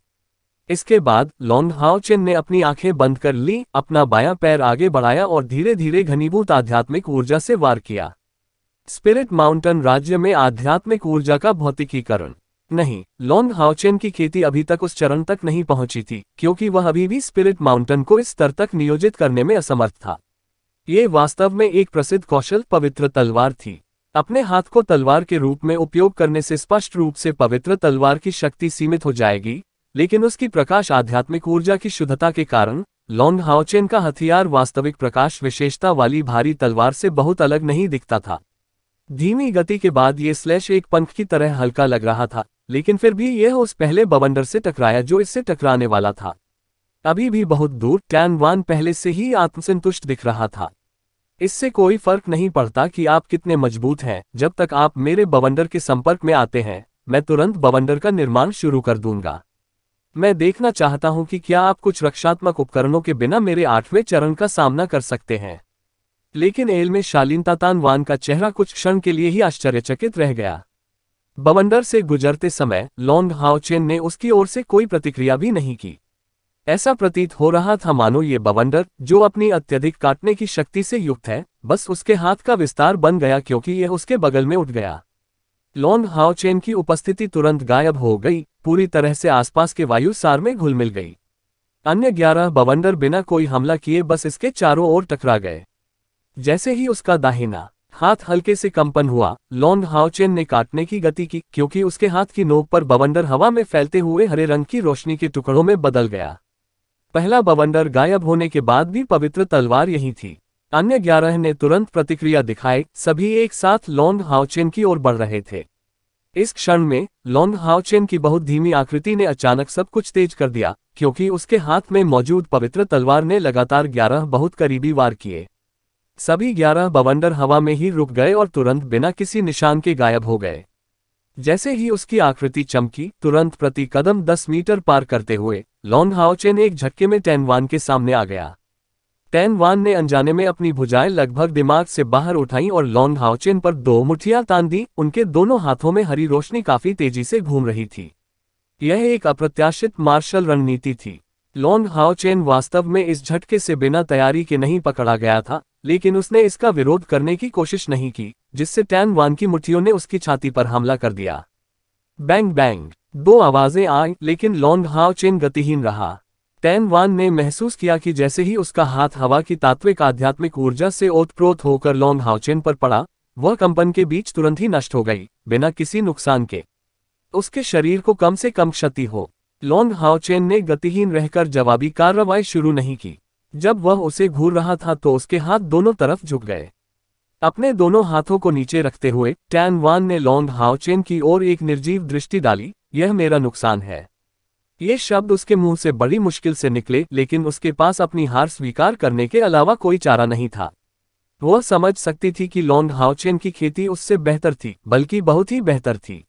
Speaker 1: इसके बाद लॉन्ग हाउचेन चेन ने अपनी आंखें बंद कर ली अपना बायां पैर आगे बढ़ाया और धीरे धीरे घनीभूत आध्यात्मिक ऊर्जा से वार किया स्पिरिट माउंटेन राज्य में आध्यात्मिक ऊर्जा का भौतिकीकरण नहीं लॉन्ग हाउचेन की खेती अभी तक उस चरण तक नहीं पहुंची थी क्योंकि वह अभी भी स्पिरिट माउंटेन को इस स्तर तक नियोजित करने में असमर्थ था ये वास्तव में एक प्रसिद्ध कौशल पवित्र तलवार थी अपने हाथ को तलवार के रूप में उपयोग करने से स्पष्ट रूप से पवित्र तलवार की शक्ति सीमित हो जाएगी लेकिन उसकी प्रकाश आध्यात्मिक ऊर्जा की शुद्धता के कारण लॉन्ग हाउचेन का हथियार वास्तविक प्रकाश विशेषता वाली भारी तलवार से बहुत अलग नहीं दिखता था धीमी गति के बाद ये स्लैश एक पंख की तरह हल्का लग रहा था लेकिन फिर भी यह उस पहले बवंडर से टकराया जो इससे टकराने वाला था अभी भी बहुत दूर टैन वान पहले से ही आत्मसंतुष्ट दिख रहा था इससे कोई फर्क नहीं पड़ता कि आप कितने मजबूत हैं जब तक आप मेरे बवंडर के संपर्क में आते हैं मैं तुरंत बवंडर का निर्माण शुरू कर दूंगा मैं देखना चाहता हूं कि क्या आप कुछ रक्षात्मक उपकरणों के बिना मेरे आठवें चरण का सामना कर सकते हैं लेकिन एल में शालीनता तानवान का चेहरा कुछ क्षण के लिए ही आश्चर्यचकित रह गया बवंडर से गुजरते समय लॉन्ग हाउचेन ने उसकी ओर से कोई प्रतिक्रिया भी नहीं की ऐसा प्रतीत हो रहा था मानो ये बवंडर जो अपनी अत्यधिक काटने की शक्ति से युक्त है बस उसके हाथ का विस्तार बन गया क्योंकि यह उसके बगल में उठ गया लॉन्ग हाउचेन की उपस्थिति तुरंत गायब हो गई पूरी तरह से आसपास के वायु सार में घुल मिल गई अन्य ग्यारह बवंडर बिना कोई हमला किए बस इसके चारों ओर टकरा गए जैसे ही उसका दाहिना हाथ हल्के से कंपन हुआ लॉन्ग हाउचेन ने काटने की गति की क्योंकि उसके हाथ की नोक पर बवंडर हवा में फैलते हुए हरे रंग की रोशनी के टुकड़ों में बदल गया पहला बवंडर गायब होने के बाद भी पवित्र तलवार यही थी अन्य ग्यारह ने तुरंत प्रतिक्रिया दिखाए सभी एक साथ लॉन्ग हाउचेन की ओर बढ़ रहे थे इस क्षण में लॉन्ग हाउचेन की बहुत धीमी आकृति ने अचानक सब कुछ तेज कर दिया क्योंकि उसके हाथ में मौजूद पवित्र तलवार ने लगातार ग्यारह बहुत करीबी वार किए सभी ग्यारह बवंडर हवा में ही रुक गए और तुरंत बिना किसी निशान के गायब हो गए जैसे ही उसकी आकृति चमकी तुरंत प्रति कदम दस मीटर पार करते हुए लॉन हाउचेन एक झटके में टैनवान के सामने आ गया टैनवान ने अनजाने में अपनी भुजाएं लगभग दिमाग से बाहर उठाई और लॉन्ग हाउचेन पर दो मुठियां तान दी उनके दोनों हाथों में हरी रोशनी काफी तेजी से घूम रही थी यह एक अप्रत्याशित मार्शल रणनीति थी लॉन्ग हाउचेन वास्तव में इस झटके से बिना तैयारी के नहीं पकड़ा गया था लेकिन उसने इसका विरोध करने की कोशिश नहीं की जिससे टैन वान की मुठियों ने उसकी छाती पर हमला कर दिया बैंग बैंग दो आवाजें आई लेकिन लॉन्ग हाव चेन गतिहीन रहा टैन वान ने महसूस किया कि जैसे ही उसका हाथ हवा की तात्विक आध्यात्मिक ऊर्जा से ओतप्रोत होकर लॉन्ग चेन पर पड़ा वह कंपन के बीच तुरंत ही नष्ट हो गई बिना किसी नुकसान के उसके शरीर को कम से कम क्षति हो लॉन्ग चेन ने गतिहीन रहकर जवाबी कार्रवाई शुरू नहीं की जब वह उसे घूर रहा था तो उसके हाथ दोनों तरफ झुक गए अपने दोनों हाथों को नीचे रखते हुए टैन वान ने लॉन्ग हाउचेन की ओर एक निर्जीव दृष्टि डाली यह मेरा नुकसान है ये शब्द उसके मुंह से बड़ी मुश्किल से निकले लेकिन उसके पास अपनी हार स्वीकार करने के अलावा कोई चारा नहीं था वह समझ सकती थी कि लॉन्ग हाउचेन की खेती उससे बेहतर थी बल्कि बहुत ही बेहतर थी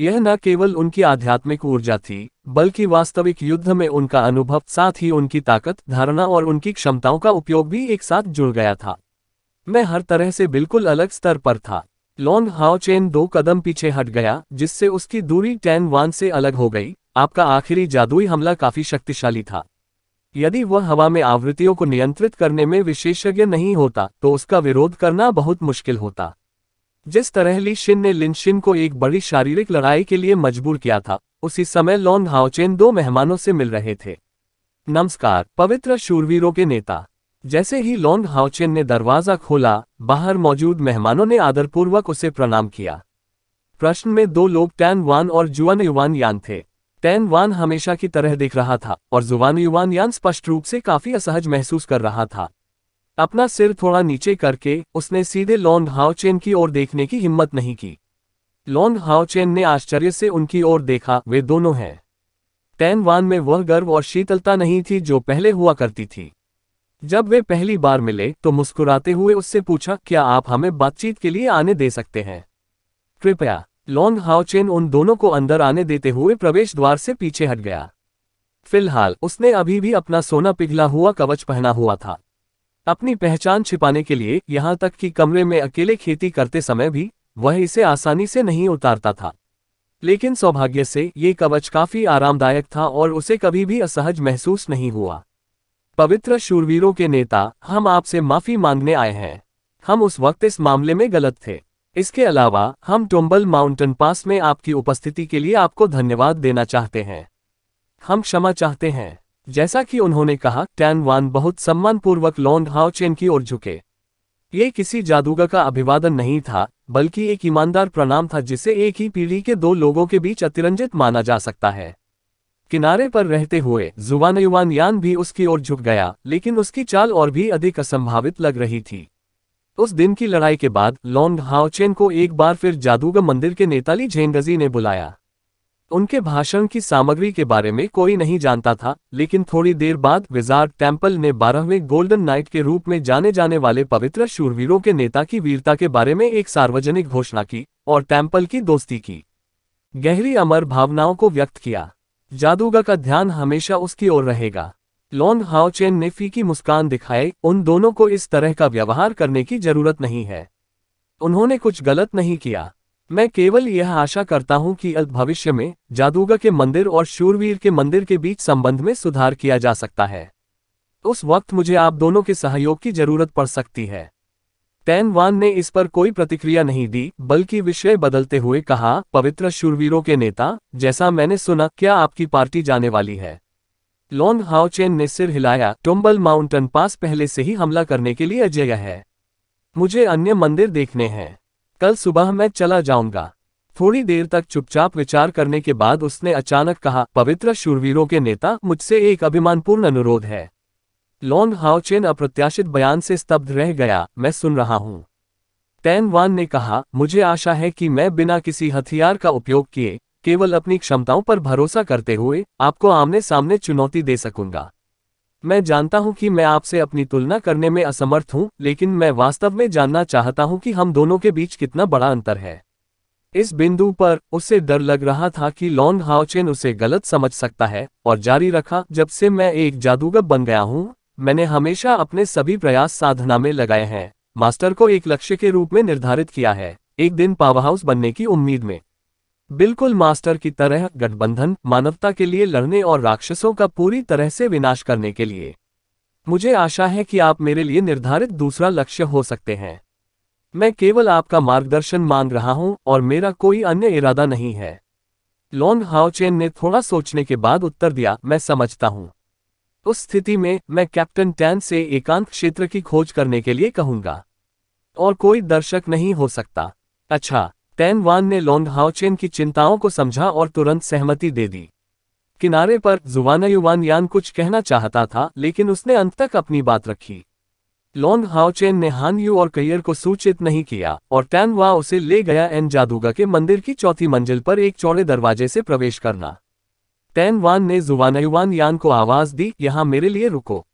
Speaker 1: यह न केवल उनकी आध्यात्मिक ऊर्जा थी बल्कि वास्तविक युद्ध में उनका अनुभव साथ ही उनकी ताकत धारणा और उनकी क्षमताओं का उपयोग भी एक साथ जुड़ गया था मैं हर तरह से बिल्कुल अलग स्तर पर था लॉन्ग हाओ चेन दो कदम पीछे हट गया जिससे उसकी दूरी टैन वान से अलग हो गई आपका आखिरी जादुई हमला काफी शक्तिशाली था यदि वह हवा में आवृत्तियों को नियंत्रित करने में विशेषज्ञ नहीं होता तो उसका विरोध करना बहुत मुश्किल होता जिस तरह ली शिन ने शिन को एक बड़ी शारीरिक लड़ाई के लिए मजबूर किया था उसी समय लॉन्ग हाउचेन दो मेहमानों से मिल रहे थे नमस्कार पवित्र शूरवीरों के नेता जैसे ही लॉन्ग हाउचेन ने दरवाजा खोला बाहर मौजूद मेहमानों ने आदरपूर्वक उसे प्रणाम किया प्रश्न में दो लोग टैन वान और जुआन युवान यान थे टैन वान हमेशा की तरह दिख रहा था और जुआन युवान यान स्पष्ट रूप से काफी असहज महसूस कर रहा था अपना सिर थोड़ा नीचे करके उसने सीधे लॉन्ग हाउचेन की ओर देखने की हिम्मत नहीं की लॉन्ग हाउचेन ने आश्चर्य से उनकी ओर देखा वे दोनों हैं वान में वह गर्व और शीतलता नहीं थी जो पहले हुआ करती थी जब वे पहली बार मिले तो मुस्कुराते हुए उससे पूछा क्या आप हमें बातचीत के लिए आने दे सकते हैं कृपया लॉन्ग हाउचेन उन दोनों को अंदर आने देते हुए प्रवेश द्वार से पीछे हट गया फिलहाल उसने अभी भी अपना सोना पिघला हुआ कवच पहना हुआ था अपनी पहचान छिपाने के लिए यहाँ तक कि कमरे में अकेले खेती करते समय भी वह इसे आसानी से नहीं उतारता था लेकिन सौभाग्य से ये कवच काफी आरामदायक था और उसे कभी भी असहज महसूस नहीं हुआ पवित्र शूरवीरों के नेता हम आपसे माफी मांगने आए हैं हम उस वक्त इस मामले में गलत थे इसके अलावा हम टोम्बल माउंटेन पास में आपकी उपस्थिति के लिए आपको धन्यवाद देना चाहते हैं हम क्षमा चाहते हैं जैसा कि उन्होंने कहा टैन वान बहुत सम्मानपूर्वक लॉन्ग हाओ चेन की ओर झुके ये किसी जादूगर का अभिवादन नहीं था बल्कि एक ईमानदार प्रणाम था जिसे एक ही पीढ़ी के दो लोगों के बीच अतिरंजित माना जा सकता है किनारे पर रहते हुए जुबानयुवान युवान यान भी उसकी ओर झुक गया लेकिन उसकी चाल और भी अधिक असंभावित लग रही थी उस दिन की लड़ाई के बाद लॉन्ग हाओचेन को एक बार फिर जादूगर मंदिर के नेताली झेंगजी ने बुलाया उनके भाषण की सामग्री के बारे में कोई नहीं जानता था लेकिन थोड़ी देर बाद विजार्ड टेम्पल ने बारहवें गोल्डन नाइट के रूप में जाने जाने वाले पवित्र शूरवीरों के नेता की वीरता के बारे में एक सार्वजनिक घोषणा की और टेम्पल की दोस्ती की गहरी अमर भावनाओं को व्यक्त किया जादूगा का ध्यान हमेशा उसकी ओर रहेगा लॉन्ग हाउचेन ने फीकी मुस्कान दिखाए उन दोनों को इस तरह का व्यवहार करने की जरूरत नहीं है उन्होंने कुछ गलत नहीं किया मैं केवल यह आशा करता हूं कि अल्प भविष्य में जादूगा के मंदिर और शूरवीर के मंदिर के बीच संबंध में सुधार किया जा सकता है उस वक्त मुझे आप दोनों के सहयोग की जरूरत पड़ सकती है तैनवान वान ने इस पर कोई प्रतिक्रिया नहीं दी बल्कि विषय बदलते हुए कहा पवित्र शूरवीरों के नेता जैसा मैंने सुना क्या आपकी पार्टी जाने वाली है लॉन्ग हाउचेन ने सिर हिलाया टुम्बल माउंटन पास पहले से ही हमला करने के लिए अजय है मुझे अन्य मंदिर देखने हैं कल सुबह मैं चला जाऊंगा थोड़ी देर तक चुपचाप विचार करने के बाद उसने अचानक कहा पवित्र शुरवीरों के नेता मुझसे एक अभिमानपूर्ण अनुरोध है लॉन्ग हाउचेन अप्रत्याशित बयान से स्तब्ध रह गया मैं सुन रहा हूं टैन वान ने कहा मुझे आशा है कि मैं बिना किसी हथियार का उपयोग किए केवल अपनी क्षमताओं पर भरोसा करते हुए आपको आमने सामने चुनौती दे सकूंगा मैं जानता हूं कि मैं आपसे अपनी तुलना करने में असमर्थ हूं, लेकिन मैं वास्तव में जानना चाहता हूं कि हम दोनों के बीच कितना बड़ा अंतर है इस बिंदु पर उसे डर लग रहा था कि लॉन्ग हाउचेन उसे गलत समझ सकता है और जारी रखा जब से मैं एक जादूगर बन गया हूँ मैंने हमेशा अपने सभी प्रयास साधना में लगाए हैं मास्टर को एक लक्ष्य के रूप में निर्धारित किया है एक दिन पावर हाउस बनने की उम्मीद में बिल्कुल मास्टर की तरह गठबंधन मानवता के लिए लड़ने और राक्षसों का पूरी तरह से विनाश करने के लिए मुझे आशा है कि आप मेरे लिए निर्धारित दूसरा लक्ष्य हो सकते हैं मैं केवल आपका मार्गदर्शन मांग रहा हूं और मेरा कोई अन्य इरादा नहीं है लॉन्ग हाउचेन ने थोड़ा सोचने के बाद उत्तर दिया मैं समझता हूं उस स्थिति में मैं कैप्टन टैन से एकांत क्षेत्र की खोज करने के लिए कहूंगा और कोई दर्शक नहीं हो सकता अच्छा तैन वान ने लोंग हाउचेन की चिंताओं को समझा और तुरंत सहमति दे दी किनारे पर जुवाना युवान यान कुछ कहना चाहता था लेकिन उसने अंत तक अपनी बात रखी लोंग हाउचेन ने हान यू और कैयर को सूचित नहीं किया और टैन वा उसे ले गया एन जादूगा के मंदिर की चौथी मंजिल पर एक चौड़े दरवाजे से प्रवेश करना टैन वान ने युवान यान को आवाज दी यहां मेरे लिए रुको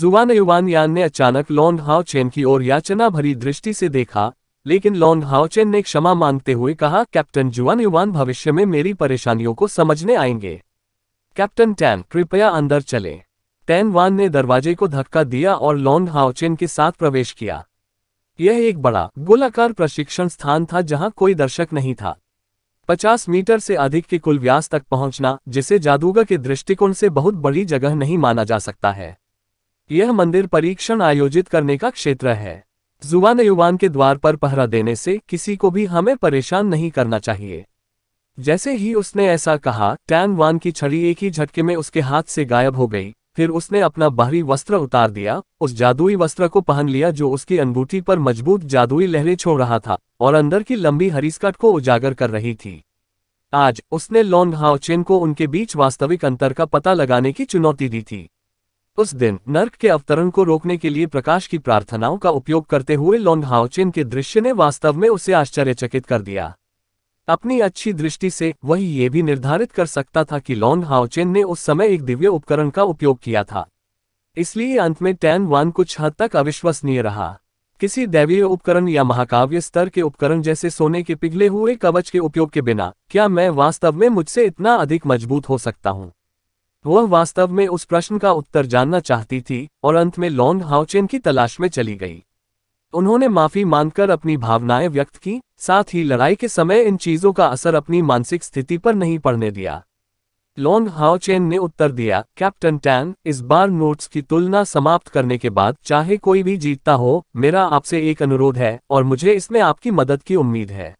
Speaker 1: जुवान युवान यान ने अचानक लोंग हाओचेन की ओर याचना भरी दृष्टि से देखा लेकिन लॉन्ग हाउचेन ने क्षमा मांगते हुए कहा कैप्टन जुआन युवान भविष्य में मेरी परेशानियों को समझने आएंगे कैप्टन टैन कृपया अंदर चले टैन वान ने दरवाजे को धक्का दिया और लॉन्ग हाउचेन के साथ प्रवेश किया यह एक बड़ा गोलाकार प्रशिक्षण स्थान था जहां कोई दर्शक नहीं था 50 मीटर से अधिक के कुल व्यास तक पहुंचना जिसे जादूगर के दृष्टिकोण से बहुत बड़ी जगह नहीं माना जा सकता है यह मंदिर परीक्षण आयोजित करने का क्षेत्र है जुबान युवान के द्वार पर पहरा देने से किसी को भी हमें परेशान नहीं करना चाहिए जैसे ही उसने ऐसा कहा टैन वान की छड़ी एक ही झटके में उसके हाथ से गायब हो गई फिर उसने अपना बाहरी वस्त्र उतार दिया उस जादुई वस्त्र को पहन लिया जो उसकी अंगूठी पर मजबूत जादुई लहरें छोड़ रहा था और अंदर की लंबी हरीस्कट को उजागर कर रही थी आज उसने लॉन्ग हाउचेन को उनके बीच वास्तविक अंतर का पता लगाने की चुनौती दी थी उस दिन नर्क के अवतरण को रोकने के लिए प्रकाश की प्रार्थनाओं का उपयोग करते हुए हाउचिन के दृश्य ने वास्तव में उसे आश्चर्यचकित कर दिया अपनी अच्छी दृष्टि से वही ये भी निर्धारित कर सकता था कि लॉन्ग हाउचेन ने उस समय एक दिव्य उपकरण का उपयोग किया था इसलिए अंत में टैन वन कुछ हद तक अविश्वसनीय रहा किसी दैवीय उपकरण या महाकाव्य स्तर के उपकरण जैसे सोने के पिघले हुए कवच के उपयोग के बिना क्या मैं वास्तव में मुझसे इतना अधिक मजबूत हो सकता हूँ वह वास्तव में उस प्रश्न का उत्तर जानना चाहती थी और अंत में लॉन्ग हाउचेन की तलाश में चली गई उन्होंने माफी मांगकर अपनी भावनाएं व्यक्त की साथ ही लड़ाई के समय इन चीजों का असर अपनी मानसिक स्थिति पर नहीं पड़ने दिया लॉन्ग हाउचेन ने उत्तर दिया कैप्टन टैन इस बार नोट्स की तुलना समाप्त करने के बाद चाहे कोई भी जीतता हो मेरा आपसे एक अनुरोध है और मुझे इसमें आपकी मदद की उम्मीद है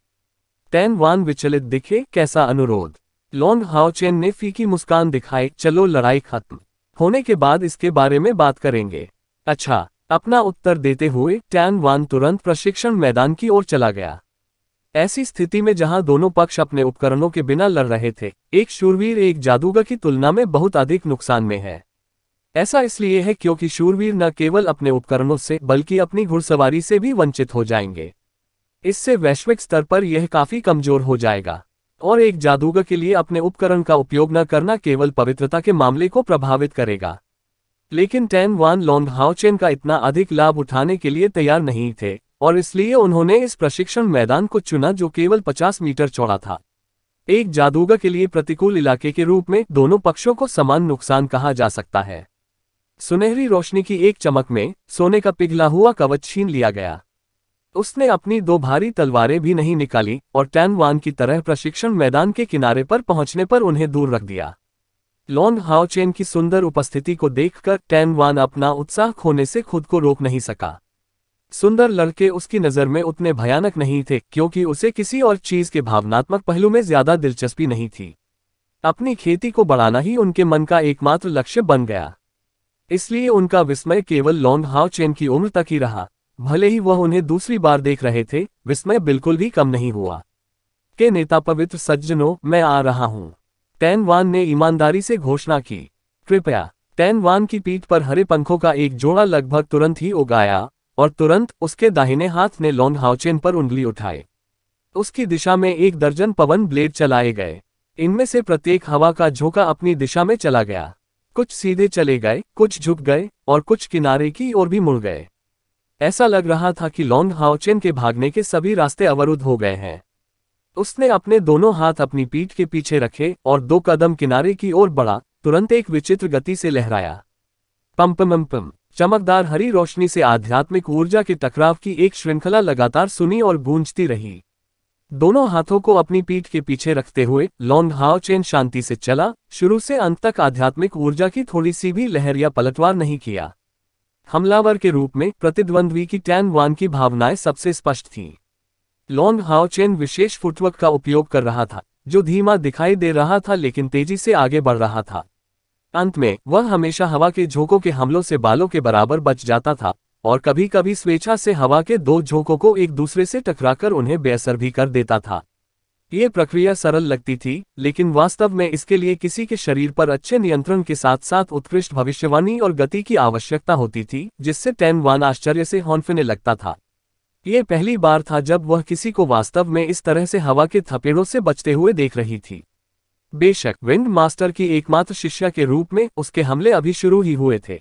Speaker 1: टैन वान विचलित दिखे कैसा अनुरोध लॉन्ग हाओ चेन ने फीकी मुस्कान दिखाई चलो लड़ाई खत्म होने के बाद इसके बारे में बात करेंगे अच्छा अपना उत्तर देते हुए टैन वान तुरंत प्रशिक्षण मैदान की ओर चला गया ऐसी स्थिति में जहां दोनों पक्ष अपने उपकरणों के बिना लड़ रहे थे एक शूरवीर एक जादूगर की तुलना में बहुत अधिक नुकसान में है ऐसा इसलिए है क्योंकि शूरवीर न केवल अपने उपकरणों से बल्कि अपनी घुड़सवारी से भी वंचित हो जाएंगे इससे वैश्विक स्तर पर यह काफी कमजोर हो जाएगा और एक जादूगर के लिए अपने उपकरण का उपयोग न करना केवल पवित्रता के मामले को प्रभावित करेगा लेकिन टैन वान लॉन्ग हाउचेन का इतना अधिक लाभ उठाने के लिए तैयार नहीं थे और इसलिए उन्होंने इस प्रशिक्षण मैदान को चुना जो केवल 50 मीटर चौड़ा था एक जादूगर के लिए प्रतिकूल इलाके के रूप में दोनों पक्षों को समान नुकसान कहा जा सकता है सुनहरी रोशनी की एक चमक में सोने का पिघला हुआ कवच छीन लिया गया उसने अपनी दो भारी तलवारें भी नहीं निकाली और टैन वान की तरह प्रशिक्षण मैदान के किनारे पर पहुंचने पर उन्हें दूर रख दिया लॉन्ग हाओचेन की सुंदर उपस्थिति को देखकर टैन वान अपना उत्साह खोने से खुद को रोक नहीं सका सुंदर लड़के उसकी नज़र में उतने भयानक नहीं थे क्योंकि उसे किसी और चीज़ के भावनात्मक पहलू में ज़्यादा दिलचस्पी नहीं थी अपनी खेती को बढ़ाना ही उनके मन का एकमात्र लक्ष्य बन गया इसलिए उनका विस्मय केवल लॉन्ग हाओचेन की उम्र तक ही रहा भले ही वह उन्हें दूसरी बार देख रहे थे विस्मय बिल्कुल भी कम नहीं हुआ के नेता पवित्र सज्जनों मैं आ रहा हूँ वान ने ईमानदारी से घोषणा की कृपया वान की पीठ पर हरे पंखों का एक जोड़ा लगभग तुरंत ही उगाया और तुरंत उसके दाहिने हाथ ने लॉन्ग हाउचेन पर उंगली उठाई उसकी दिशा में एक दर्जन पवन ब्लेड चलाए गए इनमें से प्रत्येक हवा का झोंका अपनी दिशा में चला गया कुछ सीधे चले गए कुछ झुक गए और कुछ किनारे की ओर भी मुड़ गए ऐसा लग रहा था कि लॉन्ग हाउचेन के भागने के सभी रास्ते अवरुद्ध हो गए हैं उसने अपने दोनों हाथ अपनी पीठ के पीछे रखे और दो कदम किनारे की ओर बढ़ा तुरंत एक विचित्र गति से लहराया पंपमपम चमकदार हरी रोशनी से आध्यात्मिक ऊर्जा के टकराव की एक श्रृंखला लगातार सुनी और गूंजती रही दोनों हाथों को अपनी पीठ के पीछे रखते हुए लॉन्ग हाव चेन शांति से चला शुरू से अंत तक आध्यात्मिक ऊर्जा की थोड़ी सी भी लहर या पलटवार नहीं किया हमलावर के रूप में प्रतिद्वंद्वी की टैन वान की भावनाएं सबसे स्पष्ट थीं लॉन्ग हाउ चेन विशेष फुटवर्क का उपयोग कर रहा था जो धीमा दिखाई दे रहा था लेकिन तेजी से आगे बढ़ रहा था अंत में वह हमेशा हवा के झोंकों के हमलों से बालों के बराबर बच जाता था और कभी कभी स्वेच्छा से हवा के दो झोंकों को एक दूसरे से टकराकर उन्हें बेअसर भी कर देता था ये प्रक्रिया सरल लगती थी लेकिन वास्तव में इसके लिए किसी के शरीर पर अच्छे नियंत्रण के साथ साथ उत्कृष्ट भविष्यवाणी और गति की आवश्यकता होती थी जिससे टैन वान आश्चर्य से हौंफने लगता था ये पहली बार था जब वह किसी को वास्तव में इस तरह से हवा के थपेड़ों से बचते हुए देख रही थी बेशक विंड मास्टर की एकमात्र शिष्या के रूप में उसके हमले अभी शुरू ही हुए थे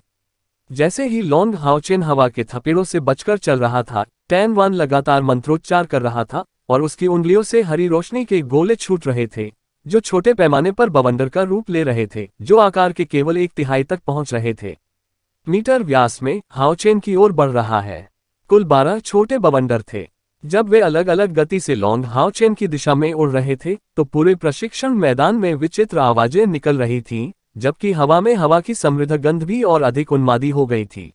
Speaker 1: जैसे ही लॉन्ग हाउचेन हवा के थपेड़ों से बचकर चल रहा था टैन वन लगातार मंत्रोच्चार कर रहा था और उसकी उंगलियों से हरी रोशनी के गोले छूट रहे थे जो छोटे पैमाने पर बवंडर का रूप ले रहे थे जो आकार के केवल एक तिहाई तक पहुंच रहे थे मीटर व्यास में हाउचेन की ओर बढ़ रहा है कुल बारह छोटे बवंडर थे जब वे अलग अलग गति से लॉन्ग हाउचेन की दिशा में उड़ रहे थे तो पूरे प्रशिक्षण मैदान में विचित्र आवाजें निकल रही थीं, जबकि हवा में हवा की समृद्ध गंध भी और अधिक उन्मादी हो गई थी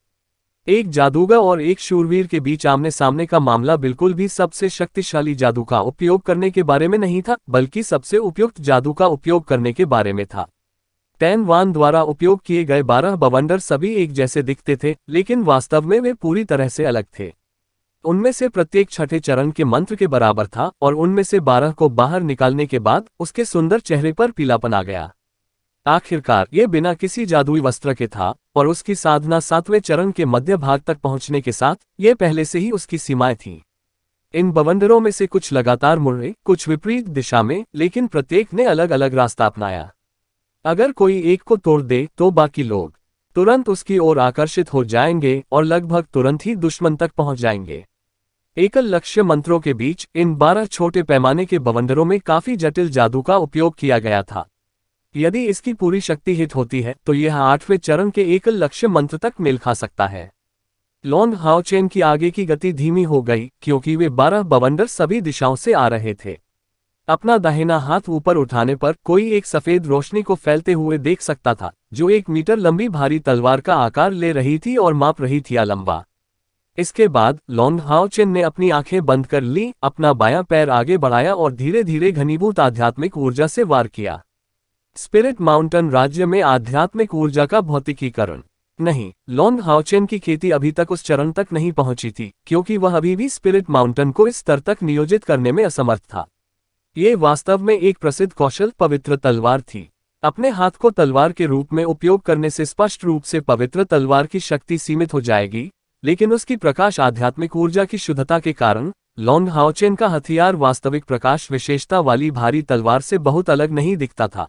Speaker 1: एक जादूगर और एक शूरवीर के बीच आमने सामने का मामला बिल्कुल भी सबसे शक्तिशाली जादू का उपयोग करने के बारे में नहीं था बल्कि सबसे उपयुक्त जादू का उपयोग करने के बारे में था टैन वान द्वारा उपयोग किए गए बारह बवंडर सभी एक जैसे दिखते थे लेकिन वास्तव में वे पूरी तरह से अलग थे उनमें से प्रत्येक छठे चरण के मंत्र के बराबर था और उनमें से बारह को बाहर निकालने के बाद उसके सुंदर चेहरे पर पीलापन आ गया आखिरकार ये बिना किसी जादुई वस्त्र के था और उसकी साधना सातवें चरण के मध्य भाग तक पहुंचने के साथ ये पहले से ही उसकी सीमाएं थीं इन बवंदरों में से कुछ लगातार मुड़े कुछ विपरीत दिशा में लेकिन प्रत्येक ने अलग अलग रास्ता अपनाया अगर कोई एक को तोड़ दे तो बाकी लोग तुरंत उसकी ओर आकर्षित हो जाएंगे और लगभग तुरंत ही दुश्मन तक पहुंच जाएंगे एकल लक्ष्य मंत्रों के बीच इन बारह छोटे पैमाने के बवंदरों में काफी जटिल जादू का उपयोग किया गया था यदि इसकी पूरी शक्ति हित होती है तो यह आठवें चरण के एकल लक्ष्य मंत्र तक मेल खा सकता है लॉन्ग हाउ चेन की आगे की गति धीमी हो गई क्योंकि वे बारह बवंडर सभी दिशाओं से आ रहे थे अपना दाहिना हाथ ऊपर उठाने पर कोई एक सफेद रोशनी को फैलते हुए देख सकता था जो एक मीटर लंबी भारी तलवार का आकार ले रही थी और माप रही थी लंबा इसके बाद लॉन्ग हाउचेन ने अपनी आंखें बंद कर ली अपना बायां पैर आगे बढ़ाया और धीरे धीरे घनीभूत आध्यात्मिक ऊर्जा से वार किया स्पिरिट माउंटेन राज्य में आध्यात्मिक ऊर्जा का भौतिकीकरण नहीं लॉन्ग हाउचेन की खेती अभी तक उस चरण तक नहीं पहुंची थी क्योंकि वह अभी भी स्पिरिट माउंटेन को इस स्तर तक नियोजित करने में असमर्थ था ये वास्तव में एक प्रसिद्ध कौशल पवित्र तलवार थी अपने हाथ को तलवार के रूप में उपयोग करने से स्पष्ट रूप से पवित्र तलवार की शक्ति सीमित हो जाएगी लेकिन उसकी प्रकाश आध्यात्मिक ऊर्जा की शुद्धता के कारण लॉन्ग हाउचेन का हथियार वास्तविक प्रकाश विशेषता वाली भारी तलवार से बहुत अलग नहीं दिखता था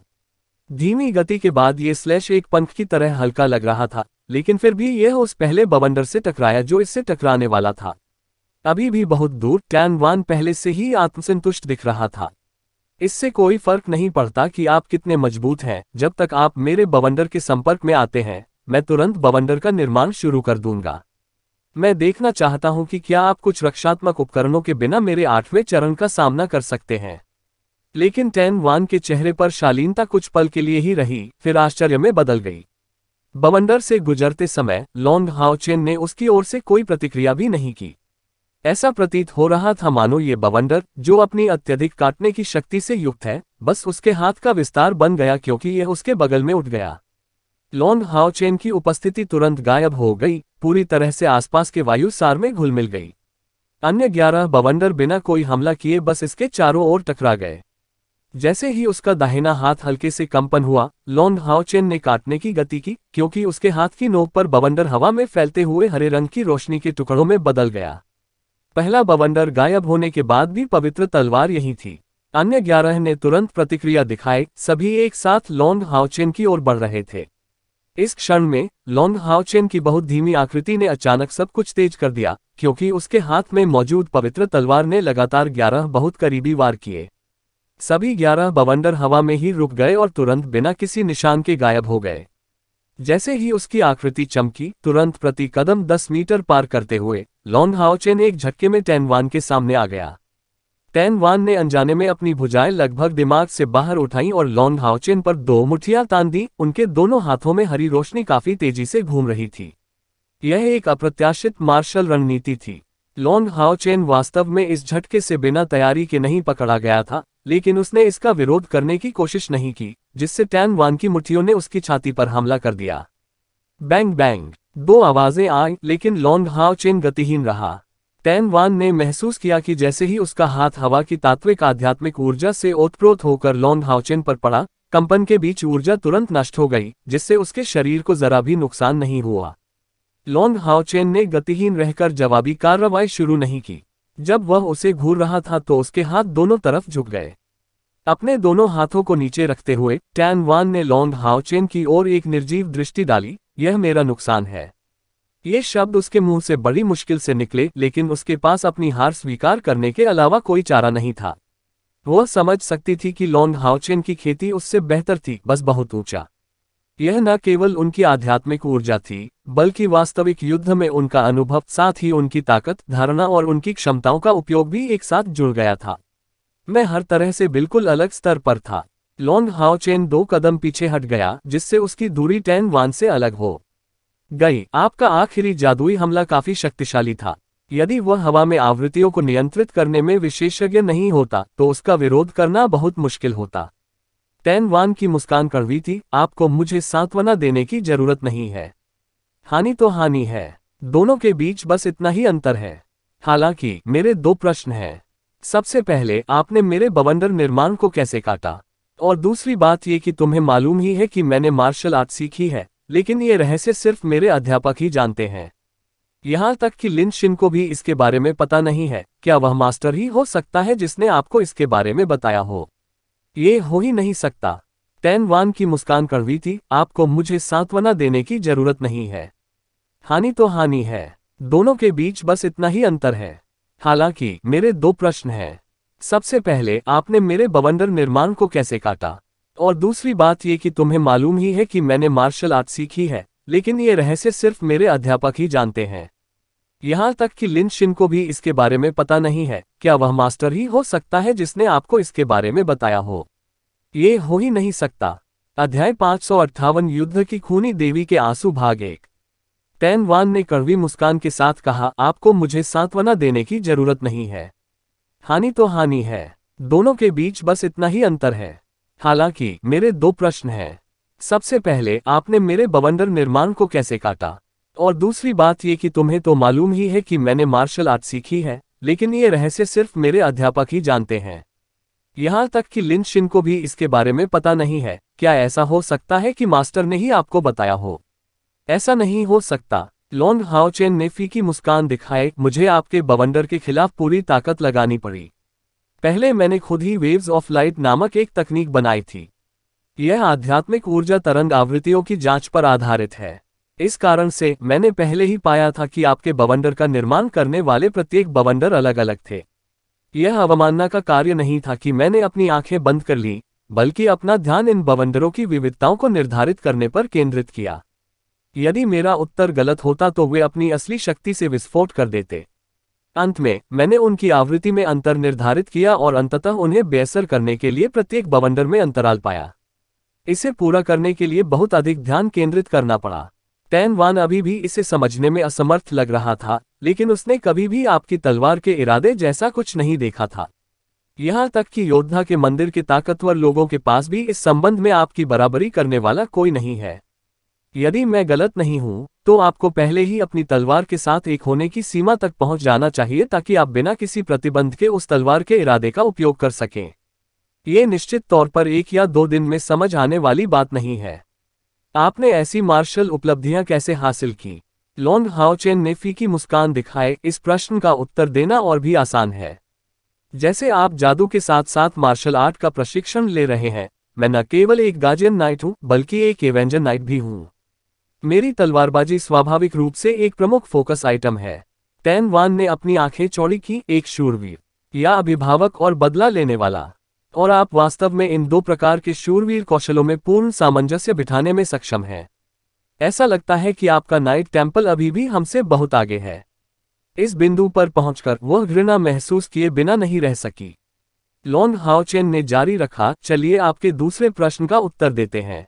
Speaker 1: धीमी गति के बाद ये स्लैश एक पंख की तरह हल्का लग रहा था लेकिन फिर भी यह उस पहले बवंडर से टकराया जो इससे टकराने वाला था अभी भी बहुत दूर टैन वान पहले से ही आत्मसंतुष्ट दिख रहा था इससे कोई फर्क नहीं पड़ता कि आप कितने मजबूत हैं जब तक आप मेरे बवंडर के संपर्क में आते हैं मैं तुरंत बवंडर का निर्माण शुरू कर दूंगा मैं देखना चाहता हूं कि क्या आप कुछ रक्षात्मक उपकरणों के बिना मेरे आठवें चरण का सामना कर सकते हैं लेकिन टैन वान के चेहरे पर शालीनता कुछ पल के लिए ही रही फिर आश्चर्य में बदल गई बवंडर से गुजरते समय लॉन्ग हाओचेन ने उसकी ओर से कोई प्रतिक्रिया भी नहीं की ऐसा प्रतीत हो रहा था मानो ये बवंडर जो अपनी अत्यधिक काटने की शक्ति से युक्त है बस उसके हाथ का विस्तार बन गया क्योंकि यह उसके बगल में उठ गया लॉन्ग हाओचेन की उपस्थिति तुरंत गायब हो गई पूरी तरह से आसपास के वायु सार में घुल मिल गई अन्य ग्यारह बवंडर बिना कोई हमला किए बस इसके चारों ओर टकरा गए जैसे ही उसका दाहिना हाथ हल्के से कंपन हुआ लॉन्ग हाओचेन ने काटने की गति की क्योंकि उसके हाथ की नोक पर बवंडर हवा में फैलते हुए हरे रंग की रोशनी के टुकड़ों में बदल गया पहला बवंडर गायब होने के बाद भी पवित्र तलवार यही थी अन्य ग्यारह ने तुरंत प्रतिक्रिया दिखाए सभी एक साथ लॉन्ग हाओचेन की ओर बढ़ रहे थे इस क्षण में लॉन्ग हाओचेन की बहुत धीमी आकृति ने अचानक सब कुछ तेज कर दिया क्योंकि उसके हाथ में मौजूद पवित्र तलवार ने लगातार ग्यारह बहुत करीबी वार किए सभी ग्यारह बवंडर हवा में ही रुक गए और तुरंत बिना किसी निशान के गायब हो गए जैसे ही उसकी आकृति चमकी तुरंत प्रति कदम दस मीटर पार करते हुए लॉन्ग हाउचेन एक झटके में टैनवान के सामने आ गया टैनवान ने अनजाने में अपनी भुजाएं लगभग दिमाग से बाहर उठाई और लॉन्ग हाउचेन पर दो मुठियां तान दी उनके दोनों हाथों में हरी रोशनी काफी तेजी से घूम रही थी यह एक अप्रत्याशित मार्शल रणनीति थी लॉन्ग हाउचेन वास्तव में इस झटके से बिना तैयारी के नहीं पकड़ा गया था लेकिन उसने इसका विरोध करने की कोशिश नहीं की जिससे टैन वान की मुठियों ने उसकी छाती पर हमला कर दिया बैंग बैंग दो आवाजें आई लेकिन लॉन्ग हाव चेन गतिहीन रहा टैन वान ने महसूस किया कि जैसे ही उसका हाथ हवा की तात्विक आध्यात्मिक ऊर्जा से ओतप्रोत होकर लॉन्ग हाउचेन पर पड़ा कंपन के बीच ऊर्जा तुरंत नष्ट हो गई जिससे उसके शरीर को जरा भी नुकसान नहीं हुआ लॉन्ग हाउचेन ने गतिहीन रहकर जवाबी कार्रवाई शुरू नहीं की जब वह उसे घूर रहा था तो उसके हाथ दोनों तरफ झुक गए अपने दोनों हाथों को नीचे रखते हुए टैन वान ने लॉन्ग हाउचेन की ओर एक निर्जीव दृष्टि डाली यह मेरा नुकसान है ये शब्द उसके मुंह से बड़ी मुश्किल से निकले लेकिन उसके पास अपनी हार स्वीकार करने के अलावा कोई चारा नहीं था वह समझ सकती थी कि लॉन्ग हाउचेन की खेती उससे बेहतर थी बस बहुत ऊंचा यह न केवल उनकी आध्यात्मिक ऊर्जा थी बल्कि वास्तविक युद्ध में उनका अनुभव साथ ही उनकी ताकत धारणा और उनकी क्षमताओं का उपयोग भी एक साथ जुड़ गया था मैं हर तरह से बिल्कुल अलग स्तर पर था लॉन्ग हाउ चेन दो कदम पीछे हट गया जिससे उसकी दूरी टैन वान से अलग हो गई आपका आखिरी जादुई हमला काफी शक्तिशाली था यदि वह हवा में आवृत्तियों को नियंत्रित करने में विशेषज्ञ नहीं होता तो उसका विरोध करना बहुत मुश्किल होता टैन वान की मुस्कान कड़वी थी आपको मुझे सांत्वना देने की जरूरत नहीं है हानि तो हानि है दोनों के बीच बस इतना ही अंतर है हालांकि मेरे दो प्रश्न हैं सबसे पहले आपने मेरे बवंडर निर्माण को कैसे काटा और दूसरी बात ये कि तुम्हें मालूम ही है कि मैंने मार्शल आर्ट सीखी है लेकिन ये रहस्य सिर्फ मेरे अध्यापक ही जानते हैं यहाँ तक कि लिन शिन को भी इसके बारे में पता नहीं है क्या वह मास्टर ही हो सकता है जिसने आपको इसके बारे में बताया हो ये हो ही नहीं सकता टैन वान की मुस्कान कड़वी थी आपको मुझे सांत्वना देने की जरूरत नहीं है हानि तो हानि है दोनों के बीच बस इतना ही अंतर है हालांकि मेरे दो प्रश्न हैं सबसे पहले आपने मेरे बवंडर निर्माण को कैसे काटा और दूसरी बात ये कि तुम्हें मालूम ही है कि मैंने मार्शल आर्ट सीखी है लेकिन ये रहस्य सिर्फ मेरे अध्यापक ही जानते हैं यहाँ तक कि लिन शिन को भी इसके बारे में पता नहीं है क्या वह मास्टर ही हो सकता है जिसने आपको इसके बारे में बताया हो ये हो ही नहीं सकता अध्याय पांच सौ अट्ठावन युद्ध की खूनी देवी के आंसू भाग एक टैन वान ने कड़वी मुस्कान के साथ कहा आपको मुझे सांत्वना देने की जरूरत नहीं है हानि तो हानि है दोनों के बीच बस इतना ही अंतर है हालांकि मेरे दो प्रश्न हैं सबसे पहले आपने मेरे बवंडर निर्माण को कैसे काटा और दूसरी बात ये कि तुम्हें तो मालूम ही है कि मैंने मार्शल आर्ट सीखी है लेकिन ये रहस्य सिर्फ मेरे अध्यापक ही जानते हैं यहां तक कि लिन शिन को भी इसके बारे में पता नहीं है क्या ऐसा हो सकता है कि मास्टर ने ही आपको बताया हो ऐसा नहीं हो सकता लॉन्ग हाउचेन ने फीकी मुस्कान दिखाए मुझे आपके बवंडर के खिलाफ पूरी ताकत लगानी पड़ी पहले मैंने खुद ही वेव्स ऑफ लाइट नामक एक तकनीक बनाई थी यह आध्यात्मिक ऊर्जा तरंग आवृत्तियों की जांच पर आधारित है इस कारण से मैंने पहले ही पाया था कि आपके बवंडर का निर्माण करने वाले प्रत्येक बवंडर अलग अलग थे यह अवमानना का कार्य नहीं था कि मैंने अपनी आंखें बंद कर ली बल्कि अपना ध्यान इन बवंडरों की विविधताओं को निर्धारित करने पर केंद्रित किया यदि मेरा उत्तर गलत होता तो वे अपनी असली शक्ति से विस्फोट कर देते अंत में मैंने उनकी आवृत्ति में अंतर निर्धारित किया और अंततः उन्हें बेअसर करने के लिए प्रत्येक बवंडर में अंतराल पाया इसे पूरा करने के लिए बहुत अधिक ध्यान केंद्रित करना पड़ा टैन वान अभी भी इसे समझने में असमर्थ लग रहा था लेकिन उसने कभी भी आपकी तलवार के इरादे जैसा कुछ नहीं देखा था यहाँ तक कि योद्धा के मंदिर के ताकतवर लोगों के पास भी इस संबंध में आपकी बराबरी करने वाला कोई नहीं है यदि मैं गलत नहीं हूं तो आपको पहले ही अपनी तलवार के साथ एक होने की सीमा तक पहुंच जाना चाहिए ताकि आप बिना किसी प्रतिबंध के उस तलवार के इरादे का उपयोग कर सकें ये निश्चित तौर पर एक या दो दिन में समझ आने वाली बात नहीं है आपने ऐसी मार्शल उपलब्धियां कैसे हासिल की लोंग हाउचेन ने फीकी मुस्कान दिखाए इस प्रश्न का उत्तर देना और भी आसान है जैसे आप जादू के साथ साथ मार्शल आर्ट का प्रशिक्षण ले रहे हैं मैं न केवल एक गाजियन नाइट हूं बल्कि एक एवेंजन नाइट भी हूं मेरी तलवारबाजी स्वाभाविक रूप से एक प्रमुख फोकस आइटम है तैन वान ने अपनी आंखें चौड़ी की एक शूरवीर या अभिभावक और बदला लेने वाला और आप वास्तव में इन दो प्रकार के शूरवीर कौशलों में पूर्ण सामंजस्य बिठाने में सक्षम हैं ऐसा लगता है कि आपका नाइट टेम्पल अभी भी हमसे बहुत आगे है इस बिंदु पर पहुंचकर वह घृणा महसूस किए बिना नहीं रह सकी लॉन्ग हाउचेन ने जारी रखा चलिए आपके दूसरे प्रश्न का उत्तर देते हैं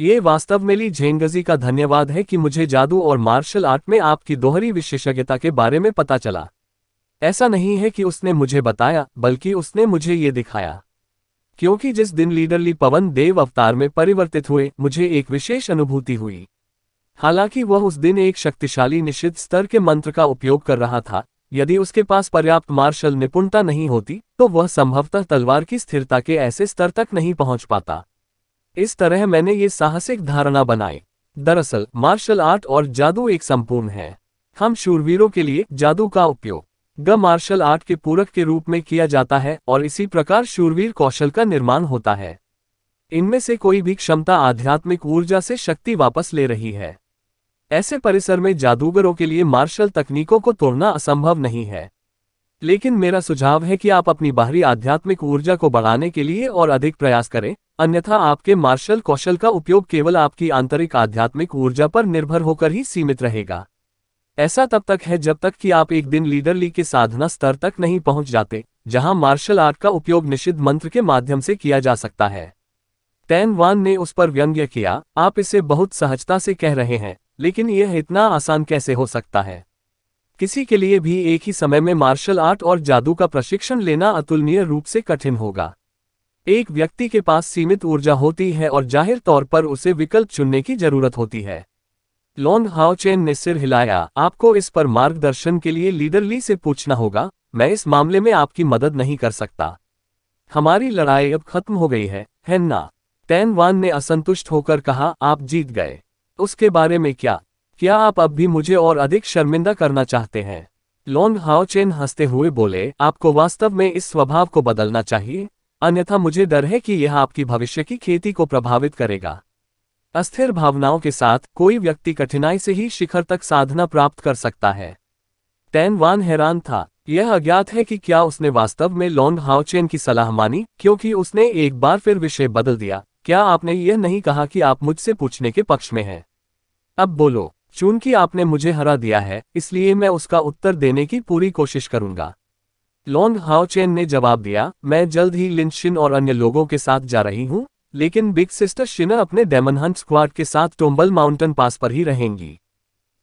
Speaker 1: ये वास्तव में ली झेंगजी का धन्यवाद है कि मुझे जादू और मार्शल आर्ट में आपकी दोहरी विशेषज्ञता के बारे में पता चला ऐसा नहीं है कि उसने मुझे बताया बल्कि उसने मुझे ये दिखाया क्योंकि जिस दिन लीडरली पवन देव अवतार में परिवर्तित हुए मुझे एक विशेष अनुभूति हुई हालांकि वह उस दिन एक शक्तिशाली निश्चित स्तर के मंत्र का उपयोग कर रहा था यदि उसके पास पर्याप्त मार्शल निपुणता नहीं होती तो वह संभवतः तलवार की स्थिरता के ऐसे स्तर तक नहीं पहुंच पाता इस तरह मैंने ये साहसिक धारणा बनाई दरअसल मार्शल आर्ट और जादू एक संपूर्ण है हम शूरवीरों के लिए जादू का उपयोग ग मार्शल आर्ट के पूरक के रूप में किया जाता है और इसी प्रकार शूरवीर कौशल का निर्माण होता है इनमें से कोई भी क्षमता आध्यात्मिक ऊर्जा से शक्ति वापस ले रही है ऐसे परिसर में जादूगरों के लिए मार्शल तकनीकों को तोड़ना असंभव नहीं है लेकिन मेरा सुझाव है कि आप अपनी बाहरी आध्यात्मिक ऊर्जा को बढ़ाने के लिए और अधिक प्रयास करें अन्यथा आपके मार्शल कौशल का उपयोग केवल आपकी आंतरिक आध्यात्मिक ऊर्जा पर निर्भर होकर ही सीमित रहेगा ऐसा तब तक है जब तक कि आप एक दिन लीडरली के साधना स्तर तक नहीं पहुंच जाते जहां मार्शल आर्ट का उपयोग निषिद्ध मंत्र के माध्यम से किया जा सकता है टैन वान ने उस पर व्यंग्य किया आप इसे बहुत सहजता से कह रहे हैं लेकिन यह इतना आसान कैसे हो सकता है किसी के लिए भी एक ही समय में मार्शल आर्ट और जादू का प्रशिक्षण लेना अतुलनीय रूप से कठिन होगा एक व्यक्ति के पास सीमित ऊर्जा होती है और जाहिर तौर पर उसे विकल्प चुनने की जरूरत होती है लॉन्ग हाउ चेन ने सिर हिलाया आपको इस पर मार्गदर्शन के लिए लीडर ली से पूछना होगा मैं इस मामले में आपकी मदद नहीं कर सकता हमारी लड़ाई अब खत्म हो गई है है ना वान ने असंतुष्ट होकर कहा आप जीत गए उसके बारे में क्या क्या आप अब भी मुझे और अधिक शर्मिंदा करना चाहते हैं लॉन्ग हाउ चेन हंसते हुए बोले आपको वास्तव में इस स्वभाव को बदलना चाहिए अन्यथा मुझे डर है कि यह आपकी भविष्य की खेती को प्रभावित करेगा अस्थिर भावनाओं के साथ कोई व्यक्ति कठिनाई से ही शिखर तक साधना प्राप्त कर सकता है टैनवान हैरान था यह अज्ञात है कि क्या उसने वास्तव में लॉन्ग हाउचेन की सलाह मानी क्योंकि उसने एक बार फिर विषय बदल दिया क्या आपने यह नहीं कहा कि आप मुझसे पूछने के पक्ष में हैं अब बोलो चूंकि आपने मुझे हरा दिया है इसलिए मैं उसका उत्तर देने की पूरी कोशिश करूंगा लॉन्ग हाउचेन ने जवाब दिया मैं जल्द ही लिंशिन और अन्य लोगों के साथ जा रही हूं लेकिन बिग सिस्टर शिना अपने डेमन हंट स्क्वाड के साथ टोम्बल माउंटेन पास पर ही रहेंगी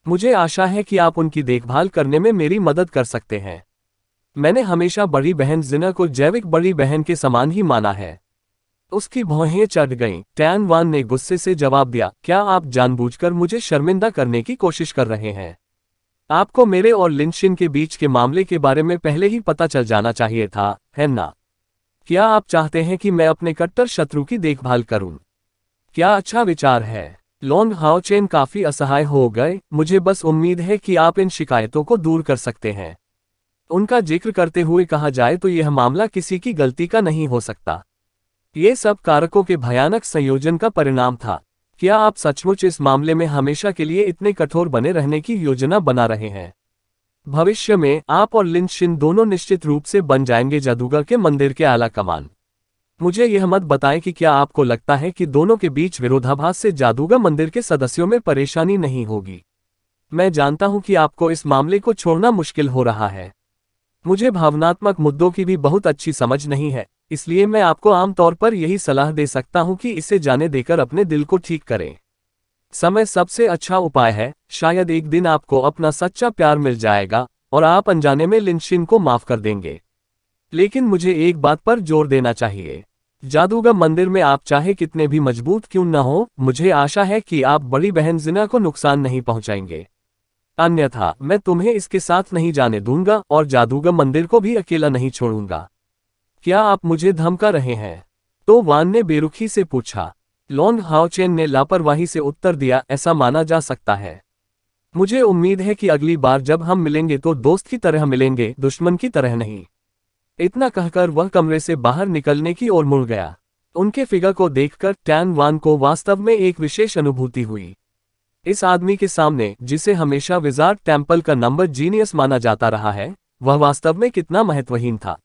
Speaker 1: मुझे आशा है कि आप उनकी देखभाल करने में मेरी मदद कर सकते हैं मैंने हमेशा बड़ी बहन जिना को जैविक बड़ी बहन के समान ही माना है उसकी भौहें चढ़ गईं। टैन वान ने गुस्से से जवाब दिया क्या आप जानबूझकर मुझे शर्मिंदा करने की कोशिश कर रहे हैं आपको मेरे और लिंशिन के बीच के मामले के बारे में पहले ही पता चल जाना चाहिए था है ना क्या आप चाहते हैं कि मैं अपने कट्टर शत्रु की देखभाल करूं? क्या अच्छा विचार है लॉन्ग हाउ चेन काफी असहाय हो गए मुझे बस उम्मीद है कि आप इन शिकायतों को दूर कर सकते हैं उनका जिक्र करते हुए कहा जाए तो यह मामला किसी की गलती का नहीं हो सकता ये सब कारकों के भयानक संयोजन का परिणाम था क्या आप सचमुच इस मामले में हमेशा के लिए इतने कठोर बने रहने की योजना बना रहे हैं भविष्य में आप और लिन शिन दोनों निश्चित रूप से बन जाएंगे जादूगर के मंदिर के आला कमान मुझे यह मत बताएं कि क्या आपको लगता है कि दोनों के बीच विरोधाभास से जादूगर मंदिर के सदस्यों में परेशानी नहीं होगी मैं जानता हूं कि आपको इस मामले को छोड़ना मुश्किल हो रहा है मुझे भावनात्मक मुद्दों की भी बहुत अच्छी समझ नहीं है इसलिए मैं आपको आमतौर पर यही सलाह दे सकता हूं कि इसे जाने देकर अपने दिल को ठीक करें समय सबसे अच्छा उपाय है शायद एक दिन आपको अपना सच्चा प्यार मिल जाएगा और आप अनजाने में लिनशिन को माफ कर देंगे लेकिन मुझे एक बात पर जोर देना चाहिए जादूगर मंदिर में आप चाहे कितने भी मजबूत क्यों न हो मुझे आशा है कि आप बड़ी बहन जिना को नुकसान नहीं पहुंचाएंगे अन्यथा मैं तुम्हें इसके साथ नहीं जाने दूंगा और जादूगर मंदिर को भी अकेला नहीं छोड़ूंगा क्या आप मुझे धमका रहे हैं तो वान ने बेरुखी से पूछा लॉन्ग हाउचेन ने लापरवाही से उत्तर दिया ऐसा माना जा सकता है मुझे उम्मीद है कि अगली बार जब हम मिलेंगे तो दोस्त की तरह मिलेंगे दुश्मन की तरह नहीं इतना कहकर वह कमरे से बाहर निकलने की ओर मुड़ गया उनके फिगर को देखकर टैन वान को वास्तव में एक विशेष अनुभूति हुई इस आदमी के सामने जिसे हमेशा विजार्ड टेम्पल का नंबर जीनियस माना जाता रहा है वह वास्तव में कितना महत्वहीन था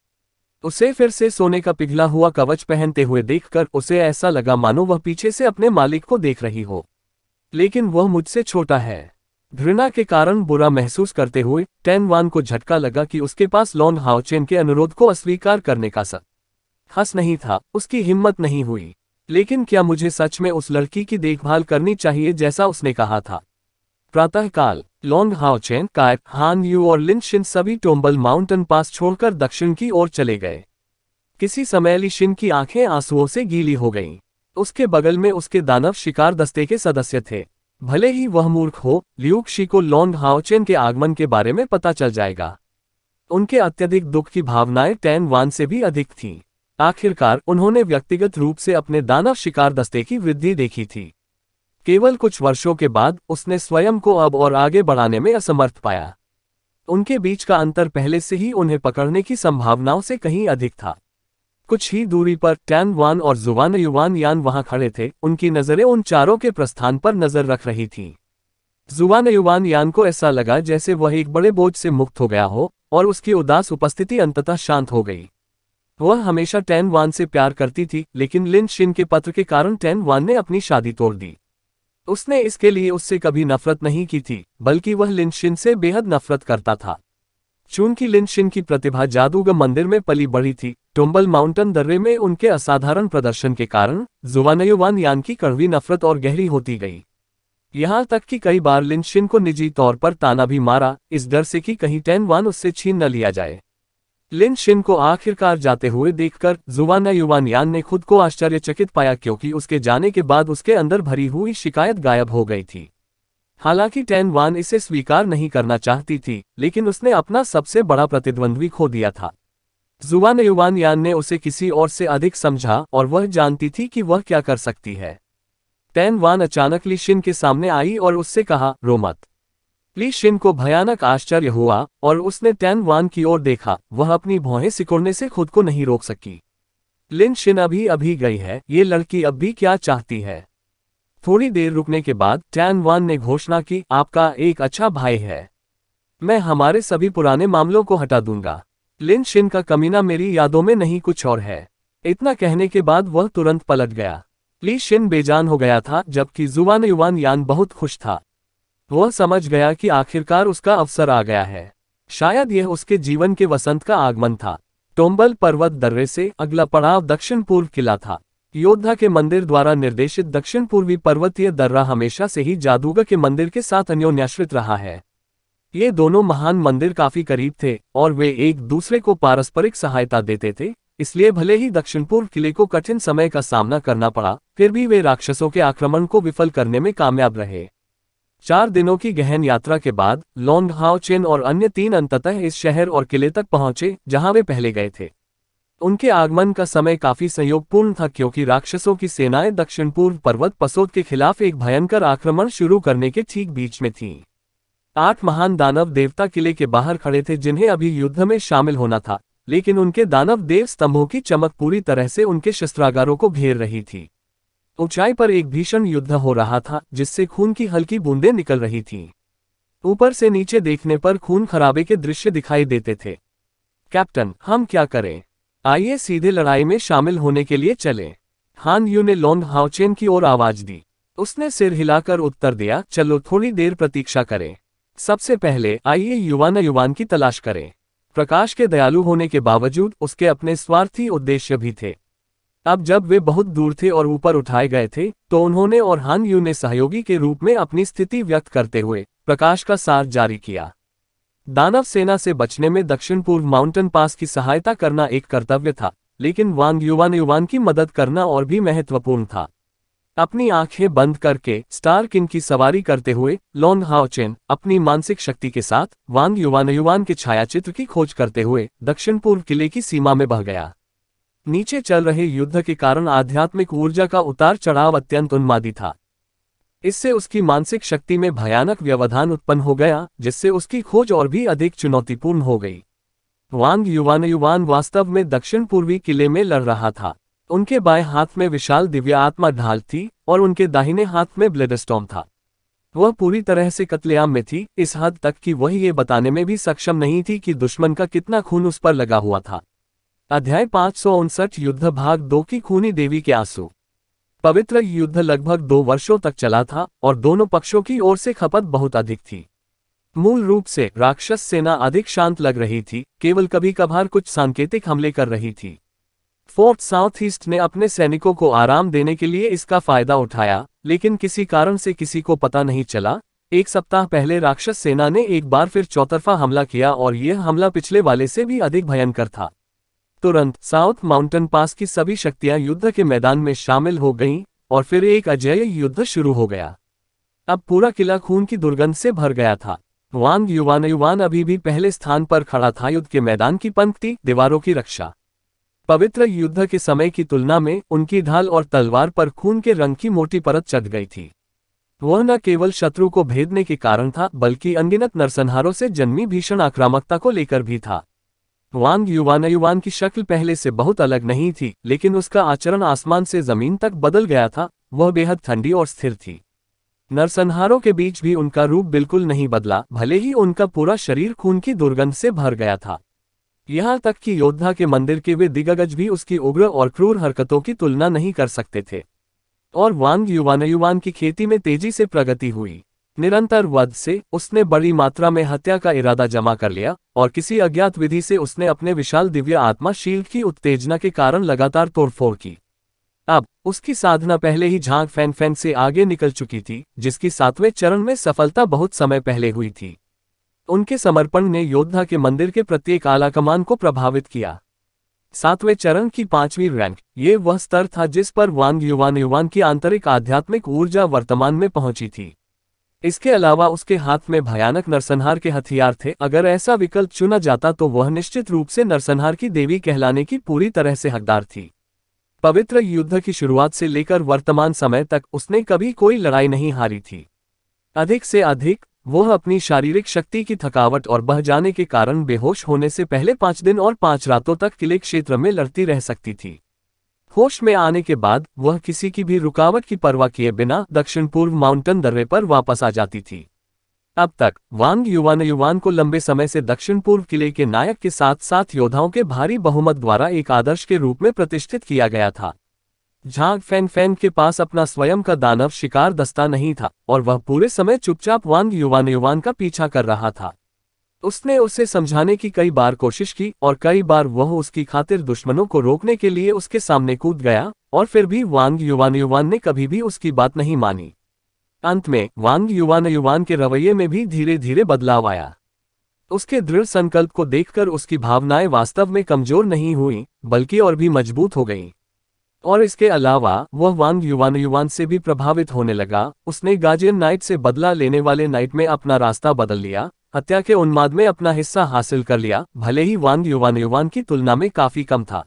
Speaker 1: उसे फिर से सोने का पिघला हुआ कवच पहनते हुए देखकर उसे ऐसा लगा मानो वह पीछे से अपने मालिक को देख रही हो लेकिन वह मुझसे छोटा है घृणा के कारण बुरा महसूस करते हुए टेन वान को झटका लगा कि उसके पास लॉन हाउचेन के अनुरोध को अस्वीकार करने का सक हंस नहीं था उसकी हिम्मत नहीं हुई लेकिन क्या मुझे सच में उस लड़की की देखभाल करनी चाहिए जैसा उसने कहा था प्रातःकाल लॉन्ग हाओचेन काय हान यू और लिनशिन सभी टोम्बल माउंटेन पास छोड़कर दक्षिण की ओर चले गए किसी समय लिशिन की आंखें आंसुओं से गीली हो गईं। उसके बगल में उसके दानव शिकार दस्ते के सदस्य थे भले ही वह मूर्ख हो ल्यूकशी को लॉन्ग हाउचेन के आगमन के बारे में पता चल जाएगा उनके अत्यधिक दुख की भावनाएं टैन वान से भी अधिक थीं। आखिरकार उन्होंने व्यक्तिगत रूप से अपने दानव शिकार दस्ते की वृद्धि देखी थी केवल कुछ वर्षों के बाद उसने स्वयं को अब और आगे बढ़ाने में असमर्थ पाया उनके बीच का अंतर पहले से ही उन्हें पकड़ने की संभावनाओं से कहीं अधिक था कुछ ही दूरी पर टैन वान और जुवान युवान यान वहां खड़े थे उनकी नजरें उन चारों के प्रस्थान पर नजर रख रही थीं। जुवान युवान यान को ऐसा लगा जैसे वह एक बड़े बोझ से मुक्त हो गया हो और उसकी उदास उपस्थिति अंततः शांत हो गई वह हमेशा टैन वान से प्यार करती थी लेकिन लिन शिन के पत्र के कारण टैन वान ने अपनी शादी तोड़ दी उसने इसके लिए उससे कभी नफरत नहीं की थी बल्कि वह लिनशिन से बेहद नफरत करता था चूंकि लिनशिन की प्रतिभा जादूगर मंदिर में पली बढ़ी थी टोम्बल माउंटेन दर्रे में उनके असाधारण प्रदर्शन के कारण जुवानयुवान यान की कड़वी नफरत और गहरी होती गई यहां तक कि कई बार लिनशिन को निजी तौर पर ताना भी मारा इस डर से कि कहीं टैनवान उससे छीन न लिया जाए लिन शिन को आखिरकार जाते हुए देखकर जुवाना युवान यान ने खुद को आश्चर्यचकित पाया क्योंकि उसके जाने के बाद उसके अंदर भरी हुई शिकायत गायब हो गई थी हालांकि टैन वान इसे स्वीकार नहीं करना चाहती थी लेकिन उसने अपना सबसे बड़ा प्रतिद्वंद्वी खो दिया था जुवान युवान यान ने उसे किसी और से अधिक समझा और वह जानती थी कि वह क्या कर सकती है टैन वान अचानक ली शिन के सामने आई और उससे कहा रोमत ली शिन को भयानक आश्चर्य हुआ और उसने टैन वान की ओर देखा वह अपनी भौहें सिकुड़ने से खुद को नहीं रोक सकी लिन शिन अभी अभी गई है ये लड़की अब भी क्या चाहती है थोड़ी देर रुकने के बाद टैन वान ने घोषणा की आपका एक अच्छा भाई है मैं हमारे सभी पुराने मामलों को हटा दूंगा लिन शिन का कमीना मेरी यादों में नहीं कुछ और है इतना कहने के बाद वह तुरंत पलट गया ली शिन बेजान हो गया था जबकि जुवान युवान यान बहुत खुश था वह समझ गया कि आखिरकार उसका अवसर आ गया है शायद यह उसके जीवन के वसंत का आगमन था टोम्बल पर्वत दर्रे से अगला पड़ाव दक्षिण पूर्व किला था योद्धा के मंदिर द्वारा निर्देशित दक्षिण पूर्वी पर्वतीय दर्रा हमेशा से ही जादूगर के मंदिर के साथ अन्योन्याश्रित रहा है ये दोनों महान मंदिर काफी करीब थे और वे एक दूसरे को पारस्परिक सहायता देते थे इसलिए भले ही दक्षिण पूर्व किले को कठिन समय का सामना करना पड़ा फिर भी वे राक्षसों के आक्रमण को विफल करने में कामयाब रहे चार दिनों की गहन यात्रा के बाद लोंग हाओ चेन और अन्य तीन अंततः इस शहर और किले तक पहुंचे जहां वे पहले गए थे उनके आगमन का समय काफी संयोगपूर्ण था क्योंकि राक्षसों की सेनाएं दक्षिण पूर्व पर्वत पसोत के खिलाफ एक भयंकर आक्रमण शुरू करने के ठीक बीच में थीं आठ महान दानव देवता किले के बाहर खड़े थे जिन्हें अभी युद्ध में शामिल होना था लेकिन उनके दानव देव स्तंभों की चमक पूरी तरह से उनके शस्त्रागारों को घेर रही थी ऊंचाई पर एक भीषण युद्ध हो रहा था जिससे खून की हल्की बूंदें निकल रही थीं। ऊपर से नीचे देखने पर खून खराबे के दृश्य दिखाई देते थे कैप्टन हम क्या करें आइए सीधे लड़ाई में शामिल होने के लिए चलें। हान यू ने लोंग हाउचेन की ओर आवाज दी उसने सिर हिलाकर उत्तर दिया चलो थोड़ी देर प्रतीक्षा करें सबसे पहले आइए युवान युवान की तलाश करें प्रकाश के दयालु होने के बावजूद उसके अपने स्वार्थी उद्देश्य भी थे अब जब वे बहुत दूर थे और ऊपर उठाए गए थे तो उन्होंने और हान यू ने सहयोगी के रूप में अपनी स्थिति व्यक्त करते हुए प्रकाश का सार जारी किया दानव सेना से बचने में दक्षिण पूर्व माउंटेन पास की सहायता करना एक कर्तव्य था लेकिन वांग युवान युवान की मदद करना और भी महत्वपूर्ण था अपनी आंखें बंद करके स्टार किन की सवारी करते हुए लॉन हाओचेन अपनी मानसिक शक्ति के साथ वांग युवान युवान के छायाचित्र की खोज करते हुए दक्षिण पूर्व किले की सीमा में बह गया नीचे चल रहे युद्ध के कारण आध्यात्मिक ऊर्जा का उतार चढ़ाव अत्यंत उन्मादी था इससे उसकी मानसिक शक्ति में भयानक व्यवधान उत्पन्न हो गया जिससे उसकी खोज और भी अधिक चुनौतीपूर्ण हो गई वांग युवान युवान वास्तव में दक्षिण पूर्वी किले में लड़ रहा था उनके बाएं हाथ में विशाल दिव्य आत्मा ढाल थी और उनके दाहिने हाथ में ब्लेडस्टॉम था वह पूरी तरह से कतलेआम में थी इस हद तक कि वह ये बताने में भी सक्षम नहीं थी कि दुश्मन का कितना खून उस पर लगा हुआ था अध्याय पांच सौ उनसठ युद्ध भाग दो की खूनी देवी के आंसू पवित्र युद्ध लगभग दो वर्षों तक चला था और दोनों पक्षों की ओर से खपत बहुत अधिक थी मूल रूप से राक्षस सेना अधिक शांत लग रही थी केवल कभी कभार कुछ सांकेतिक हमले कर रही थी फोर्ट साउथ ईस्ट ने अपने सैनिकों को आराम देने के लिए इसका फायदा उठाया लेकिन किसी कारण से किसी को पता नहीं चला एक सप्ताह पहले राक्षस सेना ने एक बार फिर चौतरफा हमला किया और यह हमला पिछले वाले से भी अधिक भयंकर था तुरंत साउथ माउंटेन पास की सभी शक्तियां युद्ध के मैदान में शामिल हो गईं और फिर एक अजय युद्ध शुरू हो गया अब पूरा किला खून की दुर्गंध से भर गया था वांग युवान युवान अभी भी पहले स्थान पर खड़ा था युद्ध के मैदान की पंक्ति दीवारों की रक्षा पवित्र युद्ध के समय की तुलना में उनकी ढाल और तलवार पर खून के रंग की मोटी परत चढ़ गई थी वह न केवल शत्रु को भेदने के कारण था बल्कि अनगिनत नरसंहारों से जन्मी भीषण आक्रामकता को लेकर भी था वांग युवान की शक्ल पहले से बहुत अलग नहीं थी लेकिन उसका आचरण आसमान से जमीन तक बदल गया था वह बेहद ठंडी और स्थिर थी नरसंहारों के बीच भी उनका रूप बिल्कुल नहीं बदला भले ही उनका पूरा शरीर खून की दुर्गंध से भर गया था यहाँ तक कि योद्धा के मंदिर के वे दिग्गज भी उसकी उग्र और क्रूर हरकतों की तुलना नहीं कर सकते थे और वांग युवानयुवान की खेती में तेजी से प्रगति हुई निरंतर वध से उसने बड़ी मात्रा में हत्या का इरादा जमा कर लिया और किसी अज्ञात विधि से उसने अपने विशाल दिव्य आत्मा शील्ड की उत्तेजना के कारण लगातार तोड़फोड़ की अब उसकी साधना पहले ही झांक फैन फैन से आगे निकल चुकी थी जिसकी सातवें चरण में सफलता बहुत समय पहले हुई थी उनके समर्पण ने योद्धा के मंदिर के प्रत्येक आलाकमान को प्रभावित किया सातवें चरण की पांचवी रैंक ये वह स्तर था जिस पर वांग युवान युवान की आंतरिक आध्यात्मिक ऊर्जा वर्तमान में पहुंची थी इसके अलावा उसके हाथ में भयानक नरसंहार के हथियार थे अगर ऐसा विकल्प चुना जाता तो वह निश्चित रूप से नरसंहार की देवी कहलाने की पूरी तरह से हकदार थी पवित्र युद्ध की शुरुआत से लेकर वर्तमान समय तक उसने कभी कोई लड़ाई नहीं हारी थी अधिक से अधिक वह अपनी शारीरिक शक्ति की थकावट और बह जाने के कारण बेहोश होने से पहले पांच दिन और पांच रातों तक किले क्षेत्र में लड़ती रह सकती थी होश में आने के बाद वह किसी की भी रुकावट की परवाह किए बिना दक्षिण पूर्व माउंटेन दर्रे पर वापस आ जाती थी अब तक वांग युवान युवान को लंबे समय से दक्षिण पूर्व किले के नायक के साथ साथ योद्धाओं के भारी बहुमत द्वारा एक आदर्श के रूप में प्रतिष्ठित किया गया था झांग फैन फैन के पास अपना स्वयं का दानव शिकार दस्ता नहीं था और वह पूरे समय चुपचाप वांग युवान युवान का पीछा कर रहा था उसने उसे समझाने की कई बार कोशिश की और कई बार वह उसकी खातिर दुश्मनों को रोकने के लिए उसके सामने कूद गया और फिर भी वांग युवान युवान ने कभी भी उसकी बात नहीं मानी अंत में वांग युवान युवान के रवैये में भी धीरे धीरे बदलाव आया उसके दृढ़ संकल्प को देखकर उसकी भावनाएं वास्तव में कमजोर नहीं हुई बल्कि और भी मजबूत हो गईं और इसके अलावा वह वांग युवान युवान से भी प्रभावित होने लगा उसने गाजियन नाइट से बदला लेने वाले नाइट में अपना रास्ता बदल लिया हत्या के उन्माद में अपना हिस्सा हासिल कर लिया भले ही वांग युवान युवान की तुलना में काफी कम था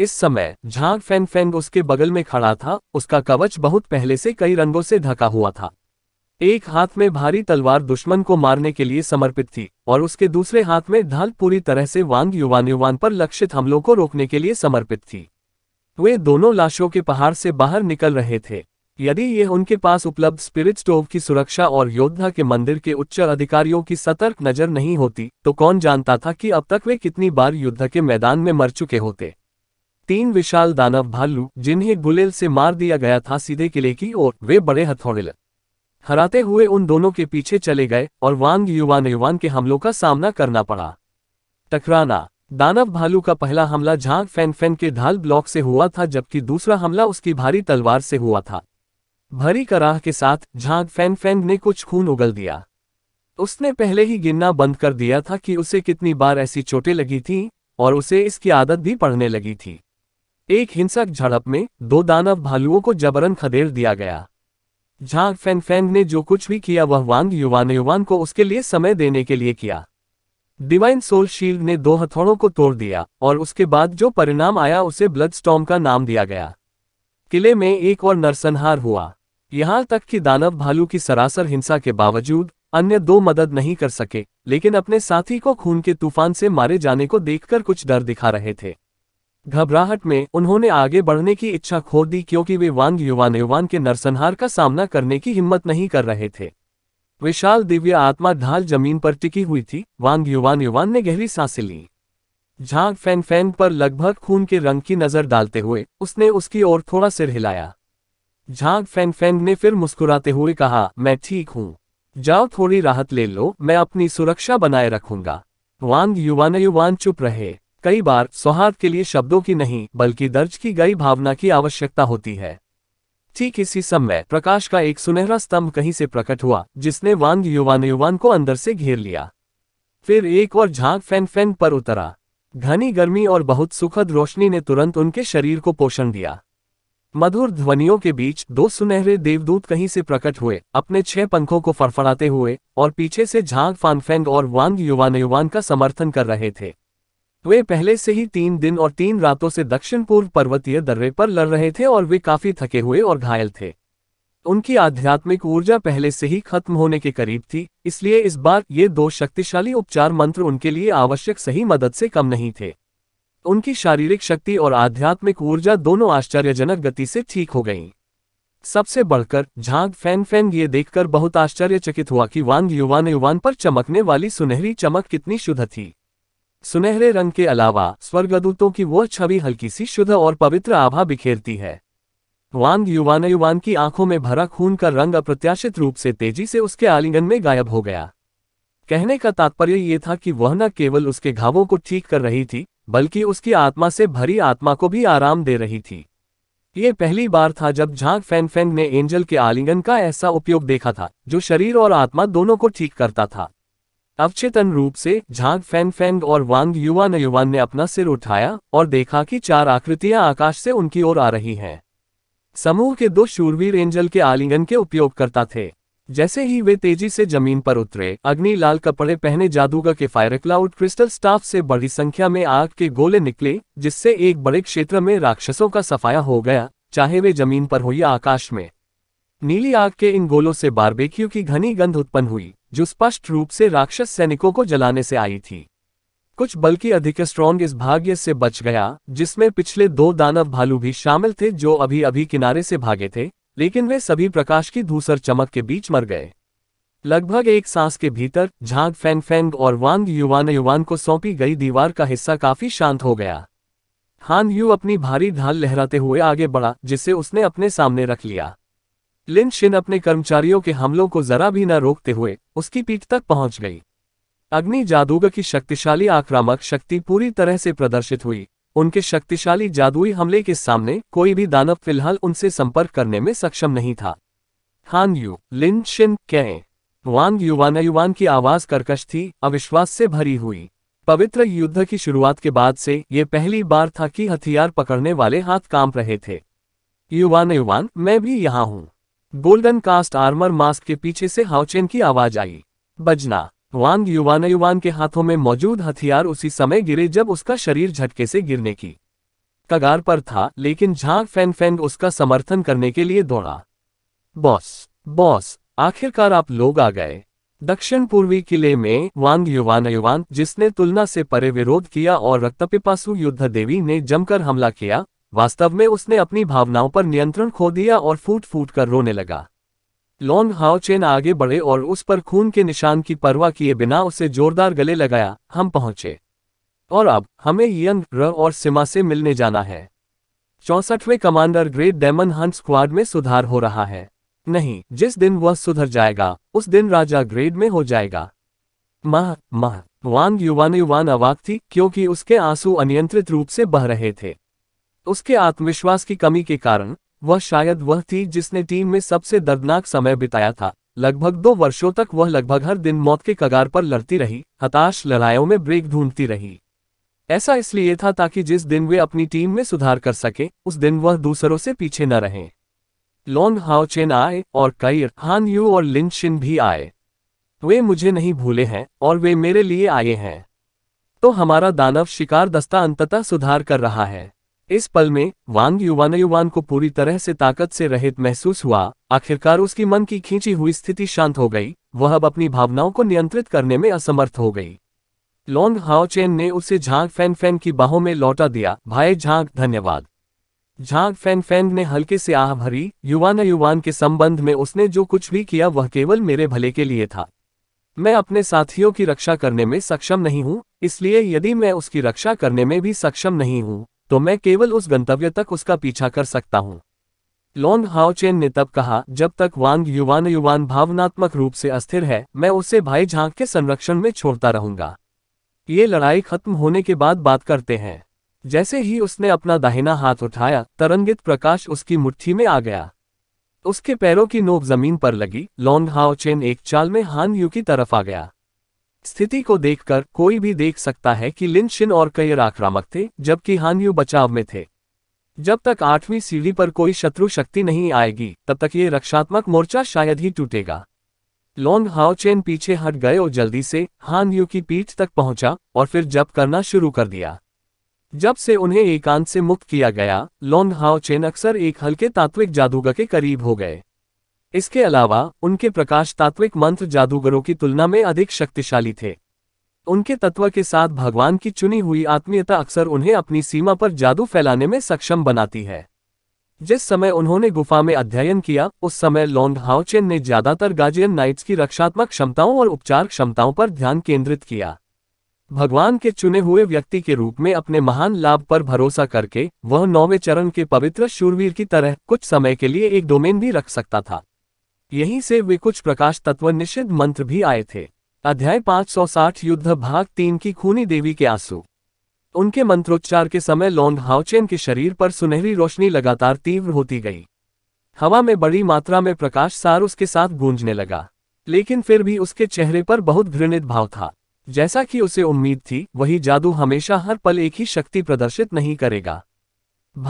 Speaker 1: इस समय झांग फैन फैंग उसके बगल में खड़ा था उसका कवच बहुत पहले से कई रंगों से ढका हुआ था एक हाथ में भारी तलवार दुश्मन को मारने के लिए समर्पित थी और उसके दूसरे हाथ में ढाल पूरी तरह से वांग युवान युवान पर लक्षित हमलों को रोकने के लिए समर्पित थी वे दोनों लाशों के पहाड़ से बाहर निकल रहे थे यदि ये उनके पास उपलब्ध स्पिरिट स्टोव की सुरक्षा और योद्धा के मंदिर के उच्च अधिकारियों की सतर्क नजर नहीं होती तो कौन जानता था कि अब तक वे कितनी बार युद्ध के मैदान में मर चुके होते तीन विशाल दानव भालू जिन्हें गुलेल से मार दिया गया था सीधे किले की ओर वे बड़े हथौड़े हराते हुए उन दोनों के पीछे चले गए और वांग युवान युवान के हमलों का सामना करना पड़ा टकराना दानव भालू का पहला हमला झांक फैन फैन के ढाल ब्लॉक से हुआ था जबकि दूसरा हमला उसकी भारी तलवार से हुआ था भरी कराह के साथ झांग फैन फैन ने कुछ खून उगल दिया उसने पहले ही गिनना बंद कर दिया था कि उसे कितनी बार ऐसी चोटें लगी थीं और उसे इसकी आदत भी पड़ने लगी थी एक हिंसक झड़प में दो दानव भालुओं को जबरन खदेड़ दिया गया झांग फैन फैन ने जो कुछ भी किया वह वांग युवान युवान को उसके लिए समय देने के लिए किया डिवाइन सोल शील्ड ने दो हथौड़ों को तोड़ दिया और उसके बाद जो परिणाम आया उसे ब्लड स्टॉम का नाम दिया गया किले में एक और नरसंहार हुआ यहाँ तक कि दानव भालू की सरासर हिंसा के बावजूद अन्य दो मदद नहीं कर सके लेकिन अपने साथी को खून के तूफान से मारे जाने को देखकर कुछ डर दिखा रहे थे घबराहट में उन्होंने आगे बढ़ने की इच्छा खो दी क्योंकि वे वांग युवान युवान के नरसंहार का सामना करने की हिम्मत नहीं कर रहे थे विशाल दिव्य आत्मा ढाल जमीन पर टिकी हुई थी वांग युवान युवान ने गहरी सांसें ली झांक फैन फैन पर लगभग खून के रंग की नजर डालते हुए उसने उसकी ओर थोड़ा सिर हिलाया झांक फैन फैन ने फिर मुस्कुराते हुए कहा मैं ठीक हूं जाओ थोड़ी राहत ले लो मैं अपनी सुरक्षा बनाए रखूंगा वांग युवान युवान चुप रहे कई बार सौहार्द के लिए शब्दों की नहीं बल्कि दर्ज की गई भावना की आवश्यकता होती है ठीक इसी समय प्रकाश का एक सुनहरा स्तंभ कहीं से प्रकट हुआ जिसने वांग युवान युवान को अंदर से घेर लिया फिर एक और झांक फैन फैन पर उतरा घनी गर्मी और बहुत सुखद रोशनी ने तुरंत उनके शरीर को पोषण दिया मधुर ध्वनियों के बीच दो सुनहरे देवदूत कहीं से प्रकट हुए अपने छह पंखों को फड़फड़ाते हुए और पीछे से झांग फानफेंग और वांग युवान युवान का समर्थन कर रहे थे वे पहले से ही तीन दिन और तीन रातों से दक्षिण पूर्व पर्वतीय दर्रे पर लड़ रहे थे और वे काफी थके हुए और घायल थे उनकी आध्यात्मिक ऊर्जा पहले से ही खत्म होने के करीब थी इसलिए इस बार ये दो शक्तिशाली उपचार मंत्र उनके लिए आवश्यक सही मदद से कम नहीं थे उनकी शारीरिक शक्ति और आध्यात्मिक ऊर्जा दोनों आश्चर्यजनक गति से ठीक हो गईं। सबसे बढ़कर झांग फैन फैन ये देखकर बहुत आश्चर्यचकित हुआ कि वांग युवान युवान पर चमकने वाली सुनहरी चमक कितनी शुद्ध थी सुनहरे रंग के अलावा स्वर्गदूतों की वह छवि हल्की सी शुद्ध और पवित्र आभा बिखेरती है वांग युवान युवान की आंखों में भरा खून का रंग अप्रत्याशित रूप से तेजी से उसके आलिंगन में गायब हो गया कहने का तात्पर्य ये था कि वह न केवल उसके घावों को ठीक कर रही थी बल्कि उसकी आत्मा से भरी आत्मा को भी आराम दे रही थी ये पहली बार था जब झांग फैन फैन ने एंजल के आलिंगन का ऐसा उपयोग देखा था जो शरीर और आत्मा दोनों को ठीक करता था अवचेतन रूप से झांग फैन फैंग और वांग युवा युवान ने अपना सिर उठाया और देखा कि चार आकृतियां आकाश से उनकी ओर आ रही हैं समूह के दो शूरवीर एंजल के आलिंगन के उपयोगकर्ता थे जैसे ही वे तेजी से जमीन पर उतरे अग्नि लाल कपड़े पहने जादूगर के फायर क्लाउड क्रिस्टल स्टाफ से बड़ी संख्या में आग के गोले निकले जिससे एक बड़े क्षेत्र में राक्षसों का सफाया हो गया चाहे वे जमीन पर हो या आकाश में नीली आग के इन गोलों से बारबेक्यू की घनी गंध उत्पन्न हुई जो स्पष्ट रूप से राक्षस सैनिकों को जलाने से आई थी कुछ बल्कि अधिक स्ट्रॉन्ग इस भाग्य से बच गया जिसमें पिछले दो दानव भालू भी शामिल थे जो अभी अभी किनारे से भागे थे लेकिन वे सभी प्रकाश की धूसर चमक के बीच मर गए लगभग एक सांस के भीतर झाग फैंग फैंग और वांग युवान युवान को सौंपी गई दीवार का हिस्सा काफी शांत हो गया हान यू अपनी भारी ढाल लहराते हुए आगे बढ़ा जिसे उसने अपने सामने रख लिया लिन शिन अपने कर्मचारियों के हमलों को जरा भी न रोकते हुए उसकी पीठ तक पहुंच गई अग्नि जादूगर की शक्तिशाली आक्रामक शक्ति पूरी तरह से प्रदर्शित हुई उनके शक्तिशाली जादुई हमले के सामने कोई भी दानव फिलहाल उनसे संपर्क करने में सक्षम नहीं था हान यू लिन शिन कै वांग युवान युवान की आवाज करकश थी अविश्वास से भरी हुई पवित्र युद्ध की शुरुआत के बाद से ये पहली बार था कि हथियार पकड़ने वाले हाथ कांप रहे थे युवान युवान मैं भी यहाँ हूँ गोल्डन कास्ट आर्मर मास्क के पीछे से हाउचेन की आवाज आई बजना वांग युवानयुवान के हाथों में मौजूद हथियार उसी समय गिरे जब उसका शरीर झटके से गिरने की कगार पर था लेकिन झांग फैंग फैंग उसका समर्थन करने के लिए दौड़ा बॉस बॉस आखिरकार आप लोग आ गए दक्षिण पूर्वी किले में वांग युवान युवान जिसने तुलना से परे विरोध किया और रक्तपिपासु युद्ध देवी ने जमकर हमला किया वास्तव में उसने अपनी भावनाओं पर नियंत्रण खो दिया और फूट फूट कर रोने लगा लॉन्ग हाउ चेन आगे बढ़े और उस पर खून के निशान की परवाह किए बिना उसे जोरदार गले लगाया हम पहुंचे और अब हमें यंग र और सिमा से मिलने जाना है चौसठवें commander great demon hunt squad में सुधार हो रहा है नहीं जिस दिन वह सुधर जाएगा उस दिन राजा ग्रेड में हो जाएगा मह मह वांग युवान युवान अवाक थी क्योंकि उसके आंसू अनियंत्रित रूप से बह रहे थे उसके आत्मविश्वास की कमी के कारण वह शायद वह थी जिसने टीम में सबसे दर्दनाक समय बिताया था लगभग दो वर्षों तक वह लगभग हर दिन मौत के कगार पर लड़ती रही हताश लड़ाइयों में ब्रेक ढूंढती रही ऐसा इसलिए था ताकि जिस दिन वे अपनी टीम में सुधार कर सके उस दिन वह दूसरों से पीछे न रहें लॉन्ग हाओचेन आए और कईर हान यू और लिनशिन भी आए वे मुझे नहीं भूले हैं और वे मेरे लिए आए हैं तो हमारा दानव शिकार दस्ता अंततः सुधार कर रहा है इस पल में वांग युवान युवान को पूरी तरह से ताकत से रहित महसूस हुआ आखिरकार उसकी मन की खींची हुई स्थिति शांत हो गई वह अब अपनी भावनाओं को नियंत्रित करने में असमर्थ हो गई लॉन्ग हाओ ने उसे झांग फैन फैन की बाहों में लौटा दिया भाई झांग धन्यवाद झांग फैन फैन ने हल्के से आह भरी युवान युवान के संबंध में उसने जो कुछ भी किया वह केवल मेरे भले के लिए था मैं अपने साथियों की रक्षा करने में सक्षम नहीं हूँ इसलिए यदि मैं उसकी रक्षा करने में भी सक्षम नहीं हूँ तो मैं केवल उस गंतव्य तक उसका पीछा कर सकता हूं लोंग हाओचेन ने तब कहा जब तक वांग युवान युवान भावनात्मक रूप से अस्थिर है मैं उसे भाई झांक के संरक्षण में छोड़ता रहूंगा ये लड़ाई खत्म होने के बाद बात करते हैं जैसे ही उसने अपना दाहिना हाथ उठाया तरंगित प्रकाश उसकी मुट्ठी में आ गया उसके पैरों की नोक जमीन पर लगी लॉन्ग हाओचेन एक चाल में हान यू की तरफ आ गया स्थिति को देखकर कोई भी देख सकता है कि लिनशिन और कयर आक्रामक थे जबकि हानयू बचाव में थे जब तक आठवीं सीढ़ी पर कोई शत्रु शक्ति नहीं आएगी तब तक ये रक्षात्मक मोर्चा शायद ही टूटेगा लॉन्ग हाउचेन पीछे हट गए और जल्दी से हान यू की पीठ तक पहुंचा और फिर जप करना शुरू कर दिया जब से उन्हें एकांत से मुक्त किया गया लॉन्ग हाओचेन अक्सर एक हल्के तात्विक जादूगर के करीब हो गए इसके अलावा उनके प्रकाश तात्विक मंत्र जादूगरों की तुलना में अधिक शक्तिशाली थे उनके तत्व के साथ भगवान की चुनी हुई आत्मीयता अक्सर उन्हें अपनी सीमा पर जादू फैलाने में सक्षम बनाती है जिस समय उन्होंने गुफा में अध्ययन किया उस समय लॉन्ग हाउचेन ने ज्यादातर गाजियन नाइट्स की रक्षात्मक क्षमताओं और उपचार क्षमताओं पर ध्यान केंद्रित किया भगवान के चुने हुए व्यक्ति के रूप में अपने महान लाभ पर भरोसा करके वह नौवे चरण के पवित्र शूरवीर की तरह कुछ समय के लिए एक डोमेन भी रख सकता था यहीं से वे कुछ प्रकाश तत्व निषिद्ध मंत्र भी आए थे अध्याय 560 युद्ध भाग तीन की खूनी देवी के आंसू उनके मंत्रोच्चार के समय लौंग हाउचेन के शरीर पर सुनहरी रोशनी लगातार तीव्र होती गई हवा में बड़ी मात्रा में प्रकाश सार उसके साथ गूंजने लगा लेकिन फिर भी उसके चेहरे पर बहुत घृणित भाव था जैसा कि उसे उम्मीद थी वही जादू हमेशा हर पल एक ही शक्ति प्रदर्शित नहीं करेगा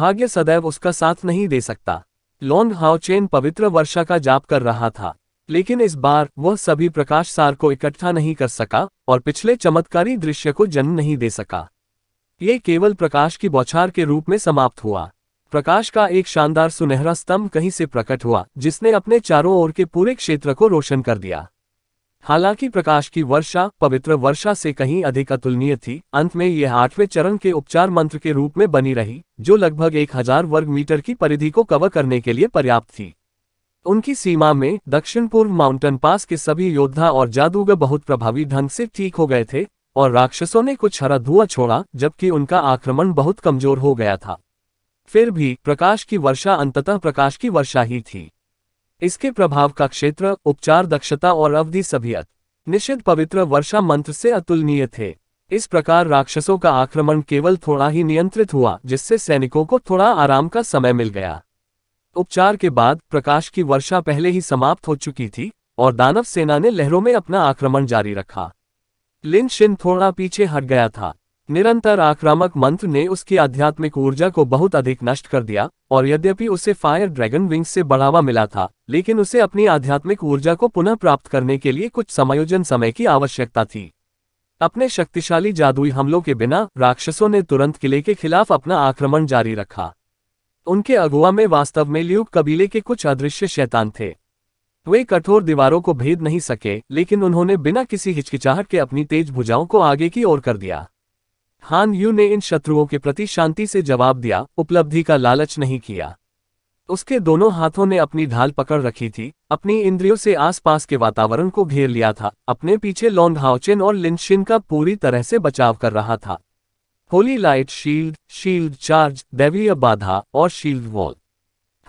Speaker 1: भाग्य सदैव उसका साथ नहीं दे सकता लोंग चेन पवित्र वर्षा का जाप कर रहा था लेकिन इस बार वह सभी प्रकाश सार को इकट्ठा नहीं कर सका और पिछले चमत्कारी दृश्य को जन्म नहीं दे सका ये केवल प्रकाश की बौछार के रूप में समाप्त हुआ प्रकाश का एक शानदार सुनहरा स्तंभ कहीं से प्रकट हुआ जिसने अपने चारों ओर के पूरे क्षेत्र को रोशन कर दिया हालांकि प्रकाश की वर्षा पवित्र वर्षा से कहीं अधिक अतुलनीय थी अंत में यह आठवें चरण के उपचार मंत्र के रूप में बनी रही जो लगभग एक हजार वर्ग मीटर की परिधि को कवर करने के लिए पर्याप्त थी उनकी सीमा में दक्षिण पूर्व माउंटेन पास के सभी योद्धा और जादूगर बहुत प्रभावी ढंग से ठीक हो गए थे और राक्षसों ने कुछ हरा धुआं छोड़ा जबकि उनका आक्रमण बहुत कमजोर हो गया था फिर भी प्रकाश की वर्षा अंततः प्रकाश की वर्षा ही थी इसके प्रभाव का क्षेत्र उपचार दक्षता और अवधि सभी निषिद्ध पवित्र वर्षा मंत्र से अतुलनीय थे इस प्रकार राक्षसों का आक्रमण केवल थोड़ा ही नियंत्रित हुआ जिससे सैनिकों को थोड़ा आराम का समय मिल गया उपचार के बाद प्रकाश की वर्षा पहले ही समाप्त हो चुकी थी और दानव सेना ने लहरों में अपना आक्रमण जारी रखा लिन शिन थोड़ा पीछे हट गया था निरंतर आक्रामक मंत्र ने उसकी आध्यात्मिक ऊर्जा को बहुत अधिक नष्ट कर दिया और यद्यपि उसे फायर ड्रैगन विंग्स से बढ़ावा मिला था लेकिन उसे अपनी आध्यात्मिक ऊर्जा को पुनः प्राप्त करने के लिए कुछ समायोजन समय की आवश्यकता थी अपने शक्तिशाली जादुई हमलों के बिना राक्षसों ने तुरंत किले के खिलाफ अपना आक्रमण जारी रखा उनके अगुआ में वास्तव में ल्यूक कबीले के कुछ अदृश्य शैतान थे वे कठोर दीवारों को भेद नहीं सके लेकिन उन्होंने बिना किसी हिचकिचाहट के अपनी तेज भुजाओं को आगे की ओर कर दिया हान यू ने इन शत्रुओं के प्रति शांति से जवाब दिया उपलब्धि का लालच नहीं किया उसके दोनों हाथों ने अपनी ढाल पकड़ रखी थी अपनी इंद्रियों से आसपास के वातावरण को घेर लिया था अपने पीछे लॉन्ग हाउचेन और लिनशिन का पूरी तरह से बचाव कर रहा था holy light shield shield charge दैवीय बाधा और शील्ड वॉल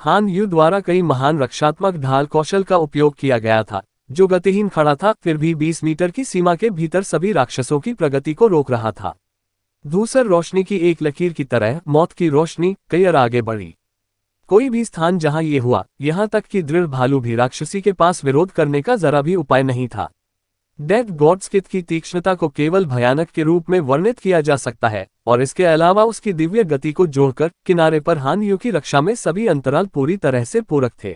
Speaker 1: हान यू द्वारा कई महान रक्षात्मक ढाल कौशल का उपयोग किया गया था जो गतिहीन खड़ा था फिर भी 20 मीटर की सीमा के भीतर सभी राक्षसों की प्रगति को रोक रहा था धूसर रोशनी की एक लकीर की तरह मौत की रोशनी कई अर आगे बढ़ी कोई भी स्थान जहां ये हुआ यहां तक कि दृढ़ भालू भी राक्षसी के पास विरोध करने का जरा भी उपाय नहीं था डेथ गॉडस्कित की तीक्ष्णता को केवल भयानक के रूप में वर्णित किया जा सकता है और इसके अलावा उसकी दिव्य गति को जोड़कर किनारे पर हानियों की रक्षा में सभी अंतराल पूरी तरह से पूरक थे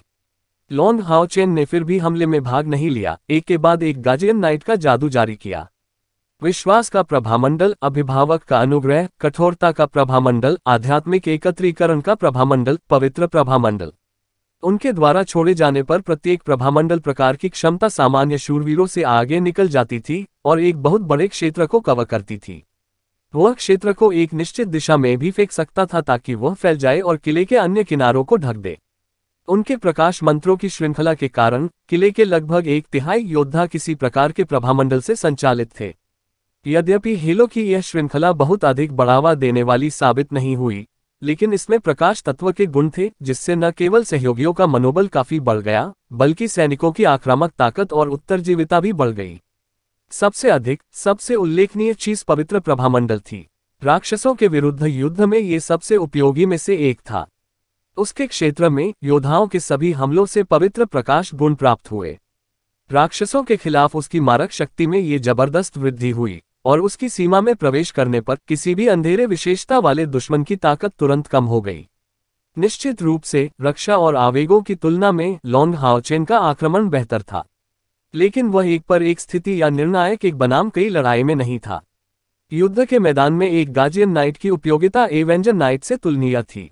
Speaker 1: लॉन्ग हाउचेन ने फिर भी हमले में भाग नहीं लिया एक के बाद एक गाजियन नाइट का जादू जारी किया विश्वास का प्रभामंडल अभिभावक का अनुग्रह कठोरता का प्रभामंडल आध्यात्मिक एकत्रीकरण का प्रभामंडल पवित्र प्रभामंडल उनके द्वारा छोड़े जाने पर प्रत्येक प्रभामंडल प्रकार की क्षमता सामान्य शूरवीरों से आगे निकल जाती थी और एक बहुत बड़े क्षेत्र को कवर करती थी वह क्षेत्र को एक निश्चित दिशा में भी फेंक सकता था ताकि वह फैल जाए और किले के अन्य किनारों को ढक दे उनके प्रकाश मंत्रों की श्रृंखला के कारण किले के लगभग एक तिहाई योद्धा किसी प्रकार के प्रभामंडल से संचालित थे यद्यपि हीलो की यह श्रृंखला बहुत अधिक बढ़ावा देने वाली साबित नहीं हुई लेकिन इसमें प्रकाश तत्व के गुण थे जिससे न केवल सहयोगियों का मनोबल काफी बढ़ गया बल्कि सैनिकों की आक्रामक ताकत और उत्तरजीविता भी बढ़ गई सबसे अधिक सबसे उल्लेखनीय चीज पवित्र प्रभामंडल थी राक्षसों के विरुद्ध युद्ध में ये सबसे उपयोगी में से एक था उसके क्षेत्र में योद्धाओं के सभी हमलों से पवित्र प्रकाश गुण प्राप्त हुए राक्षसों के खिलाफ उसकी मारक शक्ति में ये जबरदस्त वृद्धि हुई और उसकी सीमा में प्रवेश करने पर किसी भी अंधेरे विशेषता वाले दुश्मन की ताकत तुरंत कम हो गई निश्चित रूप से रक्षा और आवेगों की तुलना में लॉन्ग हाउचेन का आक्रमण बेहतर था लेकिन वह एक पर एक स्थिति या निर्णायक एक बनाम कई लड़ाई में नहीं था युद्ध के मैदान में एक गाजियन नाइट की उपयोगिता एवेंजर नाइट से तुलनीय थी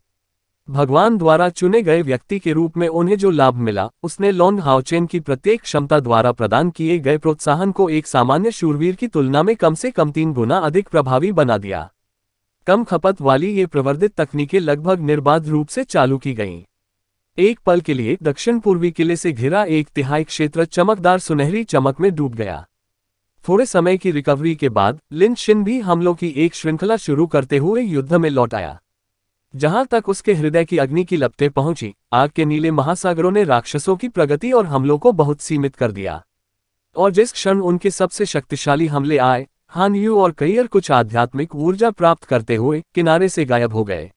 Speaker 1: भगवान द्वारा चुने गए व्यक्ति के रूप में उन्हें जो लाभ मिला उसने लॉन्ग हाउचेन की प्रत्येक क्षमता द्वारा प्रदान किए गए प्रोत्साहन को एक सामान्य शूरवीर की तुलना में कम से कम तीन गुना अधिक प्रभावी बना दिया कम खपत वाली ये प्रवर्धित तकनीकें लगभग निर्बाध रूप से चालू की गईं एक पल के लिए दक्षिण पूर्वी किले से घिरा एक तिहाई क्षेत्र चमकदार सुनहरी चमक में डूब गया थोड़े समय की रिकवरी के बाद लिन भी हमलों की एक श्रृंखला शुरू करते हुए युद्ध में लौट आया जहां तक उसके हृदय की अग्नि की लपटें पहुंची आग के नीले महासागरों ने राक्षसों की प्रगति और हमलों को बहुत सीमित कर दिया और जिस क्षण उनके सबसे शक्तिशाली हमले आए हान यू और कईयर कुछ आध्यात्मिक ऊर्जा प्राप्त करते हुए किनारे से गायब हो गए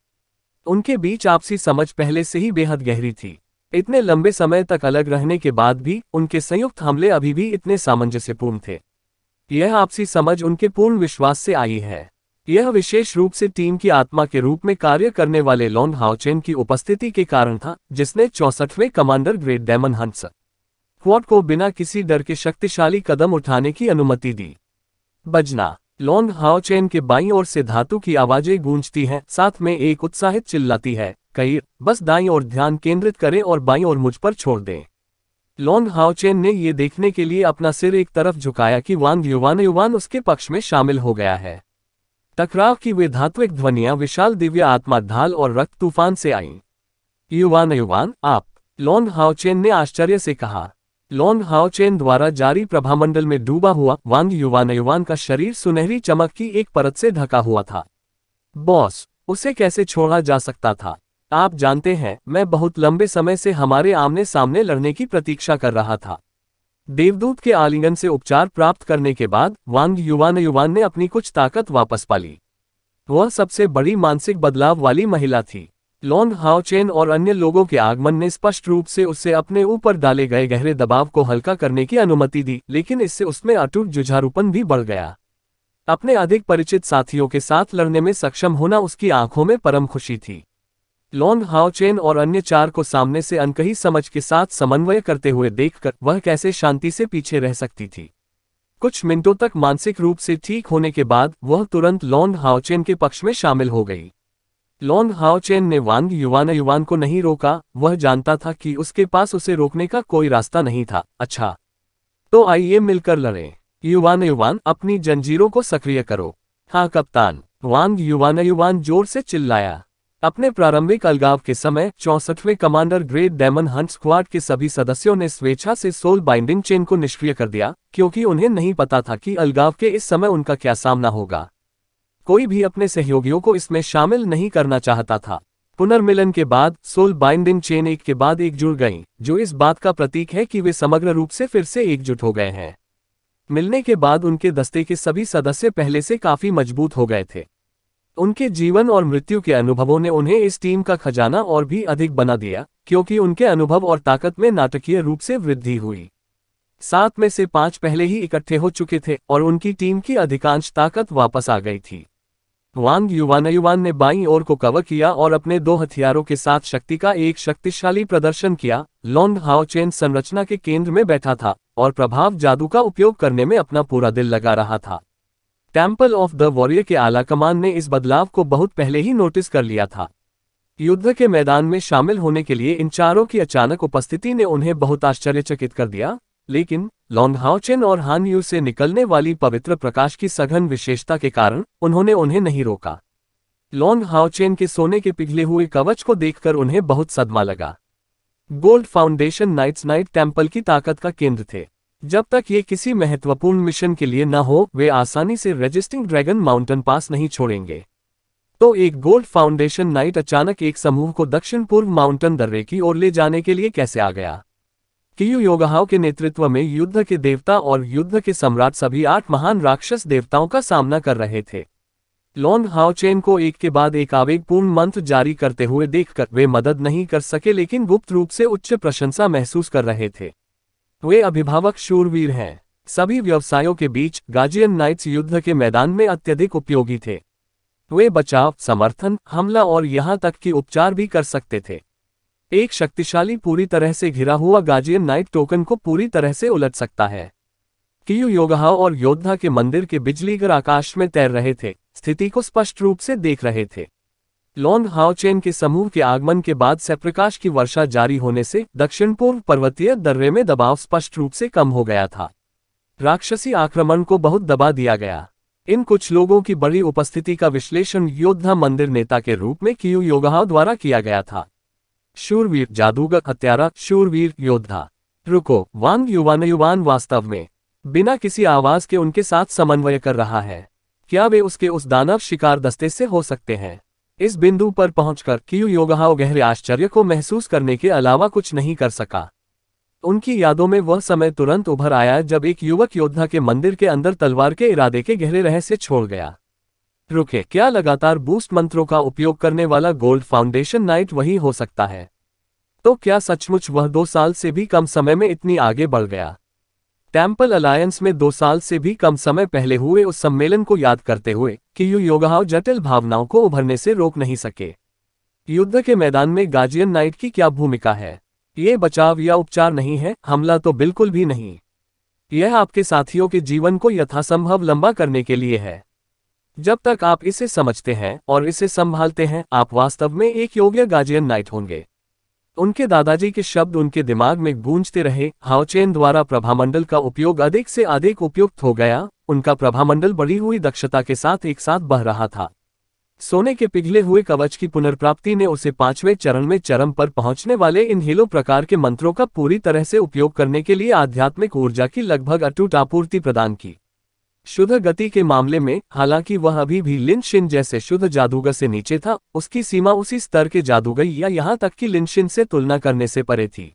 Speaker 1: उनके बीच आपसी समझ पहले से ही बेहद गहरी थी इतने लंबे समय तक अलग रहने के बाद भी उनके संयुक्त हमले अभी भी इतने सामंजस्यपूर्ण थे यह आपसी समझ उनके पूर्ण विश्वास से आई है यह विशेष रूप से टीम की आत्मा के रूप में कार्य करने वाले लॉन हाउचेन की उपस्थिति के कारण था जिसने चौसठवें commander great demon hunt squad को बिना किसी डर के शक्तिशाली कदम उठाने की अनुमति दी बजना लॉन्ग हाउचेन के बाईं ओर से धातु की आवाजें गूंजती हैं साथ में एक उत्साहित चिल्लाती है कई बस दाईं ओर ध्यान केंद्रित करें और बाईं ओर मुझ पर छोड़ दें लॉन्ग हाउचेन ने ये देखने के लिए अपना सिर एक तरफ झुकाया कि वांग युवान युवान उसके पक्ष में शामिल हो गया है टकराव की वे धात्विक ध्वनियां विशाल दिव्य आत्मा ढाल और रक्त तूफान से आईं युवान युवान आप लॉन्ग हाओचेन ने आश्चर्य से कहा लॉन्ग हाओचेन द्वारा जारी प्रभामंडल में डूबा हुआ वांग युवान युवान का शरीर सुनहरी चमक की एक परत से ढका हुआ था बॉस उसे कैसे छोड़ा जा सकता था आप जानते हैं मैं बहुत लंबे समय से हमारे आमने सामने लड़ने की प्रतीक्षा कर रहा था देवदूत के आलिंगन से उपचार प्राप्त करने के बाद वांग युवान युवान ने अपनी कुछ ताकत वापस पा ली वह सबसे बड़ी मानसिक बदलाव वाली महिला थी लॉन्ग हाओचेन और अन्य लोगों के आगमन ने स्पष्ट रूप से उससे अपने ऊपर डाले गए गहरे दबाव को हल्का करने की अनुमति दी लेकिन इससे उसमें अटूट जुझारूपन भी बढ़ गया अपने अधिक परिचित साथियों के साथ लड़ने में सक्षम होना उसकी आंखों में परम खुशी थी लॉन्ग हाव चेन और अन्य चार को सामने से अनकही समझ के साथ समन्वय करते हुए देखकर वह कैसे शांति से पीछे रह सकती थी कुछ मिनटों तक मानसिक रूप से ठीक होने के बाद वह तुरंत लॉन्ग चेन के पक्ष में शामिल हो गई लॉन्ग चेन ने वांग युवान युवान को नहीं रोका वह जानता था कि उसके पास उसे रोकने का कोई रास्ता नहीं था अच्छा तो आइए मिलकर लड़ें युवान युवान अपनी जंजीरों को सक्रिय करो हाँ कप्तान वांग युवान युवान जोर से चिल्लाया अपने प्रारंभिक अलगाव के समय चौसठवें commander great demon hunt squad के सभी सदस्यों ने स्वेच्छा से सोल बाइंडिंग चेन को निष्क्रिय कर दिया क्योंकि उन्हें नहीं पता था कि अलगाव के इस समय उनका क्या सामना होगा कोई भी अपने सहयोगियों को इसमें शामिल नहीं करना चाहता था पुनर्मिलन के बाद सोल बाइंडिंग चेन एक के बाद एक जुड़ गईं, जो इस बात का प्रतीक है कि वे समग्र रूप से फिर से एकजुट हो गए हैं मिलने के बाद उनके दस्ते के सभी सदस्य पहले से काफी मजबूत हो गए थे उनके जीवन और मृत्यु के अनुभवों ने उन्हें इस टीम का खजाना और भी अधिक बना दिया क्योंकि उनके अनुभव और ताकत में नाटकीय रूप से वृद्धि हुई सात में से पांच पहले ही इकट्ठे हो चुके थे और उनकी टीम की अधिकांश ताकत वापस आ गई थी वांग युवान ने बाई ओर को कवर किया और अपने दो हथियारों के साथ शक्ति का एक शक्तिशाली प्रदर्शन किया लॉन्ग हाउचेन चेन संरचना के केंद्र में बैठा था और प्रभाव जादू का उपयोग करने में अपना पूरा दिल लगा रहा था टेम्पल ऑफ द वॉरियर के आलाकमान ने इस बदलाव को बहुत पहले ही नोटिस कर लिया था युद्ध के मैदान में शामिल होने के लिए इन चारों की अचानक उपस्थिति ने उन्हें बहुत आश्चर्यचकित कर दिया लेकिन लॉन्गहाउचेन और हानयू से निकलने वाली पवित्र प्रकाश की सघन विशेषता के कारण उन्होंने उन्हें नहीं रोका लॉन्ग हाउचेन के सोने के पिघले हुए कवच को देखकर उन्हें बहुत सदमा लगा gold foundation knights knight temple की ताकत का केंद्र थे जब तक ये किसी महत्वपूर्ण मिशन के लिए न हो वे आसानी से रजिस्टिंग ड्रैगन माउंटेन पास नहीं छोड़ेंगे तो एक गोल्ड फाउंडेशन नाइट अचानक एक समूह को दक्षिण पूर्व माउंटेन दर्रे की ओर ले जाने के लिए कैसे आ गया कियु योगहाओ के नेतृत्व में युद्ध के देवता और युद्ध के सम्राट सभी आठ महान राक्षस देवताओं का सामना कर रहे थे लॉन्ग हाओचेन को एक के बाद एक आवेगपूर्ण मंत्र जारी करते हुए देखकर वे मदद नहीं कर सके लेकिन गुप्त रूप से उच्च प्रशंसा महसूस कर रहे थे वे अभिभावक शूरवीर हैं सभी व्यवसायों के बीच गाजियन नाइट्स युद्ध के मैदान में अत्यधिक उपयोगी थे वे बचाव समर्थन हमला और यहाँ तक कि उपचार भी कर सकते थे एक शक्तिशाली पूरी तरह से घिरा हुआ गाजियन नाइट टोकन को पूरी तरह से उलट सकता है कियु योगहा और योद्धा के मंदिर के बिजलीगर आकाश में तैर रहे थे स्थिति को स्पष्ट रूप से देख रहे थे लॉन्ग हाउचेन के समूह के आगमन के बाद सप्रकाश की वर्षा जारी होने से दक्षिण पूर्व पर्वतीय दर्रे में दबाव स्पष्ट रूप से कम हो गया था राक्षसी आक्रमण को बहुत दबा दिया गया इन कुछ लोगों की बड़ी उपस्थिति का विश्लेषण योद्धा मंदिर नेता के रूप में कियू योगहा द्वारा किया गया था शूरवीर जादूगर हत्यारा शूरवीर योद्धा रुको वांग युवान युवान वास्तव में बिना किसी आवाज के उनके साथ समन्वय कर रहा है क्या वे उसके उस दानव शिकार दस्ते से हो सकते हैं इस बिंदु पर पहुंचकर क्यू योगा गहरे आश्चर्य को महसूस करने के अलावा कुछ नहीं कर सका उनकी यादों में वह समय तुरंत उभर आया जब एक युवक योद्धा के मंदिर के अंदर तलवार के इरादे के गहरे रहस्य छोड़ गया रुके क्या लगातार बूस्ट मंत्रों का उपयोग करने वाला गोल्ड फाउंडेशन नाइट वही हो सकता है तो क्या सचमुच वह दो साल से भी कम समय में इतनी आगे बढ़ गया टेम्पल अलायंस में दो साल से भी कम समय पहले हुए उस सम्मेलन को याद करते हुए कि यू योगाव जटिल भावनाओं को उभरने से रोक नहीं सके युद्ध के मैदान में गाजियन नाइट की क्या भूमिका है ये बचाव या उपचार नहीं है हमला तो बिल्कुल भी नहीं यह आपके साथियों के जीवन को यथासंभव लंबा करने के लिए है जब तक आप इसे समझते हैं और इसे संभालते हैं आप वास्तव में एक योग्य गाजियन नाइट होंगे उनके दादाजी के शब्द उनके दिमाग में गूंजते रहे हाउचेन द्वारा प्रभामंडल का उपयोग अधिक से अधिक उपयुक्त हो गया उनका प्रभामंडल बढ़ी हुई दक्षता के साथ एक साथ बह रहा था सोने के पिघले हुए कवच की पुनर्प्राप्ति ने उसे पांचवें चरण में चरम पर पहुंचने वाले इन हिलो प्रकार के मंत्रों का पूरी तरह से उपयोग करने के लिए आध्यात्मिक ऊर्जा की लगभग अटूट आपूर्ति प्रदान की शुद्ध गति के मामले में हालांकि वह अभी भी लिनशिन जैसे शुद्ध जादूगर से नीचे था उसकी सीमा उसी स्तर के जादूगर या यहां तक कि लिनशिन से तुलना करने से परे थी